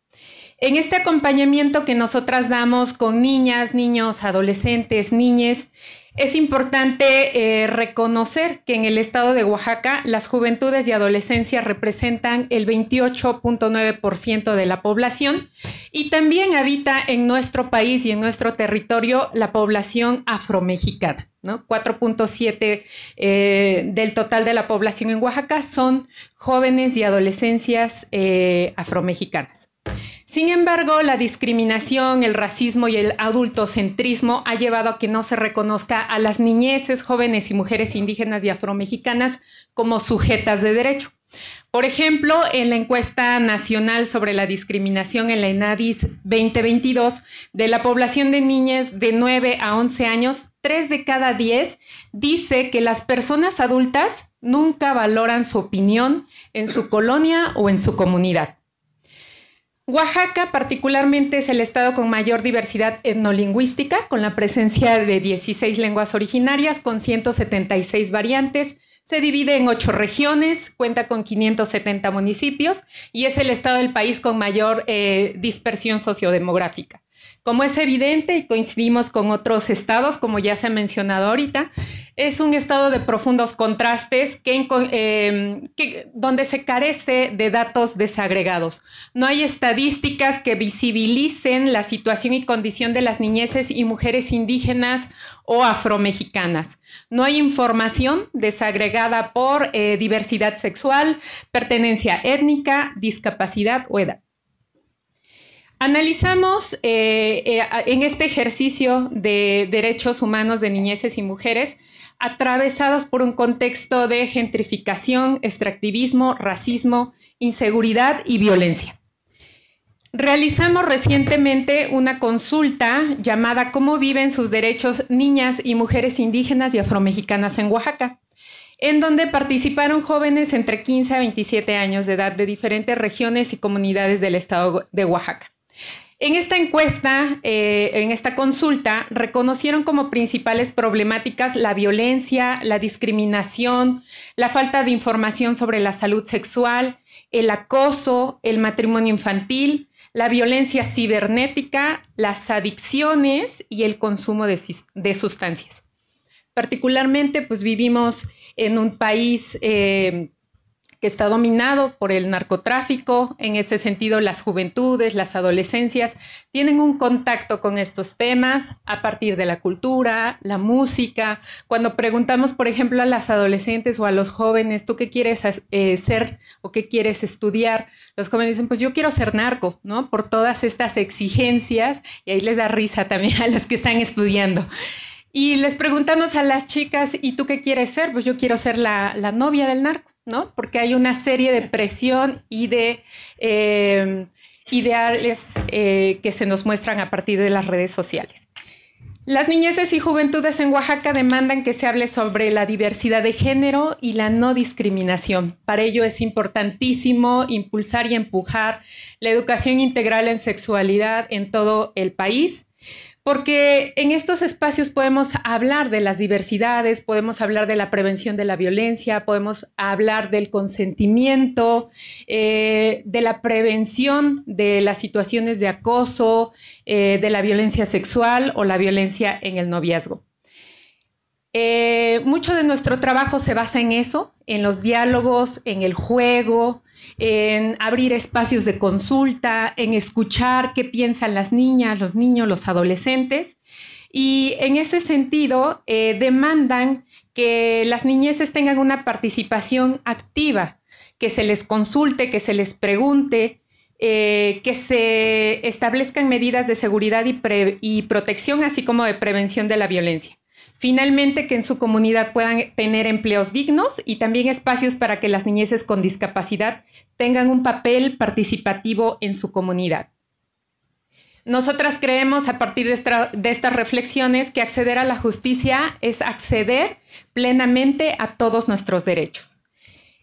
En este acompañamiento que nosotras damos con niñas, niños, adolescentes, niñes, es importante eh, reconocer que en el estado de Oaxaca las juventudes y adolescencias representan el 28.9% de la población y también habita en nuestro país y en nuestro territorio la población afromexicana. ¿no? 4.7 eh, del total de la población en Oaxaca son jóvenes y adolescencias eh, afromexicanas. Sin embargo, la discriminación, el racismo y el adultocentrismo ha llevado a que no se reconozca a las niñeces, jóvenes y mujeres indígenas y afromexicanas como sujetas de derecho. Por ejemplo, en la encuesta nacional sobre la discriminación en la ENADIS 2022, de la población de niñas de 9 a 11 años, 3 de cada 10 dice que las personas adultas nunca valoran su opinión en su colonia o en su comunidad. Oaxaca particularmente es el estado con mayor diversidad etnolingüística, con la presencia de 16 lenguas originarias, con 176 variantes. Se divide en ocho regiones, cuenta con 570 municipios y es el estado del país con mayor eh, dispersión sociodemográfica. Como es evidente y coincidimos con otros estados, como ya se ha mencionado ahorita, es un estado de profundos contrastes em, que, donde se carece de datos desagregados. No hay estadísticas que visibilicen la situación y condición de las niñeces y mujeres indígenas o afromexicanas. No hay información desagregada por eh, diversidad sexual, pertenencia étnica, discapacidad o edad. Analizamos eh, eh, en este ejercicio de derechos humanos de niñeces y mujeres atravesados por un contexto de gentrificación, extractivismo, racismo, inseguridad y violencia. Realizamos recientemente una consulta llamada ¿Cómo viven sus derechos niñas y mujeres indígenas y afromexicanas en Oaxaca? en donde participaron jóvenes entre 15 a 27 años de edad de diferentes regiones y comunidades del estado de Oaxaca. En esta encuesta, eh, en esta consulta, reconocieron como principales problemáticas la violencia, la discriminación, la falta de información sobre la salud sexual, el acoso, el matrimonio infantil, la violencia cibernética, las adicciones y el consumo de, sustancias. Particularmente, pues vivimos en un país eh, que está dominado por el narcotráfico. En ese sentido, las juventudes, las adolescencias tienen un contacto con estos temas a partir de la cultura, la música. Cuando preguntamos, por ejemplo, a las adolescentes o a los jóvenes, ¿tú qué quieres eh, ser o qué quieres estudiar? Los jóvenes dicen, pues yo quiero ser narco, ¿no? Por todas estas exigencias, y ahí les da risa también a las que están estudiando. Y les preguntamos a las chicas, ¿y tú qué quieres ser? Pues yo quiero ser la, novia del narco, ¿no? Porque hay una serie de presión y de eh, ideales eh, que se nos muestran a partir de las redes sociales. Las niñeces y juventudes en Oaxaca demandan que se hable sobre la diversidad de género y la no discriminación. Para ello es importantísimo impulsar y empujar la educación integral en sexualidad en todo el país porque en estos espacios podemos hablar de las diversidades, podemos hablar de la prevención de la violencia, podemos hablar del consentimiento, eh, de la prevención de las situaciones de acoso, eh, de la violencia sexual o la violencia en el noviazgo. Eh, mucho de nuestro trabajo se basa en eso, en los diálogos, en el juego, en abrir espacios de consulta, en escuchar qué piensan las niñas, los niños, los adolescentes. Y en ese sentido, eh, demandan que las niñeces tengan una participación activa, que se les consulte, que se les pregunte, eh, que se establezcan medidas de seguridad y protección, así como de prevención de la violencia. Finalmente, que en su comunidad puedan tener empleos dignos y también espacios para que las niñeces con discapacidad tengan un papel participativo en su comunidad. Nosotras creemos a partir de, estas reflexiones que acceder a la justicia es acceder plenamente a todos nuestros derechos.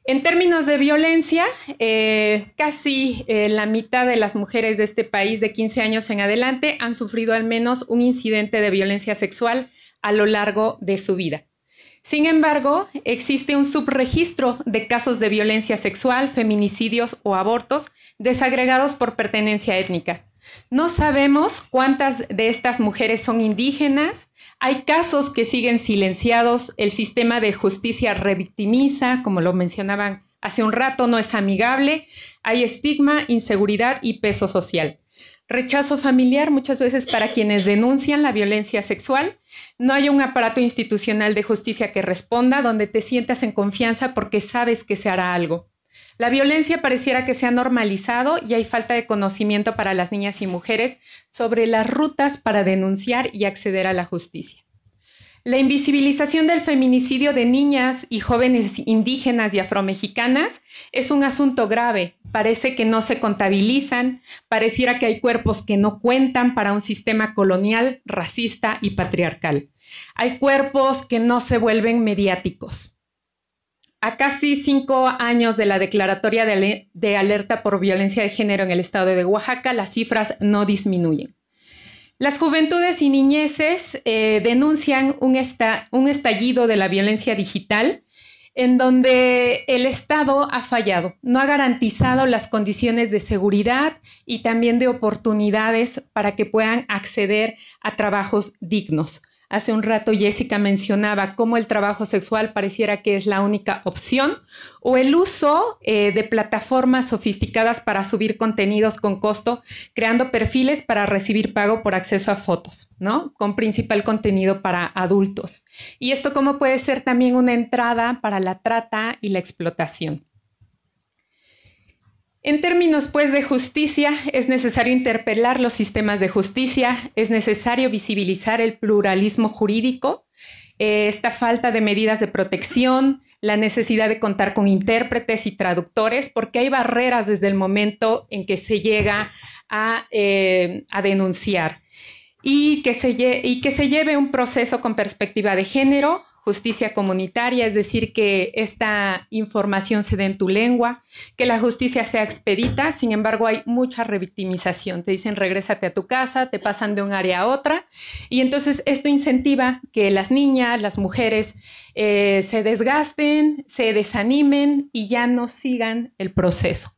En términos de violencia, eh, casi eh, la mitad de las mujeres de este país de 15 años en adelante han sufrido al menos un incidente de violencia sexual a lo largo de su vida. Sin embargo, existe un subregistro de casos de violencia sexual, feminicidios o abortos desagregados por pertenencia étnica. No sabemos cuántas de estas mujeres son indígenas. Hay casos que siguen silenciados. El sistema de justicia revictimiza, como lo mencionaban hace un rato, no es amigable. Hay estigma, inseguridad y peso social. Rechazo familiar, muchas veces para quienes denuncian la violencia sexual, no hay un aparato institucional de justicia que responda donde te sientas en confianza porque sabes que se hará algo. La violencia pareciera que se ha normalizado y hay falta de conocimiento para las niñas y mujeres sobre las rutas para denunciar y acceder a la justicia. La invisibilización del feminicidio de niñas y jóvenes indígenas y afromexicanas es un asunto grave. Parece que no se contabilizan, pareciera que hay cuerpos que no cuentan para un sistema colonial, racista y patriarcal. Hay cuerpos que no se vuelven mediáticos. A casi cinco años de la declaratoria de, alerta por violencia de género en el estado de Oaxaca, las cifras no disminuyen. Las juventudes y niñeces eh, denuncian un estallido de la violencia digital en donde el Estado ha fallado, no ha garantizado las condiciones de seguridad y también de oportunidades para que puedan acceder a trabajos dignos. Hace un rato Jessica mencionaba cómo el trabajo sexual pareciera que es la única opción o el uso eh, de plataformas sofisticadas para subir contenidos con costo, creando perfiles para recibir pago por acceso a fotos, ¿no? Con principal contenido para adultos. Y esto cómo puede ser también una entrada para la trata y la explotación. En términos pues de justicia, es necesario interpelar los sistemas de justicia, es necesario visibilizar el pluralismo jurídico, eh, esta falta de medidas de protección, la necesidad de contar con intérpretes y traductores, porque hay barreras desde el momento en que se llega a, eh, denunciar. Y que, se y que se lleve un proceso con perspectiva de género, justicia comunitaria, es decir, que esta información se dé en tu lengua, que la justicia sea expedita, sin embargo hay mucha revictimización, te dicen regrésate a tu casa, te pasan de un área a otra, y entonces esto incentiva que las niñas, las mujeres eh, se desgasten, se desanimen y ya no sigan el proceso.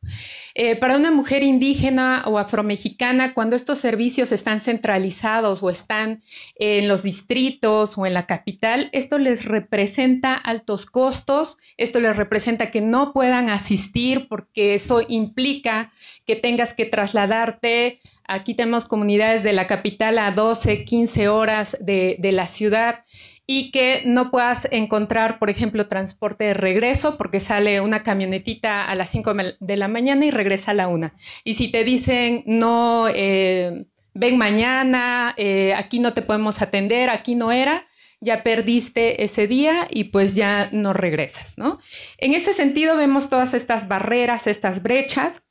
Eh, para una mujer indígena o afromexicana, cuando estos servicios están centralizados o están en los distritos o en la capital, esto les representa altos costos, esto les representa que no puedan asistir porque eso implica que tengas que trasladarte. Aquí tenemos comunidades de la capital a 12, 15 horas de la ciudad y que no puedas encontrar, por ejemplo, transporte de regreso porque sale una camionetita a las 5 de la mañana y regresa a la 1. Y si te dicen, no, eh, ven mañana, eh, aquí no te podemos atender, aquí no era, ya perdiste ese día y pues ya no regresas, ¿no? En ese sentido vemos todas estas barreras, estas brechas.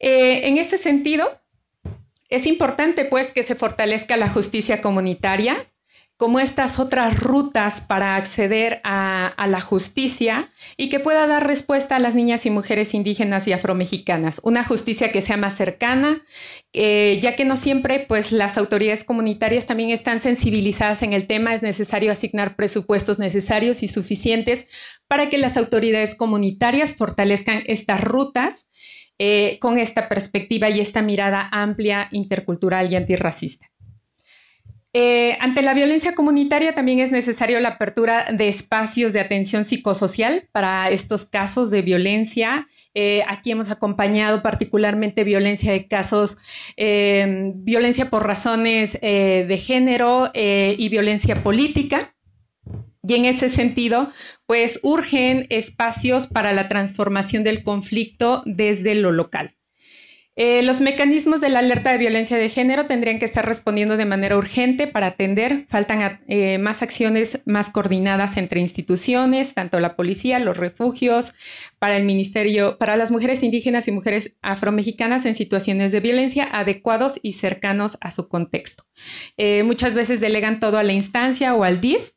Eh, en ese sentido, es importante pues que se fortalezca la justicia comunitaria como estas otras rutas para acceder a, la justicia y que pueda dar respuesta a las niñas y mujeres indígenas y afromexicanas. Una justicia que sea más cercana, eh, ya que no siempre pues, las autoridades comunitarias también están sensibilizadas en el tema, es necesario asignar presupuestos necesarios y suficientes para que las autoridades comunitarias fortalezcan estas rutas eh, con esta perspectiva y esta mirada amplia, intercultural y antirracista. Eh, ante la violencia comunitaria también es necesario la apertura de espacios de atención psicosocial para estos casos de violencia. Eh, aquí hemos acompañado particularmente violencia de casos, eh, violencia por razones de género y violencia política. Y en ese sentido, pues urgen espacios para la transformación del conflicto desde lo local. Eh, los mecanismos de la alerta de violencia de género tendrían que estar respondiendo de manera urgente para atender. Faltan eh, más acciones más coordinadas entre instituciones, tanto la policía, los refugios, para el ministerio, para las mujeres indígenas y mujeres afromexicanas en situaciones de violencia adecuados y cercanos a su contexto. Eh, muchas veces delegan todo a la instancia o al DIF,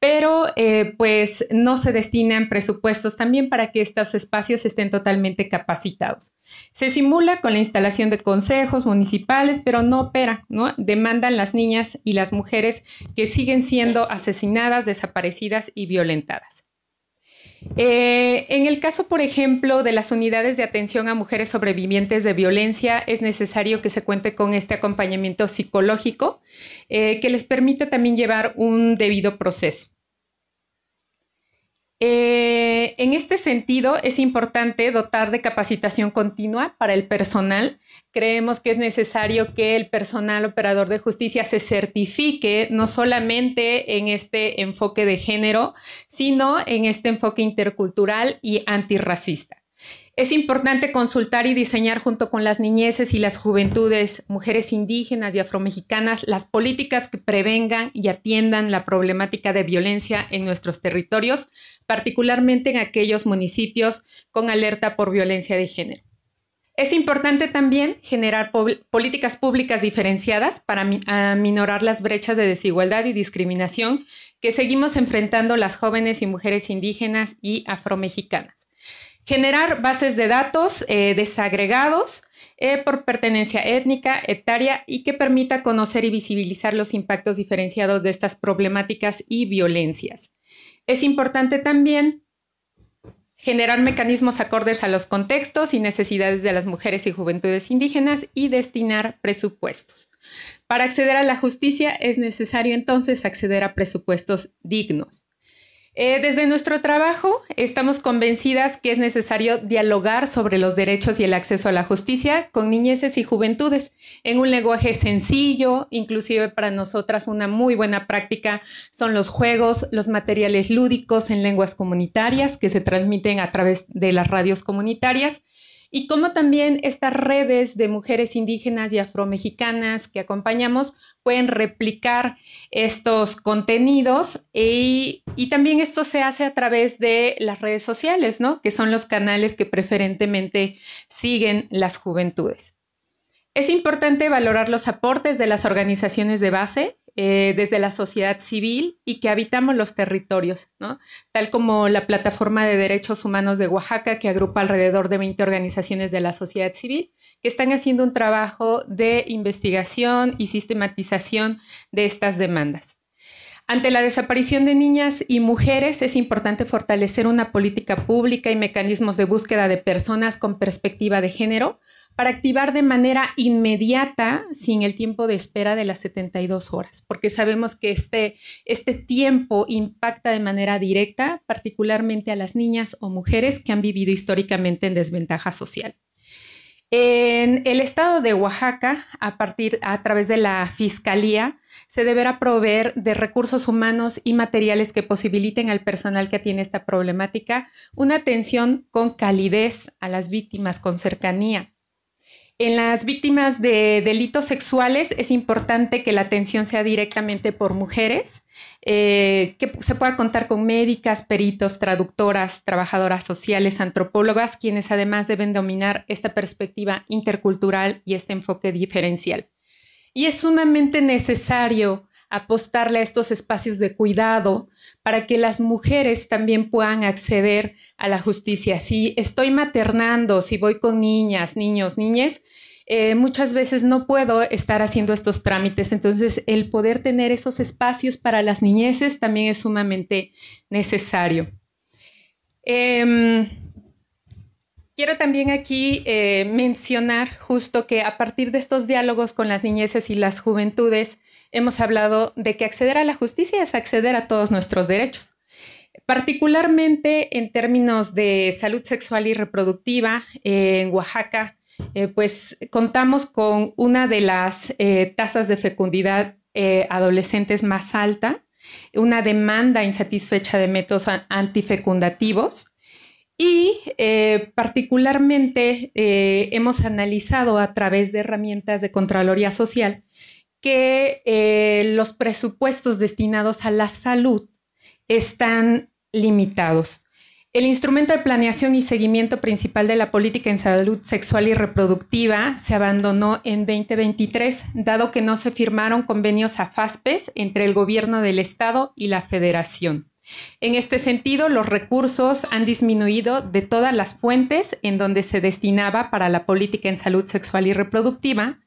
pero eh, pues no se destinan presupuestos también para que estos espacios estén totalmente capacitados. Se simula con la instalación de consejos municipales, pero no opera, ¿no? Demandan las niñas y las mujeres que siguen siendo asesinadas, desaparecidas y violentadas. Eh, en el caso, por ejemplo, de las unidades de atención a mujeres sobrevivientes de violencia, es necesario que se cuente con este acompañamiento psicológico eh, que les permita también llevar un debido proceso. Eh, en este sentido, es importante dotar de capacitación continua para el personal creemos que es necesario que el personal operador de justicia se certifique no solamente en este enfoque de género, sino en este enfoque intercultural y antirracista. Es importante consultar y diseñar junto con las niñeces y las juventudes, mujeres indígenas y afromexicanas, las políticas que prevengan y atiendan la problemática de violencia en nuestros territorios, particularmente en aquellos municipios con alerta por violencia de género. Es importante también generar políticas públicas diferenciadas para aminorar las brechas de desigualdad y discriminación que seguimos enfrentando las jóvenes y mujeres indígenas y afromexicanas. Generar bases de datos eh, desagregados eh, por pertenencia étnica, etaria y que permita conocer y visibilizar los impactos diferenciados de estas problemáticas y violencias. Es importante también generar mecanismos acordes a los contextos y necesidades de las mujeres y juventudes indígenas y destinar presupuestos. Para acceder a la justicia es necesario entonces acceder a presupuestos dignos. Eh, desde nuestro trabajo estamos convencidas que es necesario dialogar sobre los derechos y el acceso a la justicia con niñeces y juventudes en un lenguaje sencillo, inclusive para nosotras una muy buena práctica son los juegos, los materiales lúdicos en lenguas comunitarias que se transmiten a través de las radios comunitarias y cómo también estas redes de mujeres indígenas y afromexicanas que acompañamos pueden replicar estos contenidos y, e, y también esto se hace a través de las redes sociales, ¿no? Que son los canales que preferentemente siguen las juventudes. Es importante valorar los aportes de las organizaciones de base, eh, desde la sociedad civil y que habitamos los territorios, tal como la Plataforma de Derechos Humanos de Oaxaca, que agrupa alrededor de 20 organizaciones de la sociedad civil, que están haciendo un trabajo de investigación y sistematización de estas demandas. Ante la desaparición de niñas y mujeres es importante fortalecer una política pública y mecanismos de búsqueda de personas con perspectiva de género para activar de manera inmediata sin el tiempo de espera de las 72 horas, porque sabemos que este, este tiempo impacta de manera directa particularmente a las niñas o mujeres que han vivido históricamente en desventaja social. En el estado de Oaxaca, a partir a través de la fiscalía, se deberá proveer de recursos humanos y materiales que posibiliten al personal que tiene esta problemática una atención con calidez a las víctimas, con cercanía, en las víctimas de delitos sexuales es importante que la atención sea directamente por mujeres, eh, que se pueda contar con médicas, peritos, traductoras, trabajadoras sociales, antropólogas, quienes además deben dominar esta perspectiva intercultural y este enfoque diferencial. Y es sumamente necesario apostarle a estos espacios de cuidado para que las mujeres también puedan acceder a la justicia. Si estoy maternando, si voy con niñas, niños, niñas, eh, muchas veces no puedo estar haciendo estos trámites. Entonces, el poder tener esos espacios para las niñeces también es sumamente necesario. Em, Quiero también aquí eh, mencionar justo que a partir de estos diálogos con las niñeces y las juventudes, hemos hablado de que acceder a la justicia es acceder a todos nuestros derechos, particularmente en términos de salud sexual y reproductiva en Oaxaca. Eh, pues contamos con una de las eh, tasas de fecundidad adolescentes más alta, una demanda insatisfecha de métodos antifecundativos y eh, particularmente eh, hemos analizado a través de herramientas de Contraloría Social que eh, los presupuestos destinados a la salud están limitados. El instrumento de planeación y seguimiento principal de la política en salud sexual y reproductiva se abandonó en 2023, dado que no se firmaron convenios a FASPES entre el gobierno del Estado y la Federación. En este sentido, los recursos han disminuido de todas las fuentes en donde se destinaba para la política en salud sexual y reproductiva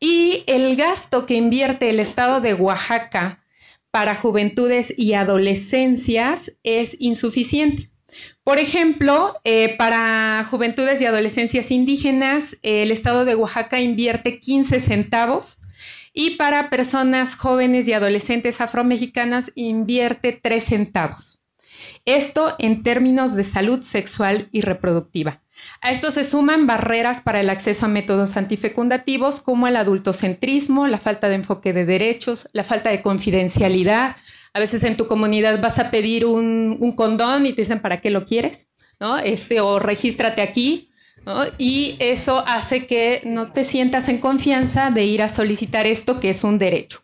y el gasto que invierte el Estado de Oaxaca para juventudes y adolescencias es insuficiente. Por ejemplo, eh, para juventudes y adolescencias indígenas, el Estado de Oaxaca invierte 15 centavos y para personas jóvenes y adolescentes afromexicanas invierte tres centavos. Esto en términos de salud sexual y reproductiva. A esto se suman barreras para el acceso a métodos antifecundativos como el adultocentrismo, la falta de enfoque de derechos, la falta de confidencialidad. A veces en tu comunidad vas a pedir un, condón y te dicen, ¿para qué lo quieres? ¿No? Este, o regístrate aquí, y eso hace que no te sientas en confianza de ir a solicitar esto que es un derecho.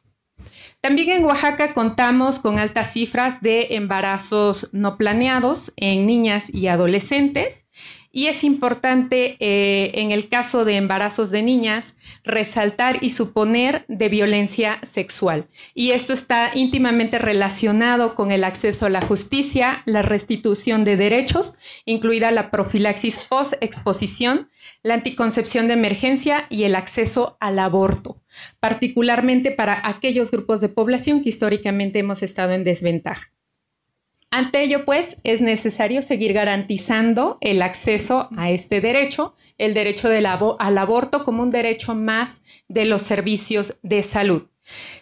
También en Oaxaca contamos con altas cifras de embarazos no planeados en niñas y adolescentes y es importante eh, en el caso de embarazos de niñas resaltar y suponer de violencia sexual. Y esto está íntimamente relacionado con el acceso a la justicia, la restitución de derechos, incluida la profilaxis post-exposición, la anticoncepción de emergencia y el acceso al aborto, particularmente para aquellos grupos de población que históricamente hemos estado en desventaja. Ante ello, pues, es necesario seguir garantizando el acceso a este derecho, el derecho al aborto como un derecho más de los servicios de salud.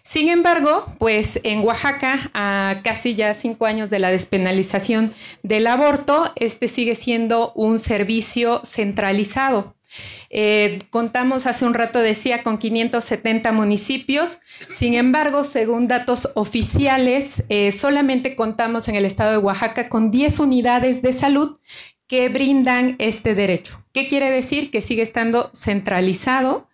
Sin embargo, pues en Oaxaca, a casi ya cinco años de la despenalización del aborto, este sigue siendo un servicio centralizado. Eh, contamos hace un rato, decía, con 570 municipios. Sin embargo, según datos oficiales, eh, solamente contamos en el estado de Oaxaca con 10 unidades de salud que brindan este derecho. ¿Qué quiere decir? Que sigue estando centralizado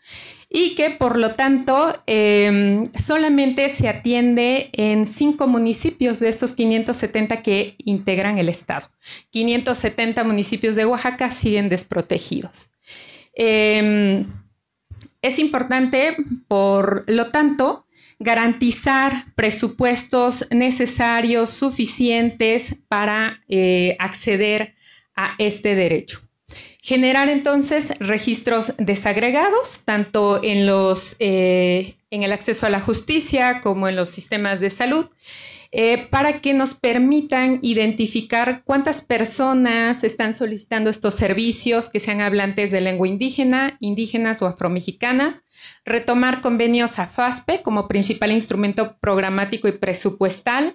y que por lo tanto em, solamente se atiende en cinco municipios de estos 570 que integran el estado. 570 municipios de Oaxaca siguen desprotegidos. Em, es importante, por lo tanto, garantizar presupuestos necesarios, suficientes para eh, acceder a este derecho. Generar entonces registros desagregados, tanto en, los, eh, en el acceso a la justicia como en los sistemas de salud. Eh, para que nos permitan identificar cuántas personas están solicitando estos servicios que sean hablantes de lengua indígena, indígenas o afromexicanas, retomar convenios a FASPE como principal instrumento programático y presupuestal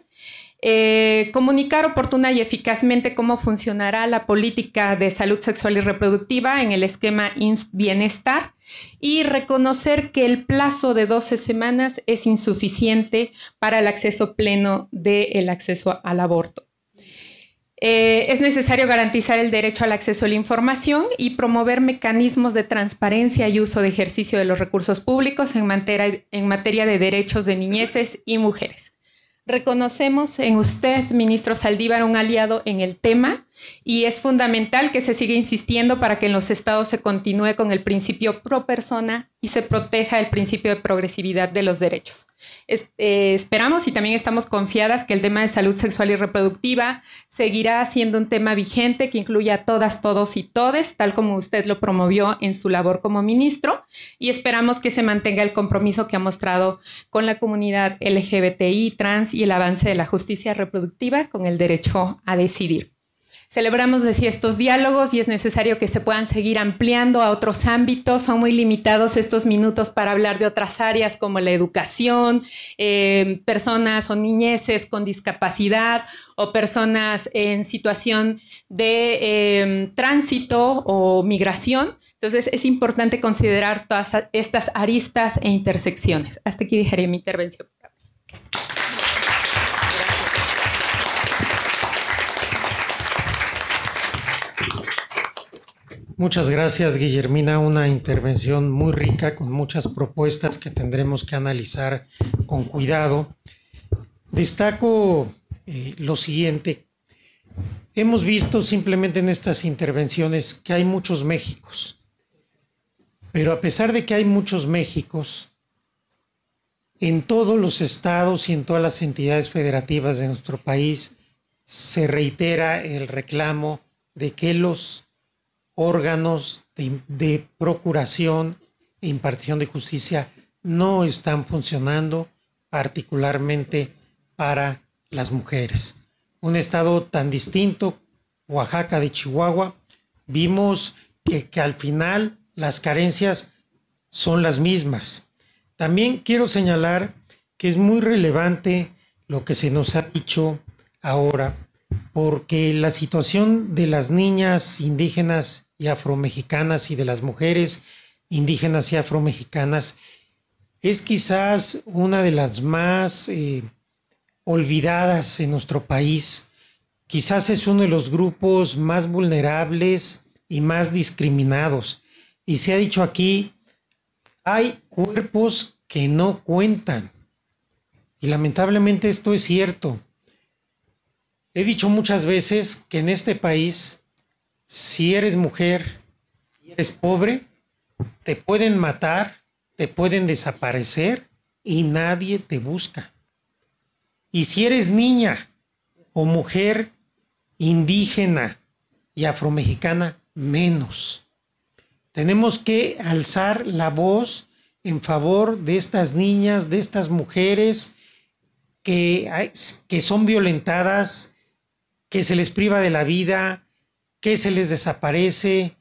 eh, comunicar oportuna y eficazmente cómo funcionará la política de salud sexual y reproductiva en el esquema INS Bienestar y reconocer que el plazo de 12 semanas es insuficiente para el acceso pleno del acceso al aborto. Eh, es necesario garantizar el derecho al acceso a la información y promover mecanismos de transparencia y uso de ejercicio de los recursos públicos en materia, en materia de derechos de niñeces y mujeres. Reconocemos en usted, ministro Saldívar, un aliado en el tema y es fundamental que se siga insistiendo para que en los estados se continúe con el principio pro persona y se proteja el principio de progresividad de los derechos. Eh, esperamos y también estamos confiadas que el tema de salud sexual y reproductiva seguirá siendo un tema vigente que incluya a todas, todos y todes, tal como usted lo promovió en su labor como ministro, y esperamos que se mantenga el compromiso que ha mostrado con la comunidad LGBTI, trans y el avance de la justicia reproductiva con el derecho a decidir. Celebramos, decía, estos diálogos y es necesario que se puedan seguir ampliando a otros ámbitos. Son muy limitados estos minutos para hablar de otras áreas como la educación, eh, personas o niñeces con discapacidad o personas en situación de em, tránsito o migración. Entonces es importante considerar todas estas aristas e intersecciones. Hasta aquí dejaré mi intervención. Muchas gracias, Guillermina. Una intervención muy rica con muchas propuestas que tendremos que analizar con cuidado. Destaco eh, lo siguiente. Hemos visto simplemente en estas intervenciones que hay muchos Méxicos. Pero a pesar de que hay muchos Méxicos, en todos los estados y en todas las entidades federativas de nuestro país se reitera el reclamo de que los órganos de, procuración e impartición de justicia no están funcionando, particularmente para las mujeres. Un estado tan distinto, Oaxaca de Chihuahua, vimos que al final las carencias son las mismas. También quiero señalar que es muy relevante lo que se nos ha dicho ahora, porque la situación de las niñas indígenas y afromexicanas y de las mujeres indígenas y afromexicanas es quizás una de las más eh, olvidadas en nuestro país. Quizás es uno de los grupos más vulnerables y más discriminados. Y se ha dicho aquí, hay cuerpos que no cuentan. Y lamentablemente esto es cierto. He dicho muchas veces que en este país si eres mujer y eres pobre, te pueden matar, te pueden desaparecer y nadie te busca. Y si eres niña o mujer indígena y afromexicana, menos. Tenemos que alzar la voz en favor de estas niñas, de estas mujeres que, que son violentadas, que se les priva de la vida, que se les desaparece,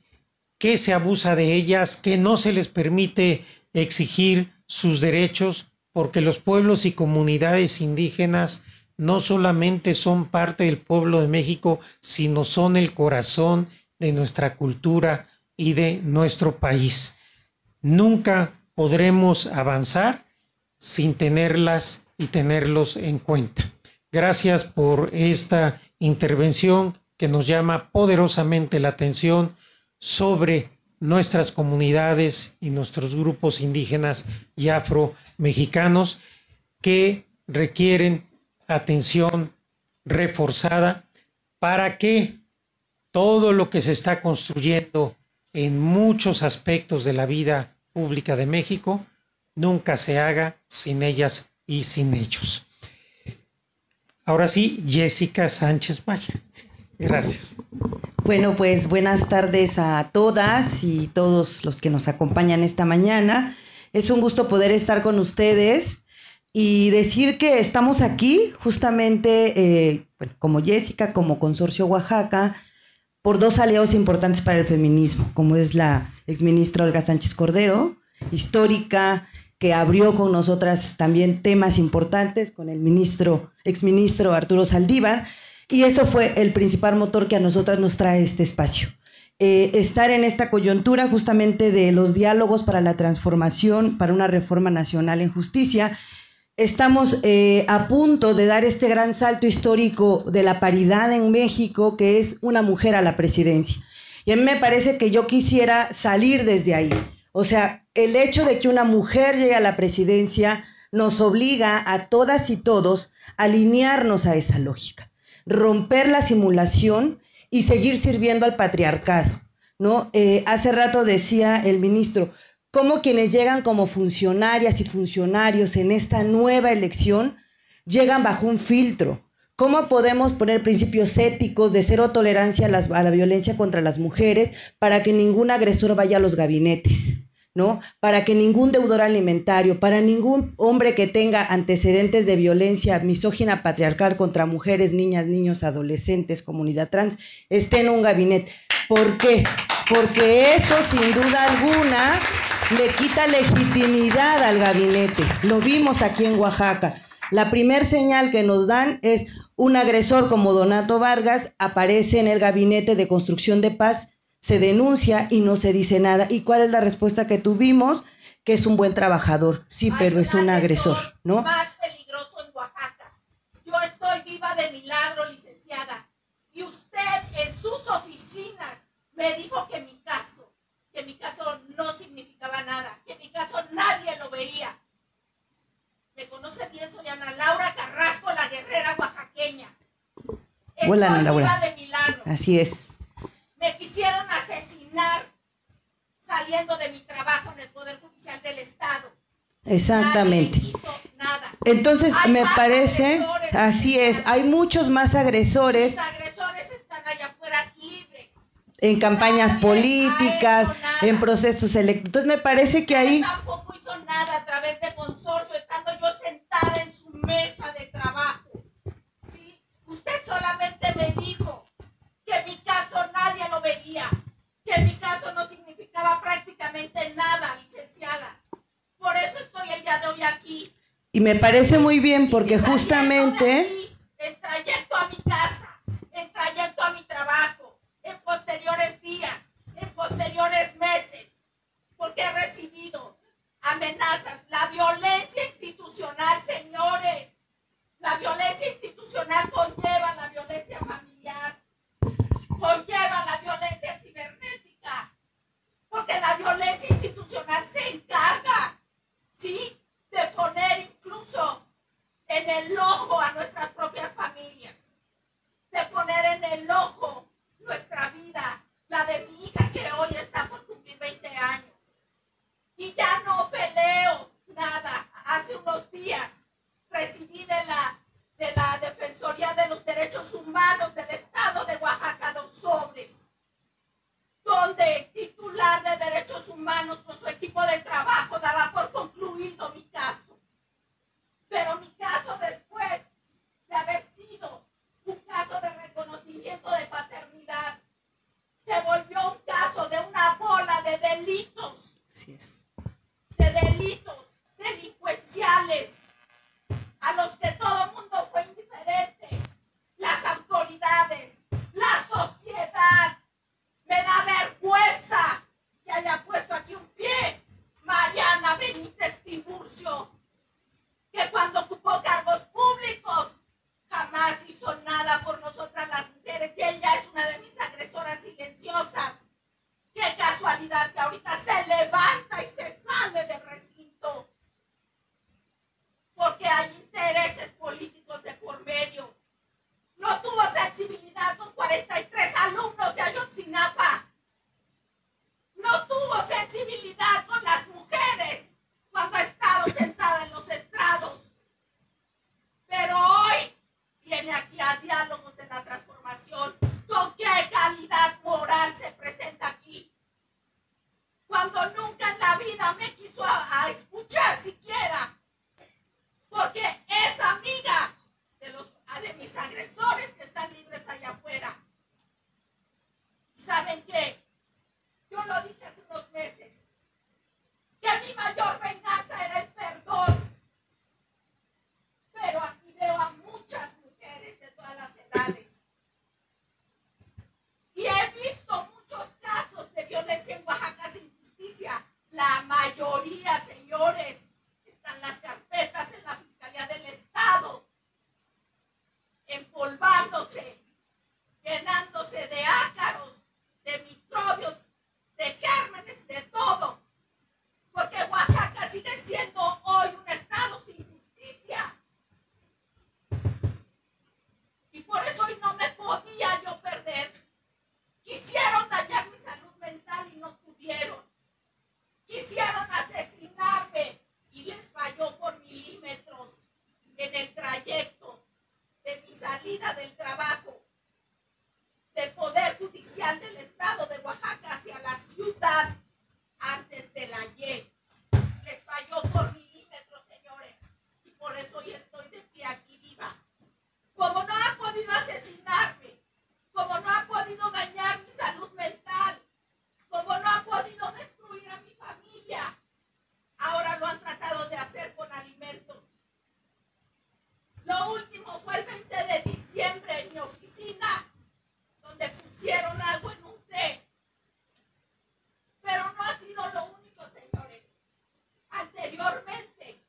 que se abusa de ellas, que no se les permite exigir sus derechos, porque los pueblos y comunidades indígenas no solamente son parte del pueblo de México, sino son el corazón de nuestra cultura y de nuestro país. Nunca podremos avanzar sin tenerlas y tenerlos en cuenta. Gracias por esta intervención que nos llama poderosamente la atención sobre nuestras comunidades y nuestros grupos indígenas y afro mexicanos que requieren atención reforzada para que todo lo que se está construyendo en muchos aspectos de la vida pública de México nunca se haga sin ellas y sin ellos. Ahora sí, Jessica Sánchez Maya. Gracias. Bueno, pues buenas tardes a todas y todos los que nos acompañan esta mañana. Es un gusto poder estar con ustedes y decir que estamos aquí justamente eh, como Jessica, como Consorcio Oaxaca, por dos aliados importantes para el feminismo, como es la exministra Olga Sánchez Cordero, histórica, que abrió con nosotras también temas importantes, con el ministro, exministro Arturo Saldívar, y eso fue el principal motor que a nosotras nos trae este espacio. Eh, estar en esta coyuntura justamente de los diálogos para la transformación, para una reforma nacional en justicia. Estamos eh, a punto de dar este gran salto histórico de la paridad en México, que es una mujer a la presidencia. Y a mí me parece que yo quisiera salir desde ahí. O sea, el hecho de que una mujer llegue a la presidencia nos obliga a todas y todos a alinearnos a esa lógica romper la simulación y seguir sirviendo al patriarcado. ¿no? Eh, hace rato decía el ministro, cómo quienes llegan como funcionarias y funcionarios en esta nueva elección llegan bajo un filtro. ¿Cómo podemos poner principios éticos de cero tolerancia a, a la violencia contra las mujeres para que ningún agresor vaya a los gabinetes? ¿no? Para que ningún deudor alimentario, para ningún hombre que tenga antecedentes de violencia misógina patriarcal contra mujeres, niñas, niños, adolescentes, comunidad trans, esté en un gabinete. ¿Por qué? Porque eso, sin duda alguna, le quita legitimidad al gabinete. Lo vimos aquí en Oaxaca. La primer señal que nos dan es un agresor como Donato Vargas aparece en el gabinete de construcción de paz se denuncia y no se dice nada. ¿Y cuál es la respuesta que tuvimos? Que es un buen trabajador, sí, pero es un agresor, ¿no? Más peligroso en Oaxaca. Yo estoy viva de milagro, licenciada. Y usted en sus oficinas me dijo que mi caso, que mi caso no significaba nada, que mi caso nadie lo veía. Me conoce bien, soy Ana Laura Carrasco, la guerrera oaxaqueña. Hola, Laura. Viva de milagro. Así es. Me quisieron asesinar saliendo de mi trabajo en el Poder Judicial del Estado. Exactamente. Entonces, me parece, así es, hay muchos más agresores. Los agresores están allá afuera libres. En campañas políticas, en procesos electos. Entonces, me parece que ahí... Tampoco hizo nada a través de consorcio, estando yo sentada en su mesa de trabajo. ¿sí? Usted solamente me dijo que mi caso nadie lo veía, que mi caso no significaba prácticamente nada, licenciada. Por eso estoy el día de hoy aquí. Y me parece muy bien porque justamente... en trayecto a mi casa, en trayecto a mi trabajo, en posteriores días, en posteriores meses, porque he recibido amenazas, la violencia institucional, señores. La violencia institucional conlleva la violencia familiar, conlleva pues la violencia cibernética, porque la violencia institucional se encarga, ¿sí? De poner incluso en el ojo a nuestras propias familias, de poner en el ojo nuestra vida, la de mi hija que hoy está por cumplir 20 años. Y ya no peleo nada. Hace unos días recibí de la de la Defensoría de los Derechos Humanos del Estado de Oaxaca, dos sobres, donde el titular de Derechos Humanos con su equipo de trabajo daba por concluido mi caso. Pero mi caso después de haber sido un caso de reconocimiento de paternidad, se volvió un caso de una bola de delitos. De delitos delincuenciales a los que todo el mundo fue indiferente, las autoridades, la sociedad. Me da vergüenza que haya puesto aquí un pie Mariana Benítez Tiburcio, que cuando ocupó cargos públicos jamás hizo nada por nosotras las mujeres y ella es una de mis agresoras silenciosas. Qué casualidad que ahorita se levanta y se sale del recinto. Porque ahí intereses políticos de por medio. No tuvo sensibilidad con 43 alumnos de Ayotzinapa. No tuvo sensibilidad con las mujeres cuando ha estado sentada en los estrados. Pero hoy viene aquí a diálogos de la transformación. ¿Con qué calidad moral se presenta aquí? Cuando nunca en la vida me quiso a, a escuchar siquiera porque es amiga ah, de, mis agresores que están libres allá afuera. ¿Saben qué? Yo lo dije hace unos meses. Que mi mayor venganza era el perdón. Pero aquí veo a muchas mujeres de todas las edades. Y he visto muchos casos de violencia en Oaxaca sin justicia. La mayoría, señores, están las carpetas en la empolvándose, llenándose de ácaros, de microbios, de gérmenes, de todo. Porque Oaxaca sigue siendo hoy un estado sin justicia. Y por eso hoy no me podía yo perder. Quisieron dañar mi salud mental y no pudieron. Quisieron asesinarme y les falló por milímetros en el trayecto de mi salida del trabajo del Poder Judicial del Estado de Oaxaca hacia la ciudad antes de la Y. Les falló por milímetros, señores, y por eso hoy estoy de pie aquí viva. Como no ha podido asesinarme, como no ha podido dañar mi salud mental, como no ha podido destruir a mi familia, ahora lo han tratado de hacer lo último fue el 20 de diciembre en mi oficina, donde pusieron algo en un té. Pero no ha sido lo único, señores. Anteriormente,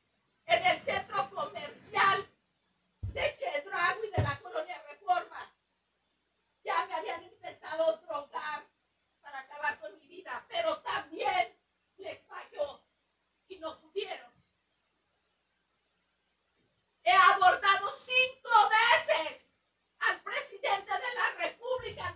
en el centro comercial de Chedrago y de la colonia Reforma, ya me habían intentado drogar para acabar con mi vida, pero también les falló y no pudieron he abordado cinco veces al presidente de la República,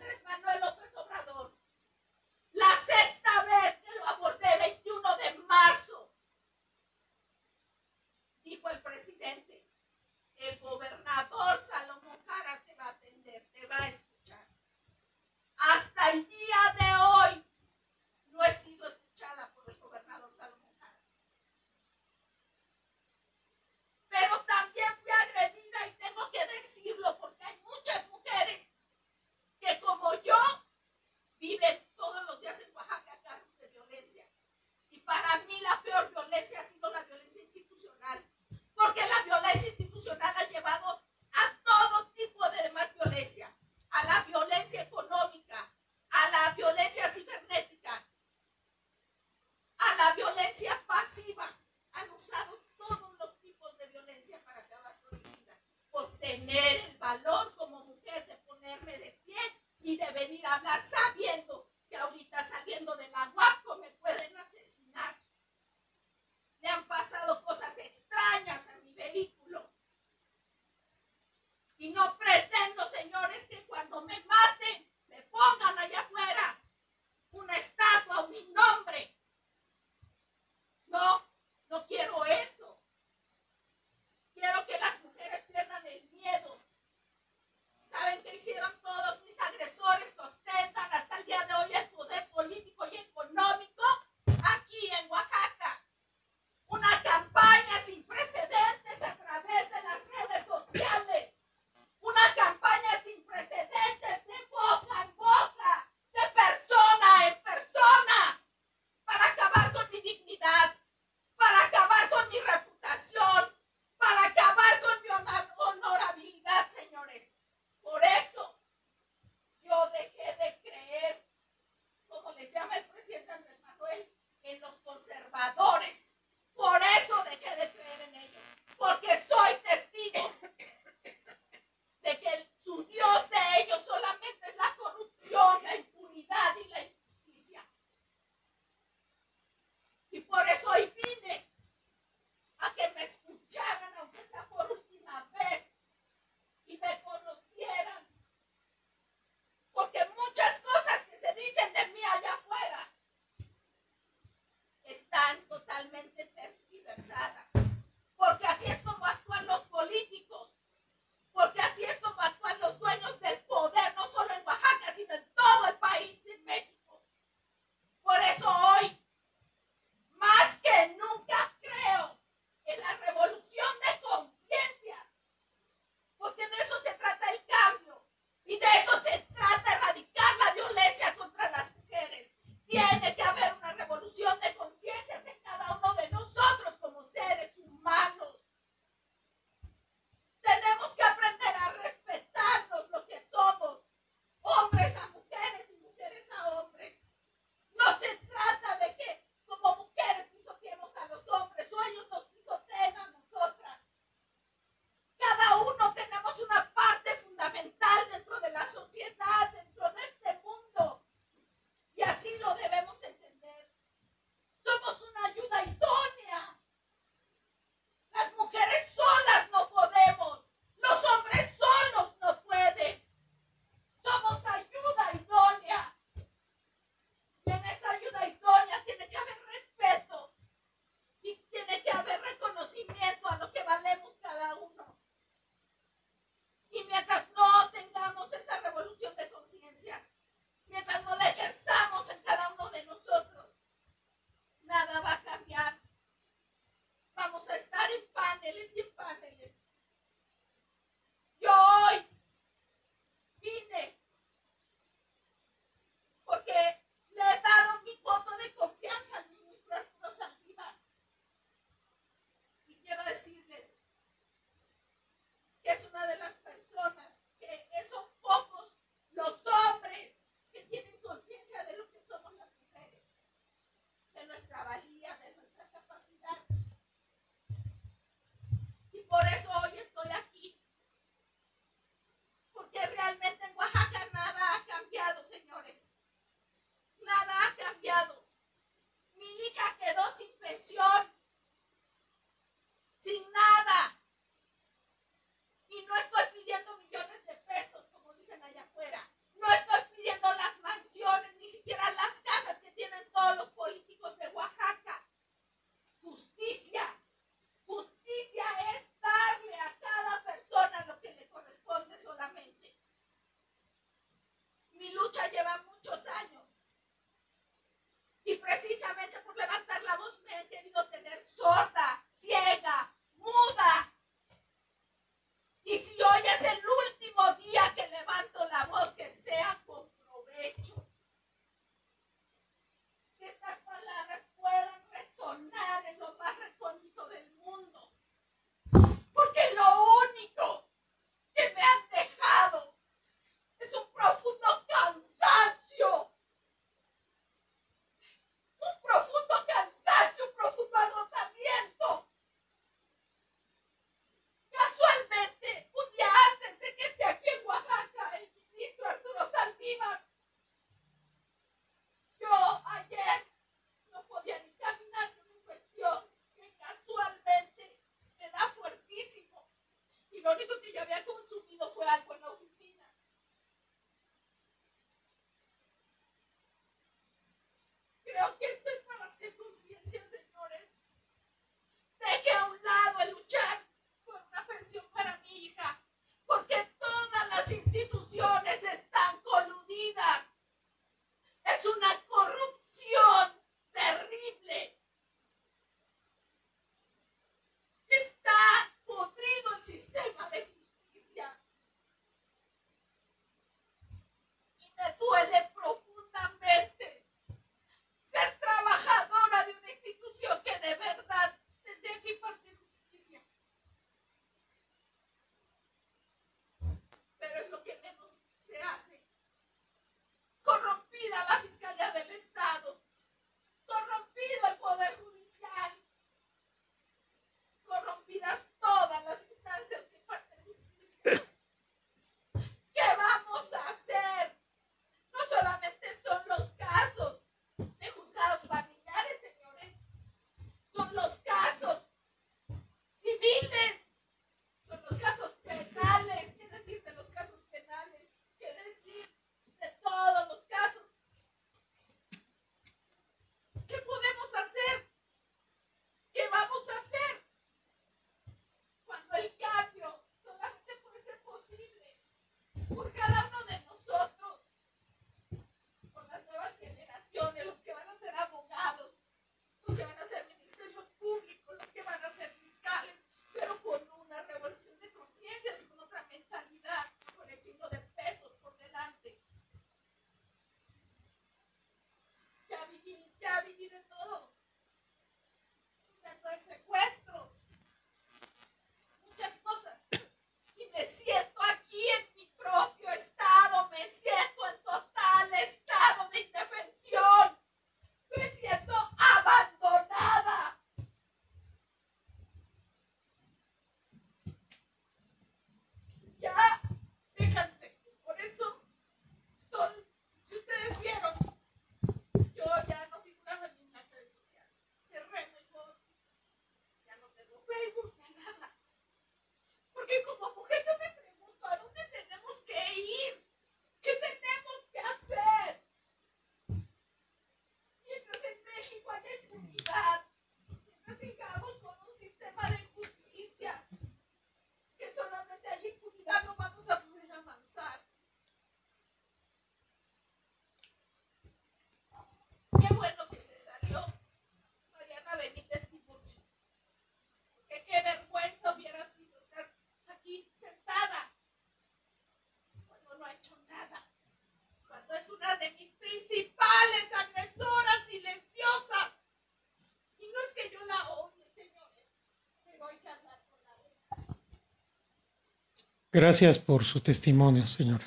Gracias por su testimonio, señora.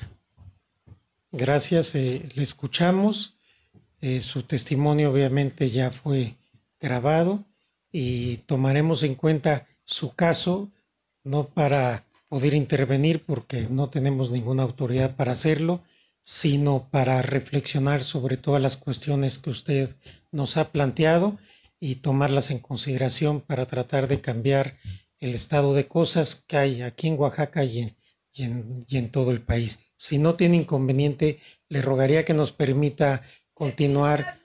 Gracias, eh, le escuchamos. Eh, su testimonio obviamente ya fue grabado y tomaremos en cuenta su caso, no para poder intervenir porque no tenemos ninguna autoridad para hacerlo, sino para reflexionar sobre todas las cuestiones que usted nos ha planteado y tomarlas en consideración para tratar de cambiar el estado de cosas que hay aquí en Oaxaca y en, y en, todo el país. Si no tiene inconveniente, le rogaría que nos permita continuar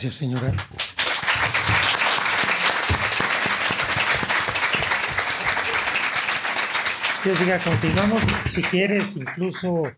Gracias, señora. siga continuamos. Si quieres incluso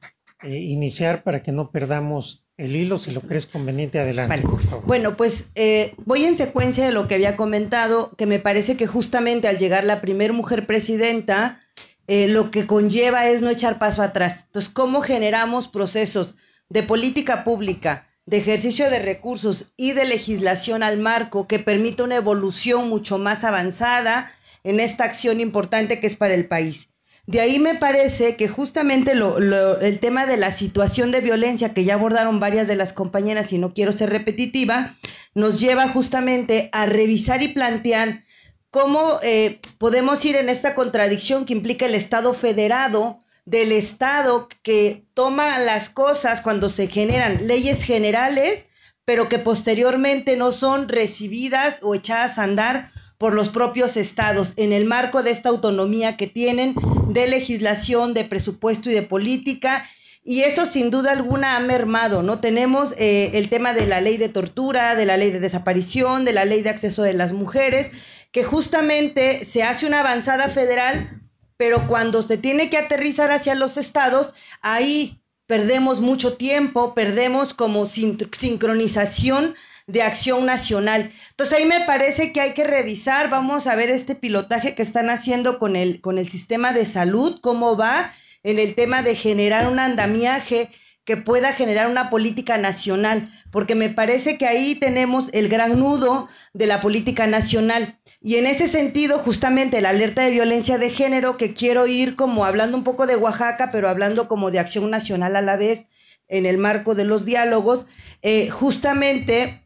eh, iniciar para que no perdamos el hilo, si lo crees conveniente, adelante, por favor. Bueno, pues eh, voy en secuencia de lo que había comentado, que me parece que justamente al llegar la primer mujer presidenta, eh, lo que conlleva es no echar paso atrás. Entonces, ¿cómo generamos procesos de política pública, de ejercicio de recursos y de legislación al marco que permita una evolución mucho más avanzada en esta acción importante que es para el país. De ahí me parece que justamente el tema de la situación de violencia que ya abordaron varias de las compañeras y no quiero ser repetitiva, nos lleva justamente a revisar y plantear cómo eh, podemos ir en esta contradicción que implica el Estado federado del Estado que toma las cosas cuando se generan leyes generales, pero que posteriormente no son recibidas o echadas a andar por los propios estados en el marco de esta autonomía que tienen de legislación, de presupuesto y de política. Y eso sin duda alguna ha mermado, ¿no? Tenemos eh, el tema de la ley de tortura, de la ley de desaparición, de la ley de acceso de las mujeres, que justamente se hace una avanzada federal pero cuando se tiene que aterrizar hacia los estados, ahí perdemos mucho tiempo, perdemos como sincronización de acción nacional. Entonces ahí me parece que hay que revisar, vamos a ver este pilotaje que están haciendo con con el sistema de salud, cómo va en el tema de generar un andamiaje que pueda generar una política nacional, porque me parece que ahí tenemos el gran nudo de la política nacional. Y en ese sentido, justamente la alerta de violencia de género, que quiero ir como hablando un poco de Oaxaca, pero hablando como de acción nacional a la vez, en el marco de los diálogos, eh, justamente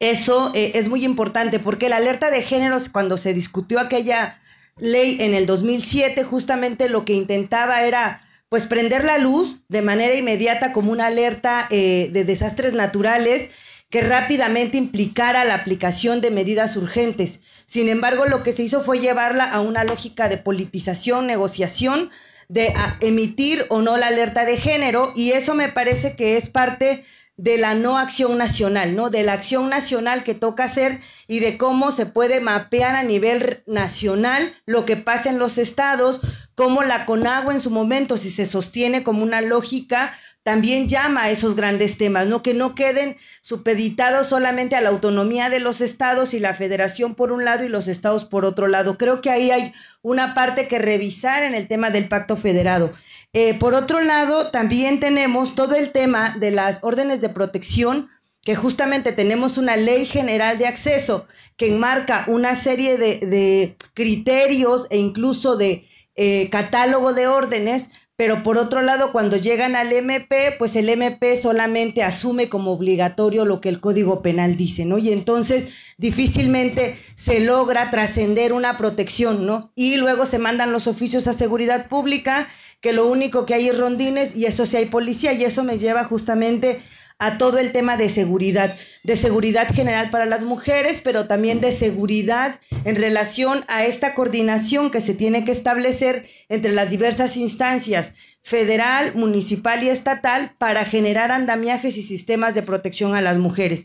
eso eh, es muy importante, porque la alerta de género, cuando se discutió aquella ley en el 2007, justamente lo que intentaba era pues prender la luz de manera inmediata como una alerta eh, de desastres naturales que rápidamente implicara la aplicación de medidas urgentes. Sin embargo, lo que se hizo fue llevarla a una lógica de politización, negociación, de ah, emitir o no la alerta de género, y eso me parece que es parte de la no acción nacional, ¿no? De la acción nacional que toca hacer y de cómo se puede mapear a nivel nacional lo que pasa en los estados, cómo la CONAGUA en su momento, si se sostiene como una lógica también llama a esos grandes temas, ¿no? Que no queden supeditados solamente a la autonomía de los estados y la federación por un lado y los estados por otro lado. Creo que ahí hay una parte que revisar en el tema del pacto federado. Eh, por otro lado, también tenemos todo el tema de las órdenes de protección que justamente tenemos una ley general de acceso que enmarca una serie de, criterios e incluso de eh, catálogo de órdenes pero por otro lado, cuando llegan al MP, pues el MP solamente asume como obligatorio lo que el Código Penal dice, ¿no? Y entonces difícilmente se logra trascender una protección, ¿no? Y luego se mandan los oficios a seguridad pública, que lo único que hay es rondines y eso sí hay policía, y eso me lleva justamente a todo el tema de seguridad, de seguridad general para las mujeres, pero también de seguridad en relación a esta coordinación que se tiene que establecer entre las diversas instancias federal, municipal y estatal para generar andamiajes y sistemas de protección a las mujeres.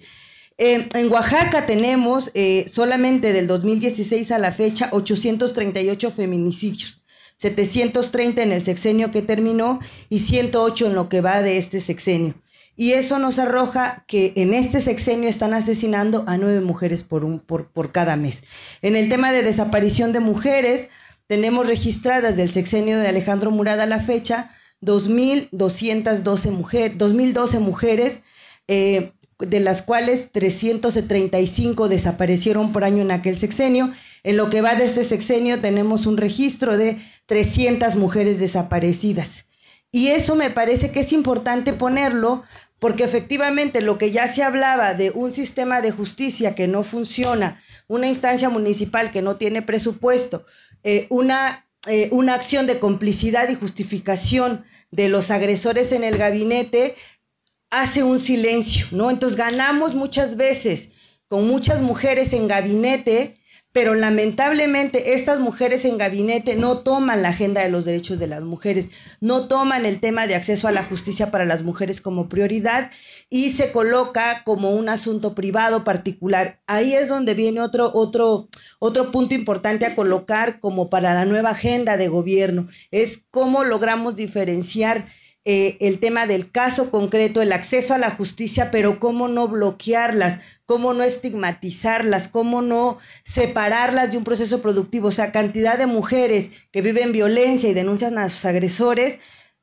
Eh, en Oaxaca tenemos eh, solamente del 2016 a la fecha 838 feminicidios. 730 en el sexenio que terminó y 108 en lo que va de este sexenio. Y eso nos arroja que en este sexenio están asesinando a nueve mujeres por, por, cada mes. En el tema de desaparición de mujeres, tenemos registradas del sexenio de Alejandro Murada a la fecha 2.212 mujeres, eh, de las cuales 335 desaparecieron por año en aquel sexenio. En lo que va de este sexenio tenemos un registro de 300 mujeres desaparecidas. Y eso me parece que es importante ponerlo porque efectivamente lo que ya se hablaba de un sistema de justicia que no funciona, una instancia municipal que no tiene presupuesto, eh, una, eh, una acción de complicidad y justificación de los agresores en el gabinete, hace un silencio, ¿no? Entonces ganamos muchas veces con muchas mujeres en gabinete pero lamentablemente estas mujeres en gabinete no toman la agenda de los derechos de las mujeres, no toman el tema de acceso a la justicia para las mujeres como prioridad y se coloca como un asunto privado particular. Ahí es donde viene otro, otro, otro punto importante a colocar como para la nueva agenda de gobierno, es cómo logramos diferenciar eh, el tema del caso concreto, el acceso a la justicia, pero cómo no bloquearlas, cómo no estigmatizarlas, cómo no separarlas de un proceso productivo. O sea, cantidad de mujeres que viven violencia y denuncian a sus agresores,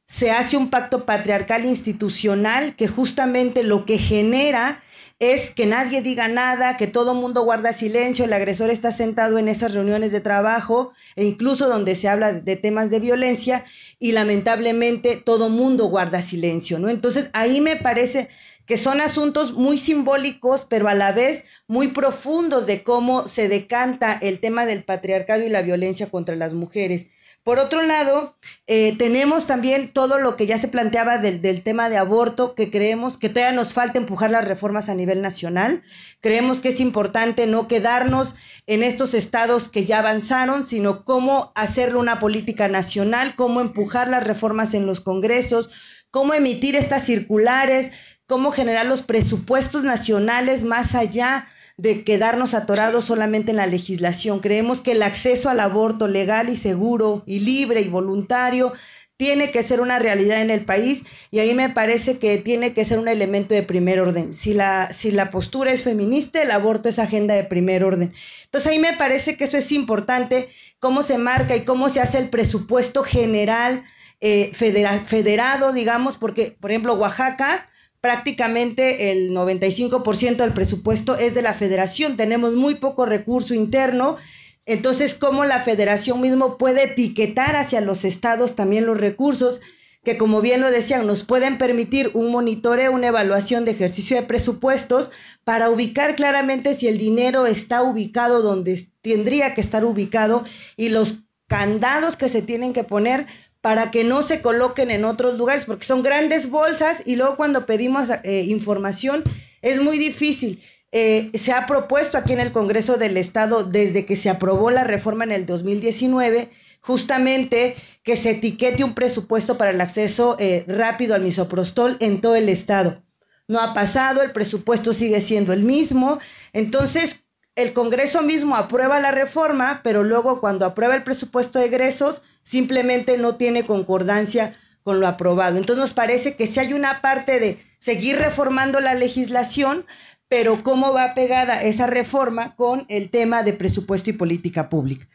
se hace un pacto patriarcal institucional que justamente lo que genera es que nadie diga nada, que todo mundo guarda silencio, el agresor está sentado en esas reuniones de trabajo e incluso donde se habla de temas de violencia y lamentablemente todo mundo guarda silencio, ¿no? Entonces ahí me parece que son asuntos muy simbólicos, pero a la vez muy profundos de cómo se decanta el tema del patriarcado y la violencia contra las mujeres. Por otro lado, eh, tenemos también todo lo que ya se planteaba del, tema de aborto, que creemos que todavía nos falta empujar las reformas a nivel nacional. Creemos que es importante no quedarnos en estos estados que ya avanzaron, sino cómo hacerlo una política nacional, cómo empujar las reformas en los congresos, cómo emitir estas circulares, cómo generar los presupuestos nacionales más allá de quedarnos atorados solamente en la legislación. Creemos que el acceso al aborto legal y seguro y libre y voluntario tiene que ser una realidad en el país y ahí me parece que tiene que ser un elemento de primer orden. Si la, si la postura es feminista, el aborto es agenda de primer orden. Entonces ahí me parece que eso es importante, cómo se marca y cómo se hace el presupuesto general eh, federado, digamos, porque, por ejemplo, Oaxaca prácticamente el 95% del presupuesto es de la federación, tenemos muy poco recurso interno, entonces cómo la federación mismo puede etiquetar hacia los estados también los recursos que como bien lo decían, nos pueden permitir un monitoreo, una evaluación de ejercicio de presupuestos para ubicar claramente si el dinero está ubicado donde tendría que estar ubicado y los candados que se tienen que poner para que no se coloquen en otros lugares, porque son grandes bolsas y luego cuando pedimos eh, información es muy difícil. Eh, se ha propuesto aquí en el Congreso del Estado desde que se aprobó la reforma en el 2019 justamente que se etiquete un presupuesto para el acceso eh, rápido al misoprostol en todo el Estado. No ha pasado, el presupuesto sigue siendo el mismo. Entonces, el Congreso mismo aprueba la reforma, pero luego cuando aprueba el presupuesto de egresos, simplemente no tiene concordancia con lo aprobado. Entonces nos parece que si sí hay una parte de seguir reformando la legislación, pero cómo va pegada esa reforma con el tema de presupuesto y política pública.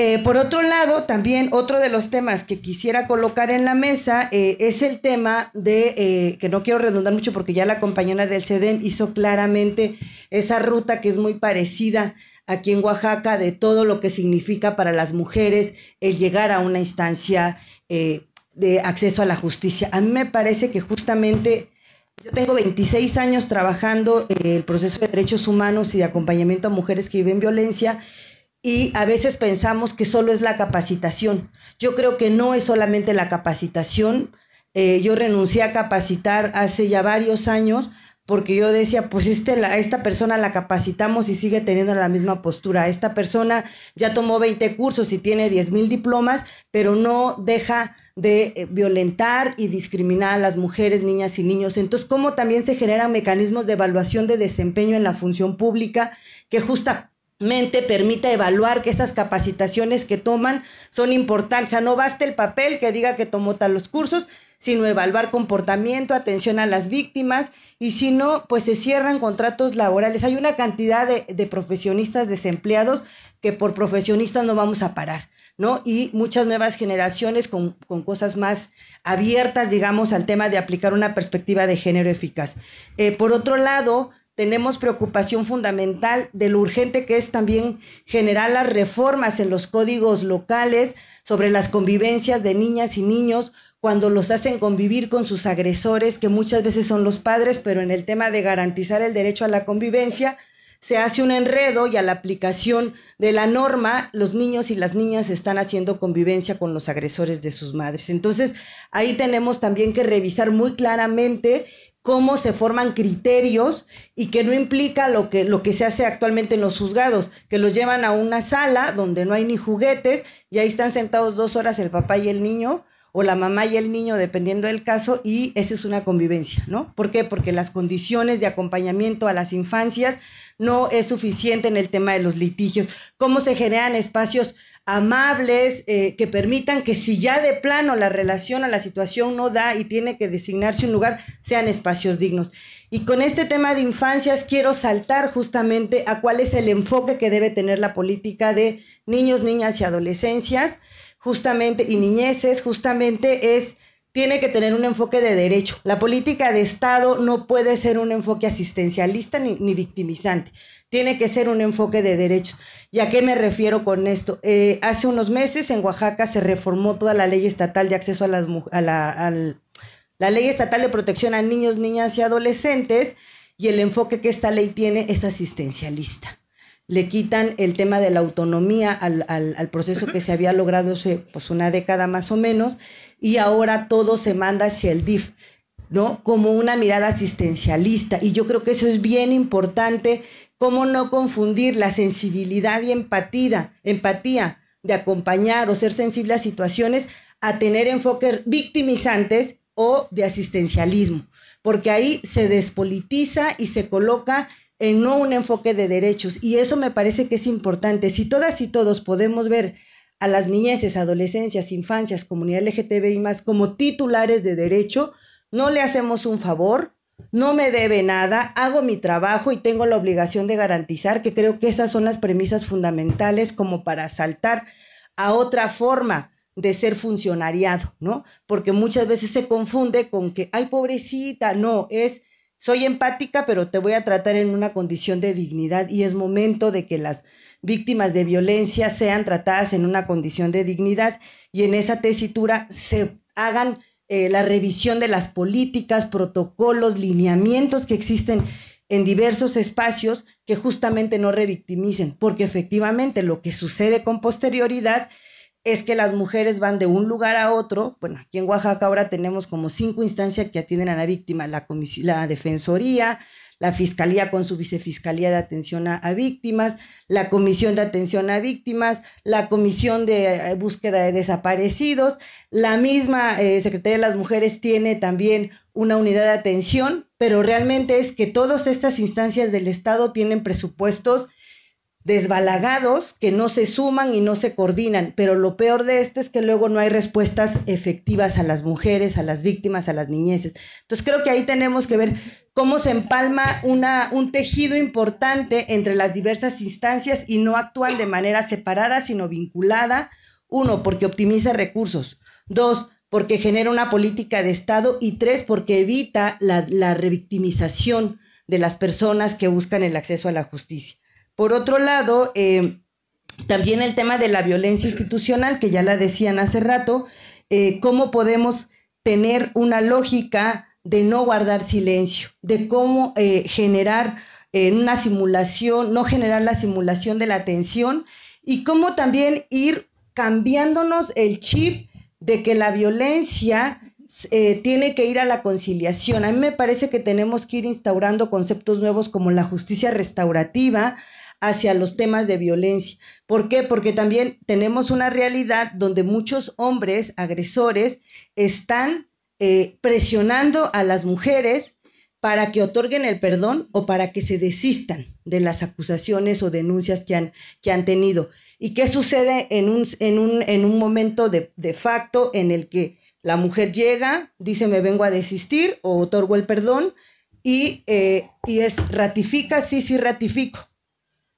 Eh, por otro lado, también otro de los temas que quisiera colocar en la mesa eh, es el tema de, eh, que no quiero redundar mucho porque ya la compañera del CEDEM hizo claramente esa ruta que es muy parecida aquí en Oaxaca de todo lo que significa para las mujeres el llegar a una instancia de acceso a la justicia. A mí me parece que justamente... Yo tengo 26 años trabajando en el proceso de derechos humanos y de acompañamiento a mujeres que viven violencia y a veces pensamos que solo es la capacitación. Yo creo que no es solamente la capacitación. Eh, yo renuncié a capacitar hace ya varios años porque yo decía, pues este, esta persona la capacitamos y sigue teniendo la misma postura. Esta persona ya tomó 20 cursos y tiene 10 mil diplomas, pero no deja de eh, violentar y discriminar a las mujeres, niñas y niños. Entonces, ¿cómo también se generan mecanismos de evaluación de desempeño en la función pública que justa, mente permita evaluar que esas capacitaciones que toman son importantes. O sea, no basta el papel que diga que tomó tal los cursos, sino evaluar comportamiento, atención a las víctimas y si no, pues se cierran contratos laborales. Hay una cantidad de, profesionistas desempleados que por profesionistas no vamos a parar. ¿No? Y muchas nuevas generaciones con, cosas más abiertas, digamos, al tema de aplicar una perspectiva de género eficaz. Eh, por otro lado, tenemos preocupación fundamental de lo urgente que es también generar las reformas en los códigos locales sobre las convivencias de niñas y niños cuando los hacen convivir con sus agresores, que muchas veces son los padres, pero en el tema de garantizar el derecho a la convivencia, se hace un enredo y a la aplicación de la norma, los niños y las niñas están haciendo convivencia con los agresores de sus madres. Entonces, ahí tenemos también que revisar muy claramente cómo se forman criterios y que no implica lo que, lo que se hace actualmente en los juzgados, que los llevan a una sala donde no hay ni juguetes y ahí están sentados dos horas el papá y el niño o la mamá y el niño, dependiendo del caso, y esa es una convivencia, ¿no? ¿Por qué? Porque las condiciones de acompañamiento a las infancias no es suficiente en el tema de los litigios. ¿Cómo se generan espacios amables eh, que permitan que si ya de plano la relación a la situación no da y tiene que designarse un lugar, sean espacios dignos? Y con este tema de infancias quiero saltar justamente a cuál es el enfoque que debe tener la política de niños, niñas y adolescencias justamente, y niñeces, justamente es tiene que tener un enfoque de derecho. La política de Estado no puede ser un enfoque asistencialista ni, victimizante. Tiene que ser un enfoque de derechos. ¿Y a qué me refiero con esto? Eh, hace unos meses en Oaxaca se reformó toda la ley estatal de acceso a las a la, la ley estatal de protección a niños, niñas y adolescentes y el enfoque que esta ley tiene es asistencialista le quitan el tema de la autonomía al, proceso que se había logrado hace pues, una década más o menos, y ahora todo se manda hacia el DIF. ¿no? Como una mirada asistencialista. Y yo creo que eso es bien importante, cómo no confundir la sensibilidad y empatía, empatía de acompañar o ser sensible a situaciones, a tener enfoques victimizantes o de asistencialismo, porque ahí se despolitiza y se coloca en no un enfoque de derechos. Y eso me parece que es importante. Si todas y todos podemos ver a las niñeces, adolescencias, infancias, comunidad LGTBI más como titulares de derecho, no le hacemos un favor, no me debe nada, hago mi trabajo y tengo la obligación de garantizar que creo que esas son las premisas fundamentales como para saltar a otra forma de ser funcionariado, ¿no? Porque muchas veces se confunde con que, ay, pobrecita, no, es soy empática, pero te voy a tratar en una condición de dignidad y es momento de que las víctimas de violencia sean tratadas en una condición de dignidad y en esa tesitura se hagan eh, la revisión de las políticas, protocolos, lineamientos que existen en diversos espacios que justamente no revictimicen, porque efectivamente lo que sucede con posterioridad es que las mujeres van de un lugar a otro. Bueno, aquí en Oaxaca ahora tenemos como cinco instancias que atienden a la víctima, la, la Defensoría, la Fiscalía con su Vicefiscalía de Atención a, Víctimas, la Comisión de Atención a Víctimas, la Comisión de eh, Búsqueda de Desaparecidos, la misma eh, Secretaría de las Mujeres tiene también una unidad de atención, pero realmente es que todas estas instancias del Estado tienen presupuestos desbalagados que no se suman y no se coordinan. Pero lo peor de esto es que luego no hay respuestas efectivas a las mujeres, a las víctimas, a las niñeces. Entonces creo que ahí tenemos que ver cómo se empalma un tejido importante entre las diversas instancias y no actúan de manera separada, sino vinculada. Uno, porque optimiza recursos. Dos, porque genera una política de Estado y tres, porque evita la revictimización de las personas que buscan el acceso a la justicia. Por otro lado, eh, también el tema de la violencia institucional, que ya la decían hace rato, eh, cómo podemos tener una lógica de no guardar silencio, de cómo eh, generar una simulación, no generar la simulación de la tensión y cómo también ir cambiándonos el chip de que la violencia tiene que ir a la conciliación. A mí me parece que tenemos que ir instaurando conceptos nuevos como la justicia restaurativa, hacia los temas de violencia. ¿Por qué? Porque también tenemos una realidad donde muchos hombres agresores están eh, presionando a las mujeres para que otorguen el perdón o para que se desistan de las acusaciones o denuncias que han, que han tenido. ¿Y qué sucede en un, en un, momento de, facto en el que la mujer llega, dice me vengo a desistir o otorgo el perdón y, eh, y es ratifica, sí, sí ratifico,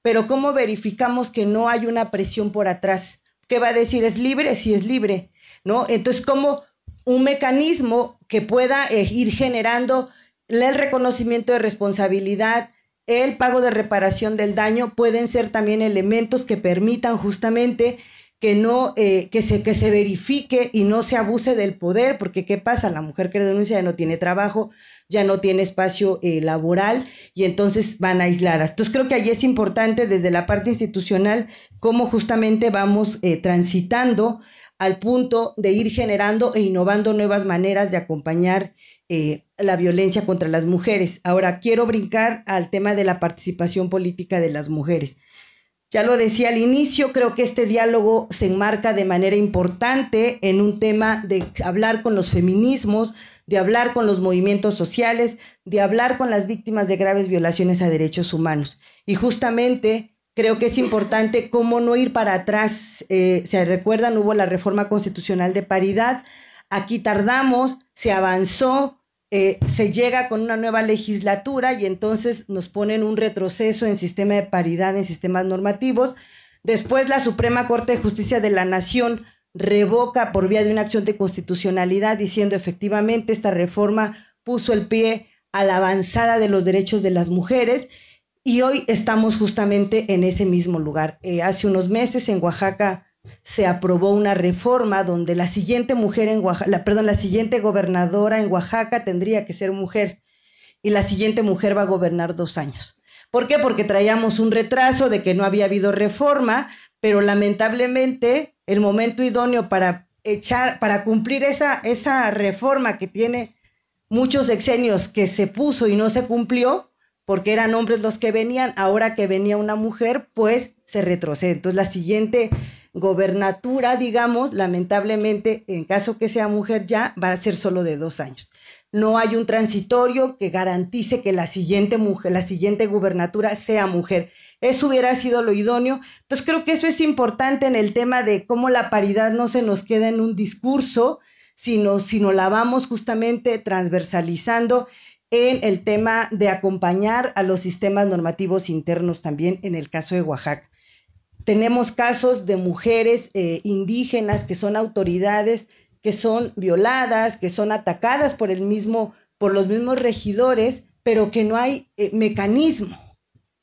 pero ¿cómo verificamos que no hay una presión por atrás? ¿Qué va a decir? ¿Es libre? Si sí, es libre, ¿no? Entonces, ¿cómo un mecanismo que pueda eh, ir generando el reconocimiento de responsabilidad, el pago de reparación del daño, pueden ser también elementos que permitan justamente que no eh, que se que se verifique y no se abuse del poder porque qué pasa la mujer que denuncia ya no tiene trabajo ya no tiene espacio eh, laboral y entonces van aisladas. Entonces creo que allí es importante desde la parte institucional cómo justamente vamos eh, transitando al punto de ir generando e innovando nuevas maneras de acompañar eh, la violencia contra las mujeres. Ahora quiero brincar al tema de la participación política de las mujeres. Ya lo decía al inicio, creo que este diálogo se enmarca de manera importante en un tema de hablar con los feminismos, de hablar con los movimientos sociales, de hablar con las víctimas de graves violaciones a derechos humanos. Y justamente creo que es importante cómo no ir para atrás. Eh, se recuerdan, hubo la reforma constitucional de paridad, aquí tardamos, se avanzó, eh, se llega con una nueva legislatura y entonces nos ponen un retroceso en sistema de paridad, en sistemas normativos. Después la Suprema Corte de Justicia de la Nación revoca por vía de una acción de constitucionalidad diciendo efectivamente esta reforma puso el pie a la avanzada de los derechos de las mujeres y hoy estamos justamente en ese mismo lugar. Eh, hace unos meses en Oaxaca se aprobó una reforma donde la siguiente mujer en Oaxaca, perdón, la siguiente gobernadora en Oaxaca tendría que ser mujer y la siguiente mujer va a gobernar dos años. ¿Por qué? Porque traíamos un retraso de que no había habido reforma, pero lamentablemente el momento idóneo para echar, para cumplir esa, esa reforma que tiene muchos exenios que se puso y no se cumplió, porque eran hombres los que venían, ahora que venía una mujer, pues se retrocede. Entonces la siguiente gobernatura, digamos, lamentablemente, en caso que sea mujer ya, va a ser solo de dos años. No hay un transitorio que garantice que la siguiente mujer, la siguiente gubernatura sea mujer. Eso hubiera sido lo idóneo. Entonces creo que eso es importante en el tema de cómo la paridad no se nos queda en un discurso, sino, sino la vamos justamente transversalizando en el tema de acompañar a los sistemas normativos internos también en el caso de Oaxaca. Tenemos casos de mujeres eh, indígenas que son autoridades, que son violadas, que son atacadas por el mismo, por los mismos regidores, pero que no hay eh, mecanismo.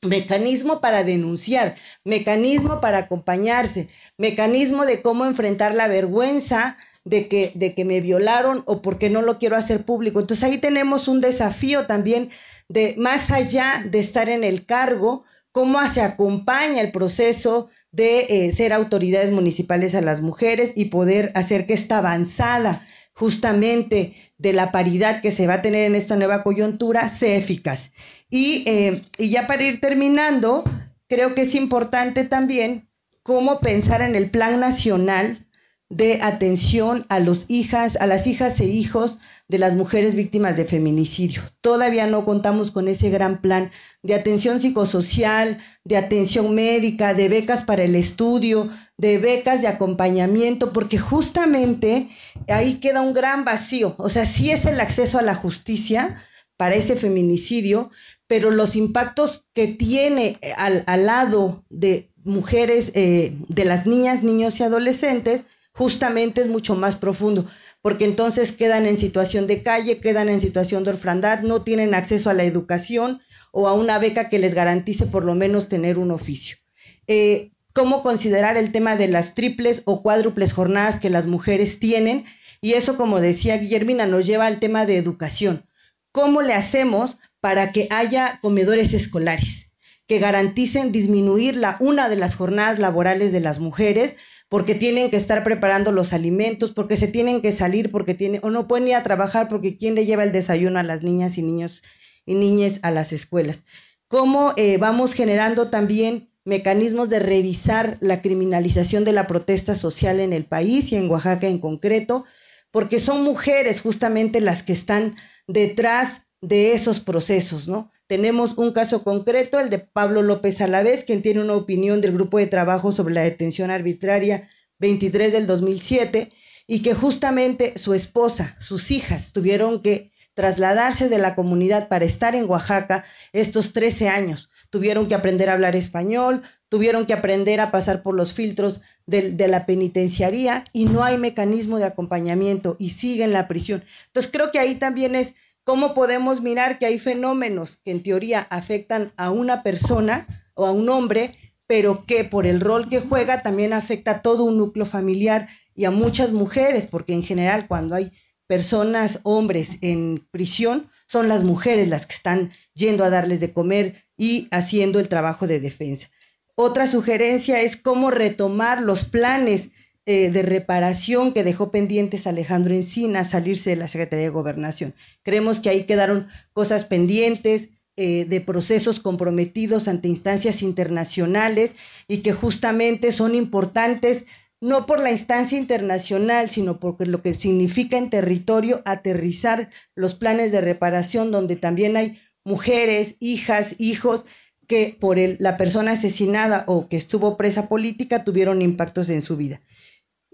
Mecanismo para denunciar, mecanismo para acompañarse, mecanismo de cómo enfrentar la vergüenza de que, de que me violaron o porque no lo quiero hacer público. Entonces ahí tenemos un desafío también de más allá de estar en el cargo, cómo se acompaña el proceso de eh, ser autoridades municipales a las mujeres y poder hacer que esta avanzada justamente de la paridad que se va a tener en esta nueva coyuntura sea eficaz. Y, eh, y ya para ir terminando, creo que es importante también cómo pensar en el plan nacional de atención a los hijas, a las hijas e hijos de las mujeres víctimas de feminicidio. Todavía no contamos con ese gran plan de atención psicosocial, de atención médica, de becas para el estudio, de becas de acompañamiento, porque justamente ahí queda un gran vacío. O sea, sí es el acceso a la justicia para ese feminicidio, pero los impactos que tiene eh, al, lado de mujeres, eh, de las niñas, niños y adolescentes, justamente es mucho más profundo, porque entonces quedan en situación de calle, quedan en situación de orfandad, no tienen acceso a la educación o a una beca que les garantice por lo menos tener un oficio. Eh, ¿Cómo considerar el tema de las triples o cuádruples jornadas que las mujeres tienen? Y eso, como decía Guillermina, nos lleva al tema de educación. ¿Cómo le hacemos para que haya comedores escolares que garanticen disminuir la, una de las jornadas laborales de las mujeres? porque tienen que estar preparando los alimentos, porque se tienen que salir, porque tienen, o no pueden ir a trabajar porque quién le lleva el desayuno a las niñas y niños y niñas a las escuelas. ¿Cómo eh, vamos generando también mecanismos de revisar la criminalización de la protesta social en el país y en Oaxaca en concreto? Porque son mujeres justamente las que están detrás de esos procesos, ¿no? Tenemos un caso concreto, el de Pablo López Alavés, quien tiene una opinión del grupo de trabajo sobre la detención arbitraria 23 del 2007 y que justamente su esposa, sus hijas, tuvieron que trasladarse de la comunidad para estar en Oaxaca estos 13 años. Tuvieron que aprender a hablar español, tuvieron que aprender a pasar por los filtros de, la penitenciaría y no hay mecanismo de acompañamiento y siguen la prisión. Entonces creo que ahí también es ¿Cómo podemos mirar que hay fenómenos que en teoría afectan a una persona o a un hombre, pero que por el rol que juega también afecta a todo un núcleo familiar y a muchas mujeres? Porque en general cuando hay personas, hombres en prisión, son las mujeres las que están yendo a darles de comer y haciendo el trabajo de defensa. Otra sugerencia es cómo retomar los planes eh, de reparación que dejó pendientes Alejandro Encina salirse de la Secretaría de Gobernación. Creemos que ahí quedaron cosas pendientes eh, de procesos comprometidos ante instancias internacionales y que justamente son importantes no por la instancia internacional, sino porque lo que significa en territorio aterrizar los planes de reparación donde también hay mujeres, hijas, hijos que por la persona asesinada o que estuvo presa política tuvieron impactos en su vida.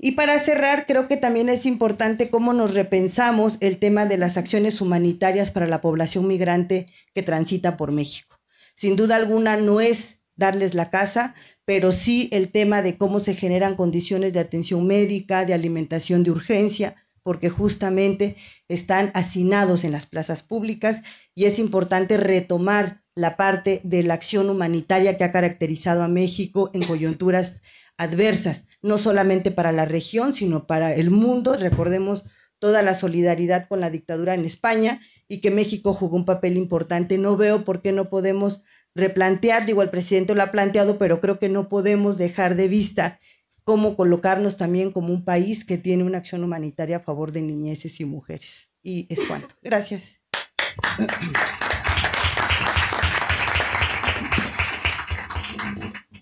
Y para cerrar, creo que también es importante cómo nos repensamos el tema de las acciones humanitarias para la población migrante que transita por México. Sin duda alguna no es darles la casa, pero sí el tema de cómo se generan condiciones de atención médica, de alimentación de urgencia, porque justamente están hacinados en las plazas públicas y es importante retomar la parte de la acción humanitaria que ha caracterizado a México en coyunturas adversas, no solamente para la región, sino para el mundo. Recordemos toda la solidaridad con la dictadura en España y que México jugó un papel importante. No veo por qué no podemos replantear, digo, el presidente lo ha planteado, pero creo que no podemos dejar de vista cómo colocarnos también como un país que tiene una acción humanitaria a favor de niñeces y mujeres. Y es cuanto. Gracias.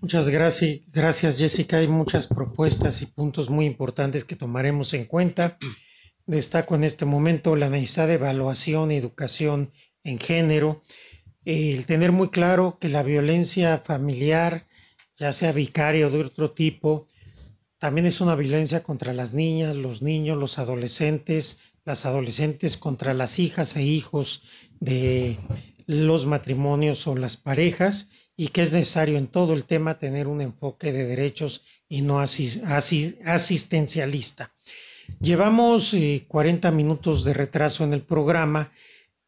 Muchas gracias, gracias Jessica. Hay muchas propuestas y puntos muy importantes que tomaremos en cuenta. Destaco en este momento la necesidad de evaluación y educación en género, el tener muy claro que la violencia familiar, ya sea vicaria o de otro tipo, también es una violencia contra las niñas, los niños, los adolescentes, las adolescentes contra las hijas e hijos de los matrimonios o las parejas y que es necesario en todo el tema tener un enfoque de derechos y no asistencialista. Llevamos 40 eh, minutos de retraso en el programa,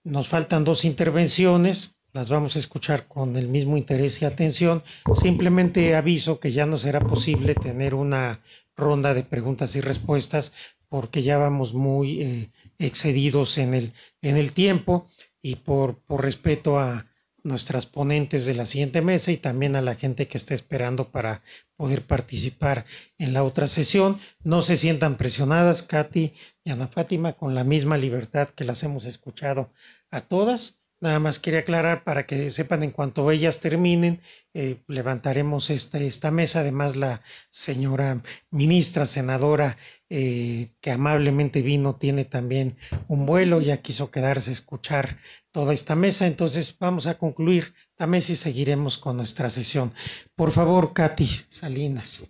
nos faltan dos intervenciones, las vamos a escuchar con el mismo interés y atención. Simplemente aviso que ya no será posible tener una ronda de preguntas y respuestas porque ya vamos muy eh, excedidos en el, en el tiempo y por, por respeto a, nuestras ponentes de la siguiente mesa y también a la gente que está esperando para poder participar en la otra sesión. No se sientan presionadas, Katy y Ana Fátima, con la misma libertad que las hemos escuchado a todas. Nada más quería aclarar para que sepan en cuanto ellas terminen, eh, levantaremos esta, esta, mesa. Además, la señora ministra, senadora, eh, que amablemente vino, tiene también un vuelo, ya quiso quedarse a escuchar toda esta mesa. Entonces vamos a concluir también si y seguiremos con nuestra sesión. Por favor, Katy Salinas.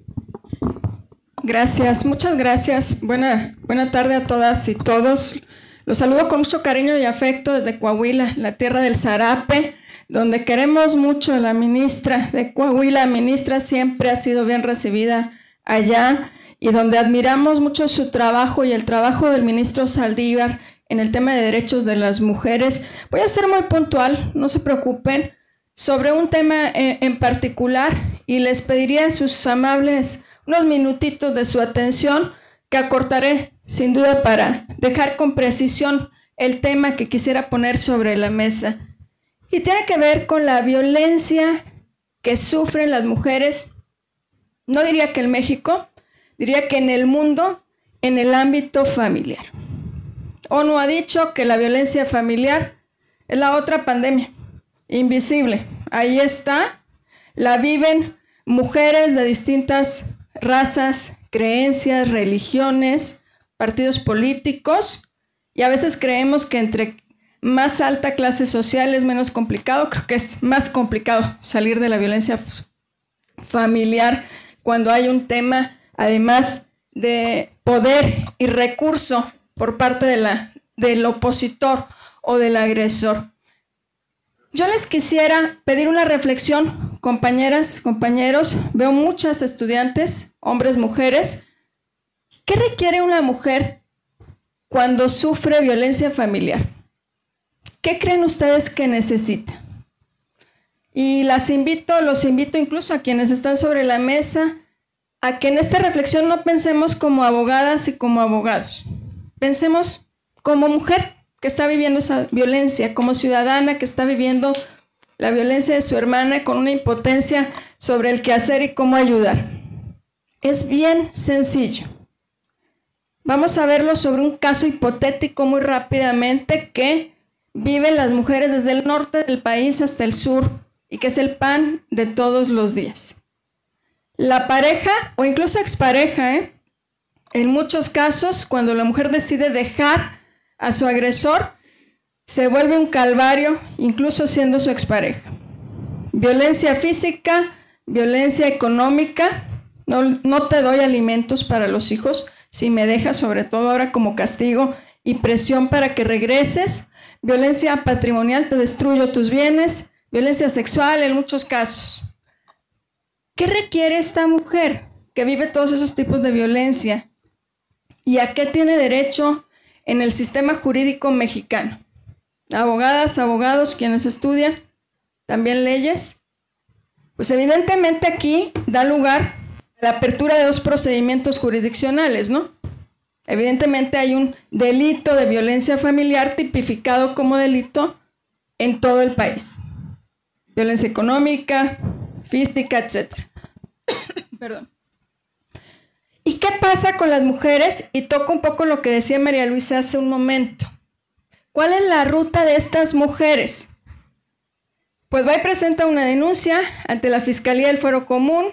Gracias, muchas gracias. Buena, buena tarde a todas y todos. Los saludo con mucho cariño y afecto desde Coahuila, la tierra del zarape, donde queremos mucho a la ministra de Coahuila. La ministra siempre ha sido bien recibida allá y donde admiramos mucho su trabajo y el trabajo del ministro Saldívar en el tema de derechos de las mujeres. Voy a ser muy puntual, no se preocupen, sobre un tema eh, en particular y les pediría sus amables unos minutitos de su atención que acortaré sin duda para dejar con precisión el tema que quisiera poner sobre la mesa. Y tiene que ver con la violencia que sufren las mujeres, no diría que en México, diría que en el mundo, en el ámbito familiar. ONU ha dicho que la violencia familiar es la otra pandemia, invisible. Ahí está, la viven mujeres de distintas razas, creencias, religiones, partidos políticos, y a veces creemos que entre más alta clase social es menos complicado, creo que es más complicado salir de la violencia familiar cuando hay un tema, además de poder y recurso por parte del opositor o del agresor. Yo les quisiera pedir una reflexión, compañeras, compañeros. Veo muchas estudiantes, hombres, mujeres. ¿Qué requiere una mujer cuando sufre violencia familiar? ¿Qué creen ustedes que necesita? Y las invito, los invito incluso a quienes están sobre la mesa, a que en esta reflexión no pensemos como abogadas y como abogados. Pensemos como mujer que está viviendo esa violencia, como ciudadana que está viviendo la violencia de su hermana con una impotencia sobre el qué hacer y cómo ayudar. Es bien sencillo. Vamos a verlo sobre un caso hipotético muy rápidamente que viven las mujeres desde el norte del país hasta el sur y que es el pan de todos los días. La pareja o incluso expareja, ¿eh? En muchos casos, cuando la mujer decide dejar a su agresor, se vuelve un calvario, incluso siendo su expareja. Violencia física, violencia económica, no, te doy alimentos para los hijos si me dejas, sobre todo ahora como castigo y presión para que regreses. Violencia patrimonial, te destruyo tus bienes. Violencia sexual en muchos casos. ¿Qué requiere esta mujer que vive todos esos tipos de violencia? y a qué tiene derecho en el sistema jurídico mexicano. Abogadas, abogados, quienes estudian también leyes. Pues evidentemente aquí da lugar a la apertura de dos procedimientos jurisdiccionales, ¿no? Evidentemente hay un delito de violencia familiar tipificado como delito en todo el país. Violencia económica, física, etc. Perdón. ¿Y qué pasa con las mujeres? Y toco un poco lo que decía María Luisa hace un momento. ¿Cuál es la ruta de estas mujeres? Pues va y presenta una denuncia ante la Fiscalía del Fuero Común.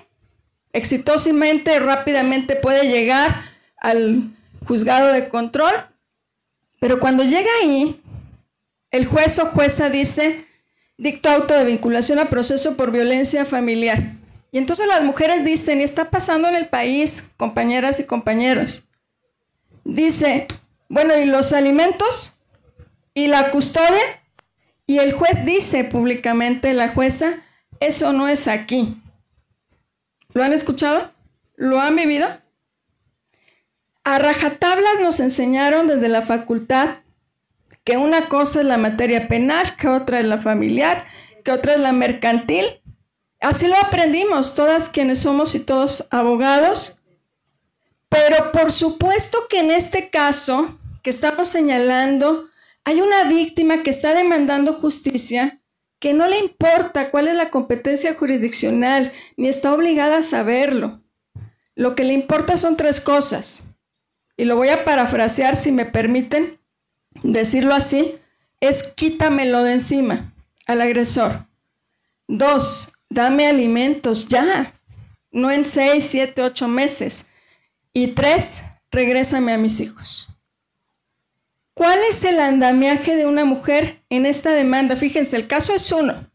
Exitosamente, rápidamente puede llegar al juzgado de control. Pero cuando llega ahí, el juez o jueza dice, dicto auto de vinculación a proceso por violencia familiar. Y entonces las mujeres dicen, y está pasando en el país, compañeras y compañeros, dice, bueno, ¿y los alimentos? ¿Y la custodia? Y el juez dice públicamente, la jueza, eso no es aquí. ¿Lo han escuchado? ¿Lo han vivido? A rajatablas nos enseñaron desde la facultad que una cosa es la materia penal, que otra es la familiar, que otra es la mercantil, Así lo aprendimos todas quienes somos y todos abogados. Pero por supuesto que en este caso que estamos señalando, hay una víctima que está demandando justicia que no le importa cuál es la competencia jurisdiccional, ni está obligada a saberlo. Lo que le importa son tres cosas. Y lo voy a parafrasear, si me permiten decirlo así, es quítamelo de encima al agresor. Dos, dame alimentos ya, no en seis, siete, ocho meses. Y tres, regrésame a mis hijos. ¿Cuál es el andamiaje de una mujer en esta demanda? Fíjense, el caso es uno,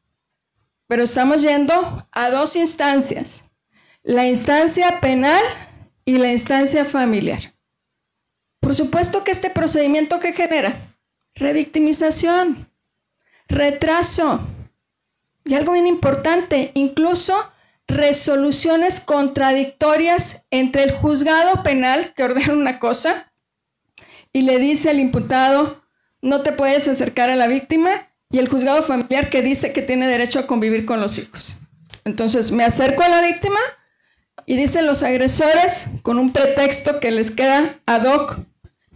pero estamos yendo a dos instancias, la instancia penal y la instancia familiar. Por supuesto que este procedimiento que genera revictimización, retraso, y algo bien importante, incluso resoluciones contradictorias entre el juzgado penal que ordena una cosa y le dice al imputado, no te puedes acercar a la víctima, y el juzgado familiar que dice que tiene derecho a convivir con los hijos. Entonces me acerco a la víctima y dicen los agresores con un pretexto que les queda ad hoc,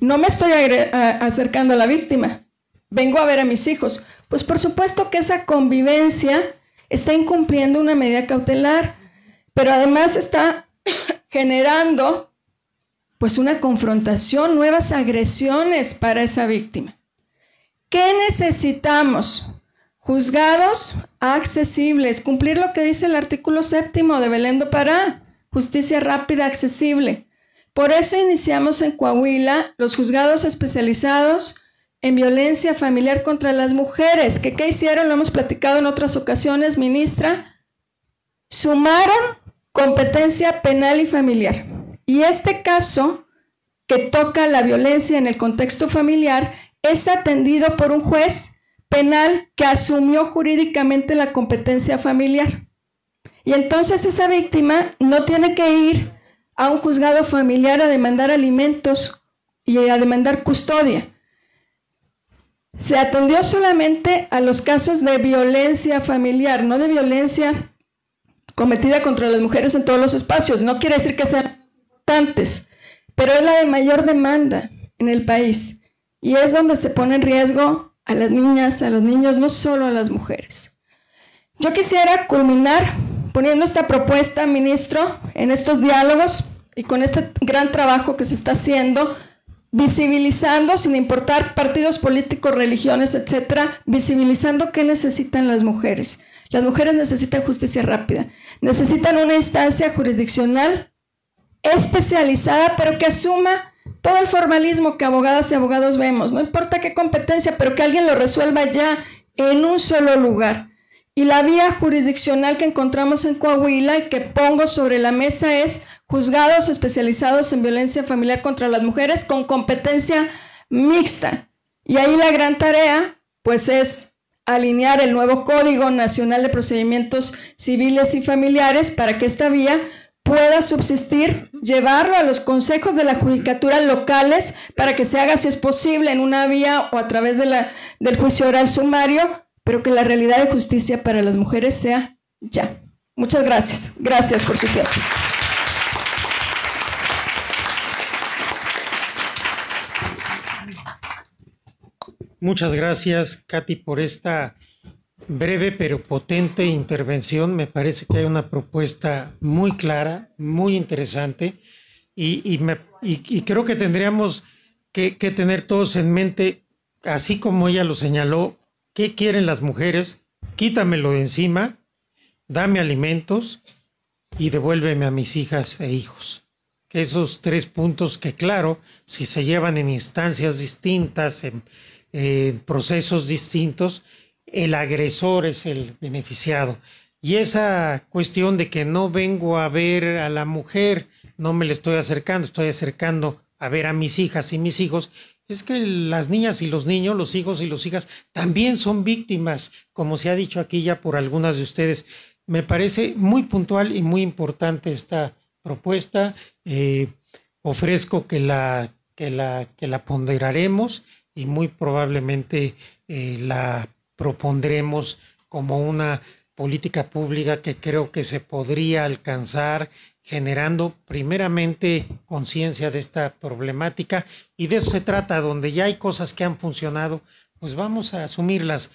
no me estoy acercando a la víctima, vengo a ver a mis hijos. Pues por supuesto que esa convivencia está incumpliendo una medida cautelar, pero además está generando pues una confrontación, nuevas agresiones para esa víctima. ¿Qué necesitamos? Juzgados accesibles, cumplir lo que dice el artículo séptimo de Belén do Pará, justicia rápida, accesible. Por eso iniciamos en Coahuila los juzgados especializados, en violencia familiar contra las mujeres. que ¿Qué hicieron? Lo hemos platicado en otras ocasiones, ministra. Sumaron competencia penal y familiar. Y este caso que toca la violencia en el contexto familiar es atendido por un juez penal que asumió jurídicamente la competencia familiar. Y entonces esa víctima no tiene que ir a un juzgado familiar a demandar alimentos y a demandar custodia se atendió solamente a los casos de violencia familiar, no de violencia cometida contra las mujeres en todos los espacios. No quiere decir que sean importantes, pero es la de mayor demanda en el país y es donde se pone en riesgo a las niñas, a los niños, no solo a las mujeres. Yo quisiera culminar poniendo esta propuesta, ministro, en estos diálogos y con este gran trabajo que se está haciendo visibilizando, sin importar partidos políticos, religiones, etcétera, visibilizando qué necesitan las mujeres. Las mujeres necesitan justicia rápida, necesitan una instancia jurisdiccional especializada, pero que asuma todo el formalismo que abogadas y abogados vemos, no importa qué competencia, pero que alguien lo resuelva ya en un solo lugar. Y la vía jurisdiccional que encontramos en Coahuila y que pongo sobre la mesa es juzgados especializados en violencia familiar contra las mujeres con competencia mixta. Y ahí la gran tarea, pues, es alinear el nuevo Código Nacional de Procedimientos Civiles y Familiares para que esta vía pueda subsistir, llevarlo a los consejos de la judicatura locales para que se haga, si es posible, en una vía o a través del juicio oral sumario, pero que la realidad de justicia para las mujeres sea ya. Muchas gracias. Gracias por su tiempo. Muchas gracias, Katy, por esta breve pero potente intervención. Me parece que hay una propuesta muy clara, muy interesante, y, creo que tendríamos que, que tener todos en mente, así como ella lo señaló, ¿Qué quieren las mujeres? Quítamelo de encima, dame alimentos y devuélveme a mis hijas e hijos. Esos tres puntos que claro, si se llevan en instancias distintas, en, procesos distintos, el agresor es el beneficiado. Y esa cuestión de que no vengo a ver a la mujer, no me le estoy acercando, estoy acercando a ver a mis hijas y mis hijos, es que las niñas y los niños, los hijos y las hijas, también son víctimas, como se ha dicho aquí ya por algunas de ustedes. Me parece muy puntual y muy importante esta propuesta. Eh, ofrezco que la, que, la, ponderaremos y muy probablemente eh, la propondremos como una política pública que creo que se podría alcanzar generando primeramente conciencia de esta problemática y de eso se trata, donde ya hay cosas que han funcionado, pues vamos a asumirlas.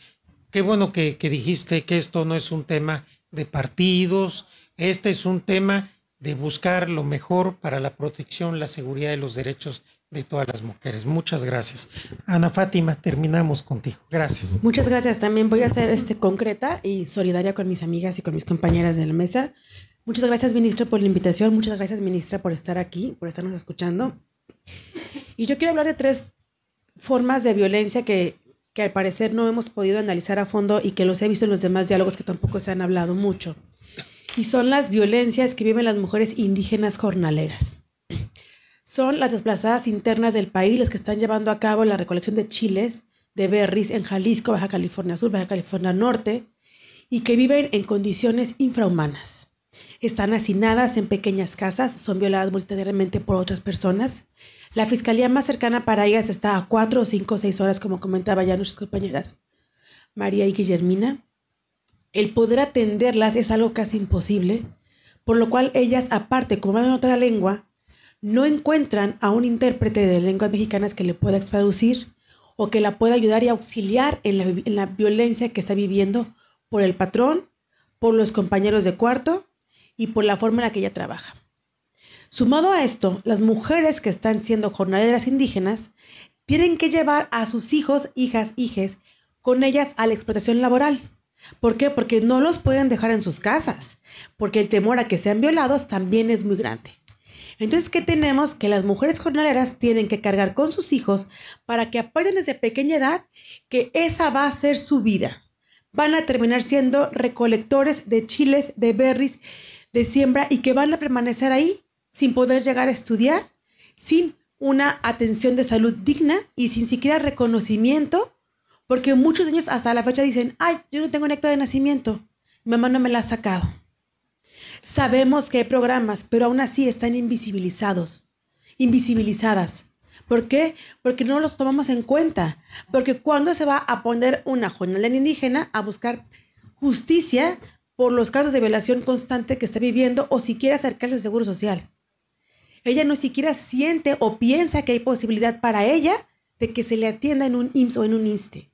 Qué bueno que, dijiste que esto no es un tema de partidos, este es un tema de buscar lo mejor para la protección, la seguridad y los derechos de todas las mujeres. Muchas gracias. Ana Fátima, terminamos contigo. Gracias. Muchas gracias. También voy a ser este, concreta y solidaria con mis amigas y con mis compañeras de la mesa. Muchas gracias, ministra, por la invitación. Muchas gracias, ministra, por estar aquí, por estarnos escuchando. Y yo quiero hablar de tres formas de violencia que, que al parecer no hemos podido analizar a fondo y que los he visto en los demás diálogos que tampoco se han hablado mucho. Y son las violencias que viven las mujeres indígenas jornaleras. Son las desplazadas internas del país las que están llevando a cabo la recolección de chiles, de berries en Jalisco, Baja California Sur, Baja California Norte, y que viven en condiciones infrahumanas están hacinadas en pequeñas casas, son violadas voluntariamente por otras personas. La fiscalía más cercana para ellas está a cinco o seis horas, como comentaba ya nuestras compañeras María y Guillermina. El poder atenderlas es algo casi imposible, por lo cual ellas, aparte, como van en otra lengua, no encuentran a un intérprete de lenguas mexicanas que le pueda traducir o que la pueda ayudar y auxiliar en la violencia que está viviendo por el patrón, por los compañeros de cuarto y por la forma en la que ella trabaja. Sumado a esto, las mujeres que están siendo jornaleras indígenas tienen que llevar a sus hijos, hijas, hijes con ellas a la explotación laboral. ¿Por qué? Porque no los pueden dejar en sus casas, porque el temor a que sean violados también es muy grande. Entonces, ¿qué tenemos? Que las mujeres jornaleras tienen que cargar con sus hijos para que aprendan desde pequeña edad que esa va a ser su vida. Van a terminar siendo recolectores de chiles, de berries de siembra y que van a permanecer ahí sin poder llegar a estudiar, sin una atención de salud digna y sin siquiera reconocimiento, porque muchos años hasta la fecha dicen, ay, yo no tengo un acta de nacimiento, mi mamá no me la ha sacado. Sabemos que hay programas, pero aún así están invisibilizados, invisibilizadas. ¿Por qué? Porque no los tomamos en cuenta. Porque cuando se va a poner una jornalera indígena a buscar justicia por los casos de violación constante que está viviendo o siquiera acercarse al Seguro Social. Ella no siquiera siente o piensa que hay posibilidad para ella de que se le atienda en un IMSS o en un INSTE.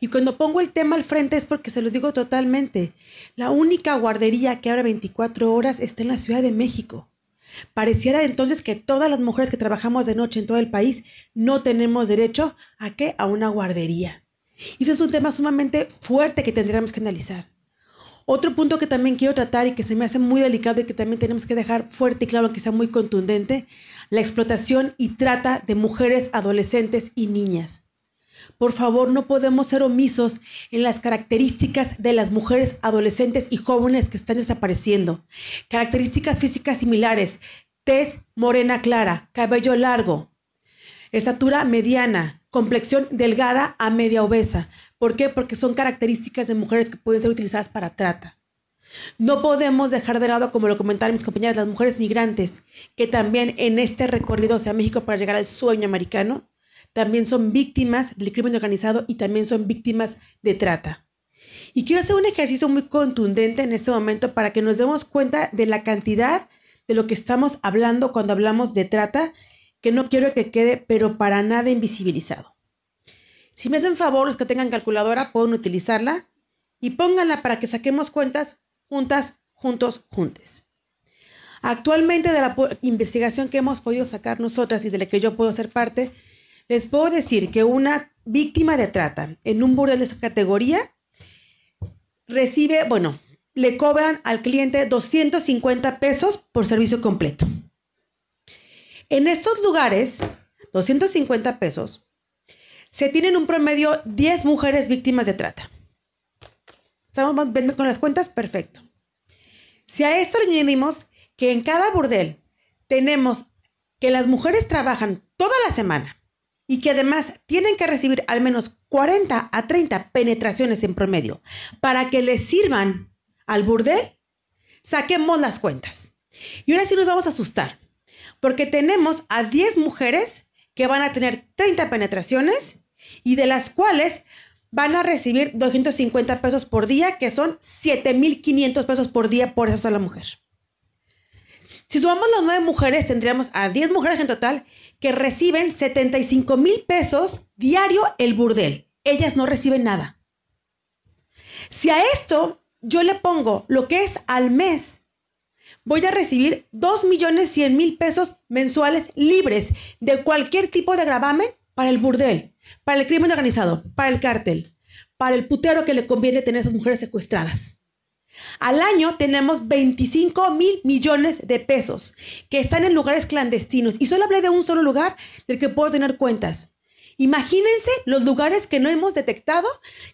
Y cuando pongo el tema al frente es porque se los digo totalmente. La única guardería que abre 24 horas está en la Ciudad de México. Pareciera entonces que todas las mujeres que trabajamos de noche en todo el país no tenemos derecho a qué? A una guardería. Y eso es un tema sumamente fuerte que tendríamos que analizar. Otro punto que también quiero tratar y que se me hace muy delicado y que también tenemos que dejar fuerte y claro, aunque sea muy contundente, la explotación y trata de mujeres, adolescentes y niñas. Por favor, no podemos ser omisos en las características de las mujeres, adolescentes y jóvenes que están desapareciendo. Características físicas similares, tez morena clara, cabello largo, estatura mediana, complexión delgada a media obesa. ¿Por qué? Porque son características de mujeres que pueden ser utilizadas para trata. No podemos dejar de lado, como lo comentaron mis compañeras, las mujeres migrantes, que también en este recorrido hacia México para llegar al sueño americano, también son víctimas del crimen organizado y también son víctimas de trata. Y quiero hacer un ejercicio muy contundente en este momento para que nos demos cuenta de la cantidad de lo que estamos hablando cuando hablamos de trata que no quiero que quede, pero para nada invisibilizado. Si me hacen favor los que tengan calculadora, pueden utilizarla y pónganla para que saquemos cuentas juntas, juntos, juntes. Actualmente de la investigación que hemos podido sacar nosotras y de la que yo puedo ser parte, les puedo decir que una víctima de trata en un burdel de esa categoría recibe, bueno, le cobran al cliente 250 pesos por servicio completo. En estos lugares, 250 pesos, se tienen un promedio 10 mujeres víctimas de trata. ¿Estamos bien con las cuentas? Perfecto. Si a esto le añadimos que en cada burdel tenemos que las mujeres trabajan toda la semana y que además tienen que recibir al menos 40 a 30 penetraciones en promedio para que les sirvan al burdel, saquemos las cuentas. Y ahora sí nos vamos a asustar. Porque tenemos a 10 mujeres que van a tener 30 penetraciones y de las cuales van a recibir 250 pesos por día, que son 7.500 pesos por día por esa sola mujer. Si sumamos las 9 mujeres, tendríamos a 10 mujeres en total que reciben 75 mil pesos diario el burdel. Ellas no reciben nada. Si a esto yo le pongo lo que es al mes voy a recibir 2.100.000 pesos mensuales libres de cualquier tipo de gravamen para el burdel, para el crimen organizado, para el cártel, para el putero que le conviene tener a esas mujeres secuestradas. Al año tenemos 25.000 mil millones de pesos que están en lugares clandestinos. Y solo hablé de un solo lugar del que puedo tener cuentas. Imagínense los lugares que no hemos detectado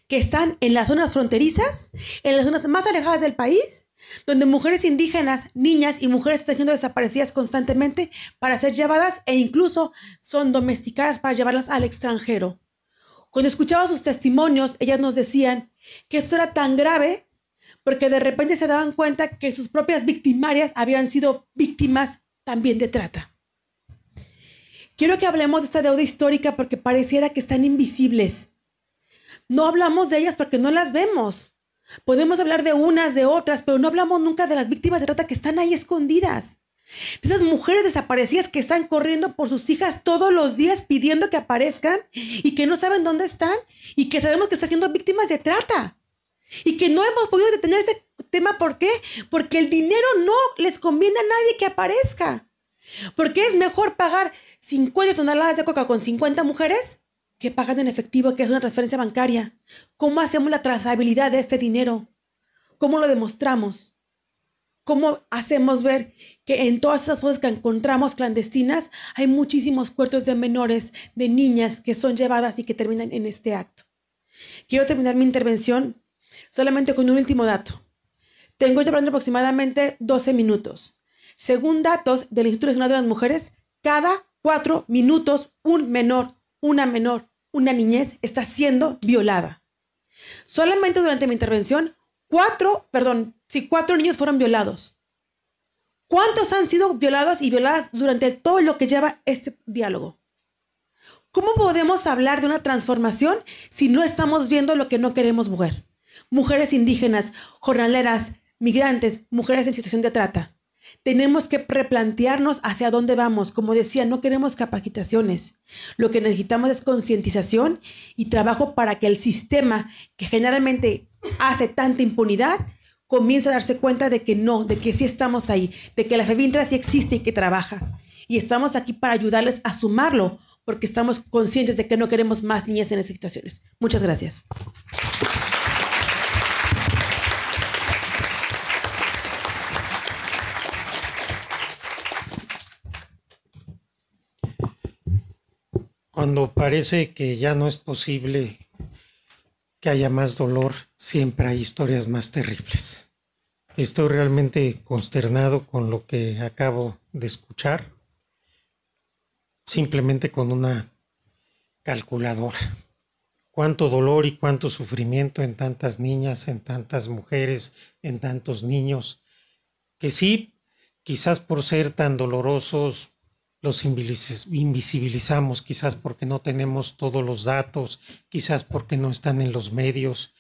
que están en las zonas fronterizas, en las zonas más alejadas del país donde mujeres indígenas, niñas y mujeres están siendo desaparecidas constantemente para ser llevadas e incluso son domesticadas para llevarlas al extranjero. Cuando escuchaba sus testimonios, ellas nos decían que esto era tan grave porque de repente se daban cuenta que sus propias victimarias habían sido víctimas también de trata. Quiero que hablemos de esta deuda histórica porque pareciera que están invisibles. No hablamos de ellas porque no las vemos. Podemos hablar de unas, de otras, pero no hablamos nunca de las víctimas de trata que están ahí escondidas. De esas mujeres desaparecidas que están corriendo por sus hijas todos los días pidiendo que aparezcan y que no saben dónde están y que sabemos que están siendo víctimas de trata. Y que no hemos podido detener ese tema, ¿por qué? Porque el dinero no les conviene a nadie que aparezca. Porque es mejor pagar 50 toneladas de coca con 50 mujeres que pagan en efectivo que es una transferencia bancaria. ¿Cómo hacemos la trazabilidad de este dinero? ¿Cómo lo demostramos? ¿Cómo hacemos ver que en todas esas cosas que encontramos clandestinas hay muchísimos cuerpos de menores, de niñas que son llevadas y que terminan en este acto? Quiero terminar mi intervención solamente con un último dato. Tengo ya aproximadamente 12 minutos. Según datos del Instituto Nacional de las Mujeres, cada cuatro minutos un menor, una menor, una niñez está siendo violada. Solamente durante mi intervención, cuatro, perdón, si cuatro niños fueron violados. ¿Cuántos han sido violados y violadas durante todo lo que lleva este diálogo? ¿Cómo podemos hablar de una transformación si no estamos viendo lo que no queremos ver? Mujeres indígenas, jornaleras, migrantes, mujeres en situación de trata tenemos que replantearnos hacia dónde vamos. Como decía, no queremos capacitaciones. Lo que necesitamos es concientización y trabajo para que el sistema, que generalmente hace tanta impunidad, comience a darse cuenta de que no, de que sí estamos ahí, de que la FEBINTRA sí existe y que trabaja. Y estamos aquí para ayudarles a sumarlo, porque estamos conscientes de que no queremos más niñas en esas situaciones. Muchas gracias. Cuando parece que ya no es posible que haya más dolor, siempre hay historias más terribles. Estoy realmente consternado con lo que acabo de escuchar, simplemente con una calculadora. Cuánto dolor y cuánto sufrimiento en tantas niñas, en tantas mujeres, en tantos niños, que sí, quizás por ser tan dolorosos los invisibilizamos, quizás porque no tenemos todos los datos, quizás porque no están en los medios.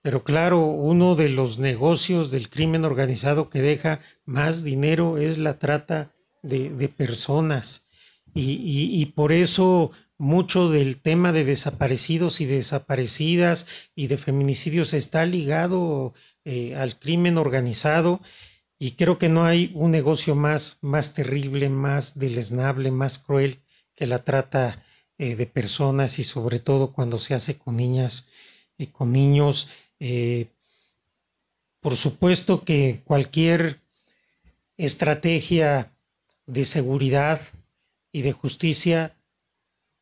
Pero claro, uno de los negocios del crimen organizado que deja más dinero es la trata de, personas. Y, por eso mucho del tema de desaparecidos y desaparecidas y de feminicidios está ligado eh, al crimen organizado y creo que no hay un negocio más, más terrible, más deleznable, más cruel que la trata eh, de personas y sobre todo cuando se hace con niñas y con niños. Eh, por supuesto que cualquier estrategia de seguridad y de justicia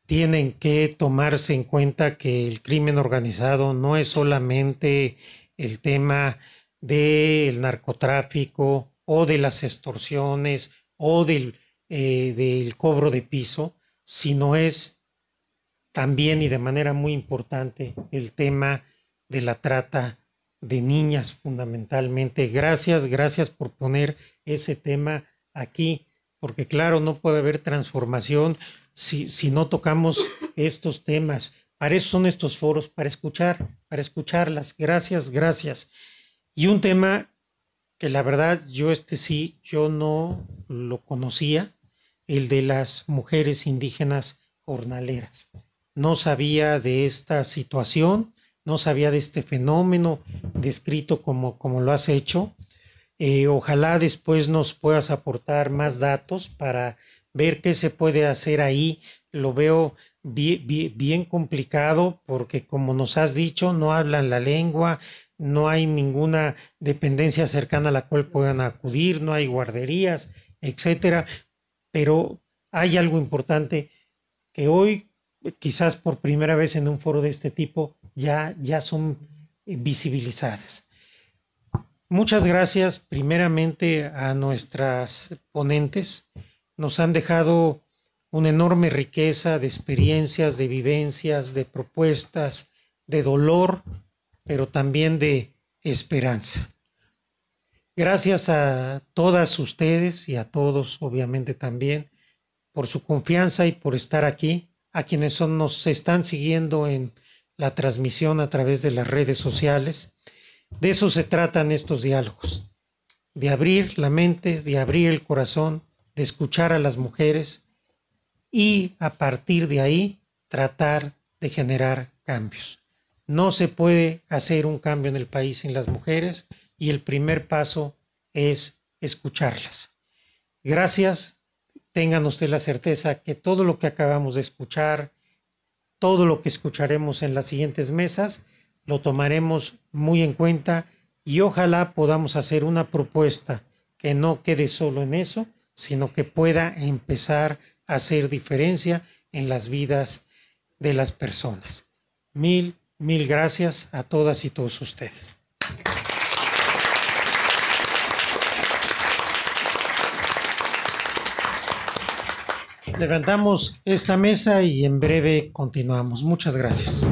tienen que tomarse en cuenta que el crimen organizado no es solamente el tema del narcotráfico o de las extorsiones o del, eh, del cobro de piso, sino es también y de manera muy importante el tema de la trata de niñas fundamentalmente. Gracias, gracias por poner ese tema aquí, porque claro, no puede haber transformación si, si no tocamos estos temas. Para eso son estos foros, para escuchar, para escucharlas. Gracias, gracias. Y un tema que la verdad yo este sí, yo no lo conocía, el de las mujeres indígenas jornaleras. No sabía de esta situación, no sabía de este fenómeno descrito como, como lo has hecho. Eh, ojalá después nos puedas aportar más datos para ver qué se puede hacer ahí. Lo veo bien complicado porque como nos has dicho, no hablan la lengua, no hay ninguna dependencia cercana a la cual puedan acudir, no hay guarderías, etcétera. Pero hay algo importante que hoy, quizás por primera vez en un foro de este tipo, ya, ya son eh, visibilizadas. Muchas gracias primeramente a nuestras ponentes. Nos han dejado una enorme riqueza de experiencias, de vivencias, de propuestas, de dolor pero también de esperanza. Gracias a todas ustedes y a todos, obviamente también, por su confianza y por estar aquí, a quienes son, nos están siguiendo en la transmisión a través de las redes sociales. De eso se tratan estos diálogos, de abrir la mente, de abrir el corazón, de escuchar a las mujeres y a partir de ahí tratar de generar cambios no se puede hacer un cambio en el país sin las mujeres y el primer paso es escucharlas. Gracias, tengan usted la certeza que todo lo que acabamos de escuchar, todo lo que escucharemos en las siguientes mesas, lo tomaremos muy en cuenta y ojalá podamos hacer una propuesta que no quede solo en eso, sino que pueda empezar a hacer diferencia en las vidas de las personas. Mil Mil gracias a todas y todos ustedes. Levantamos esta mesa y en breve continuamos. Muchas gracias.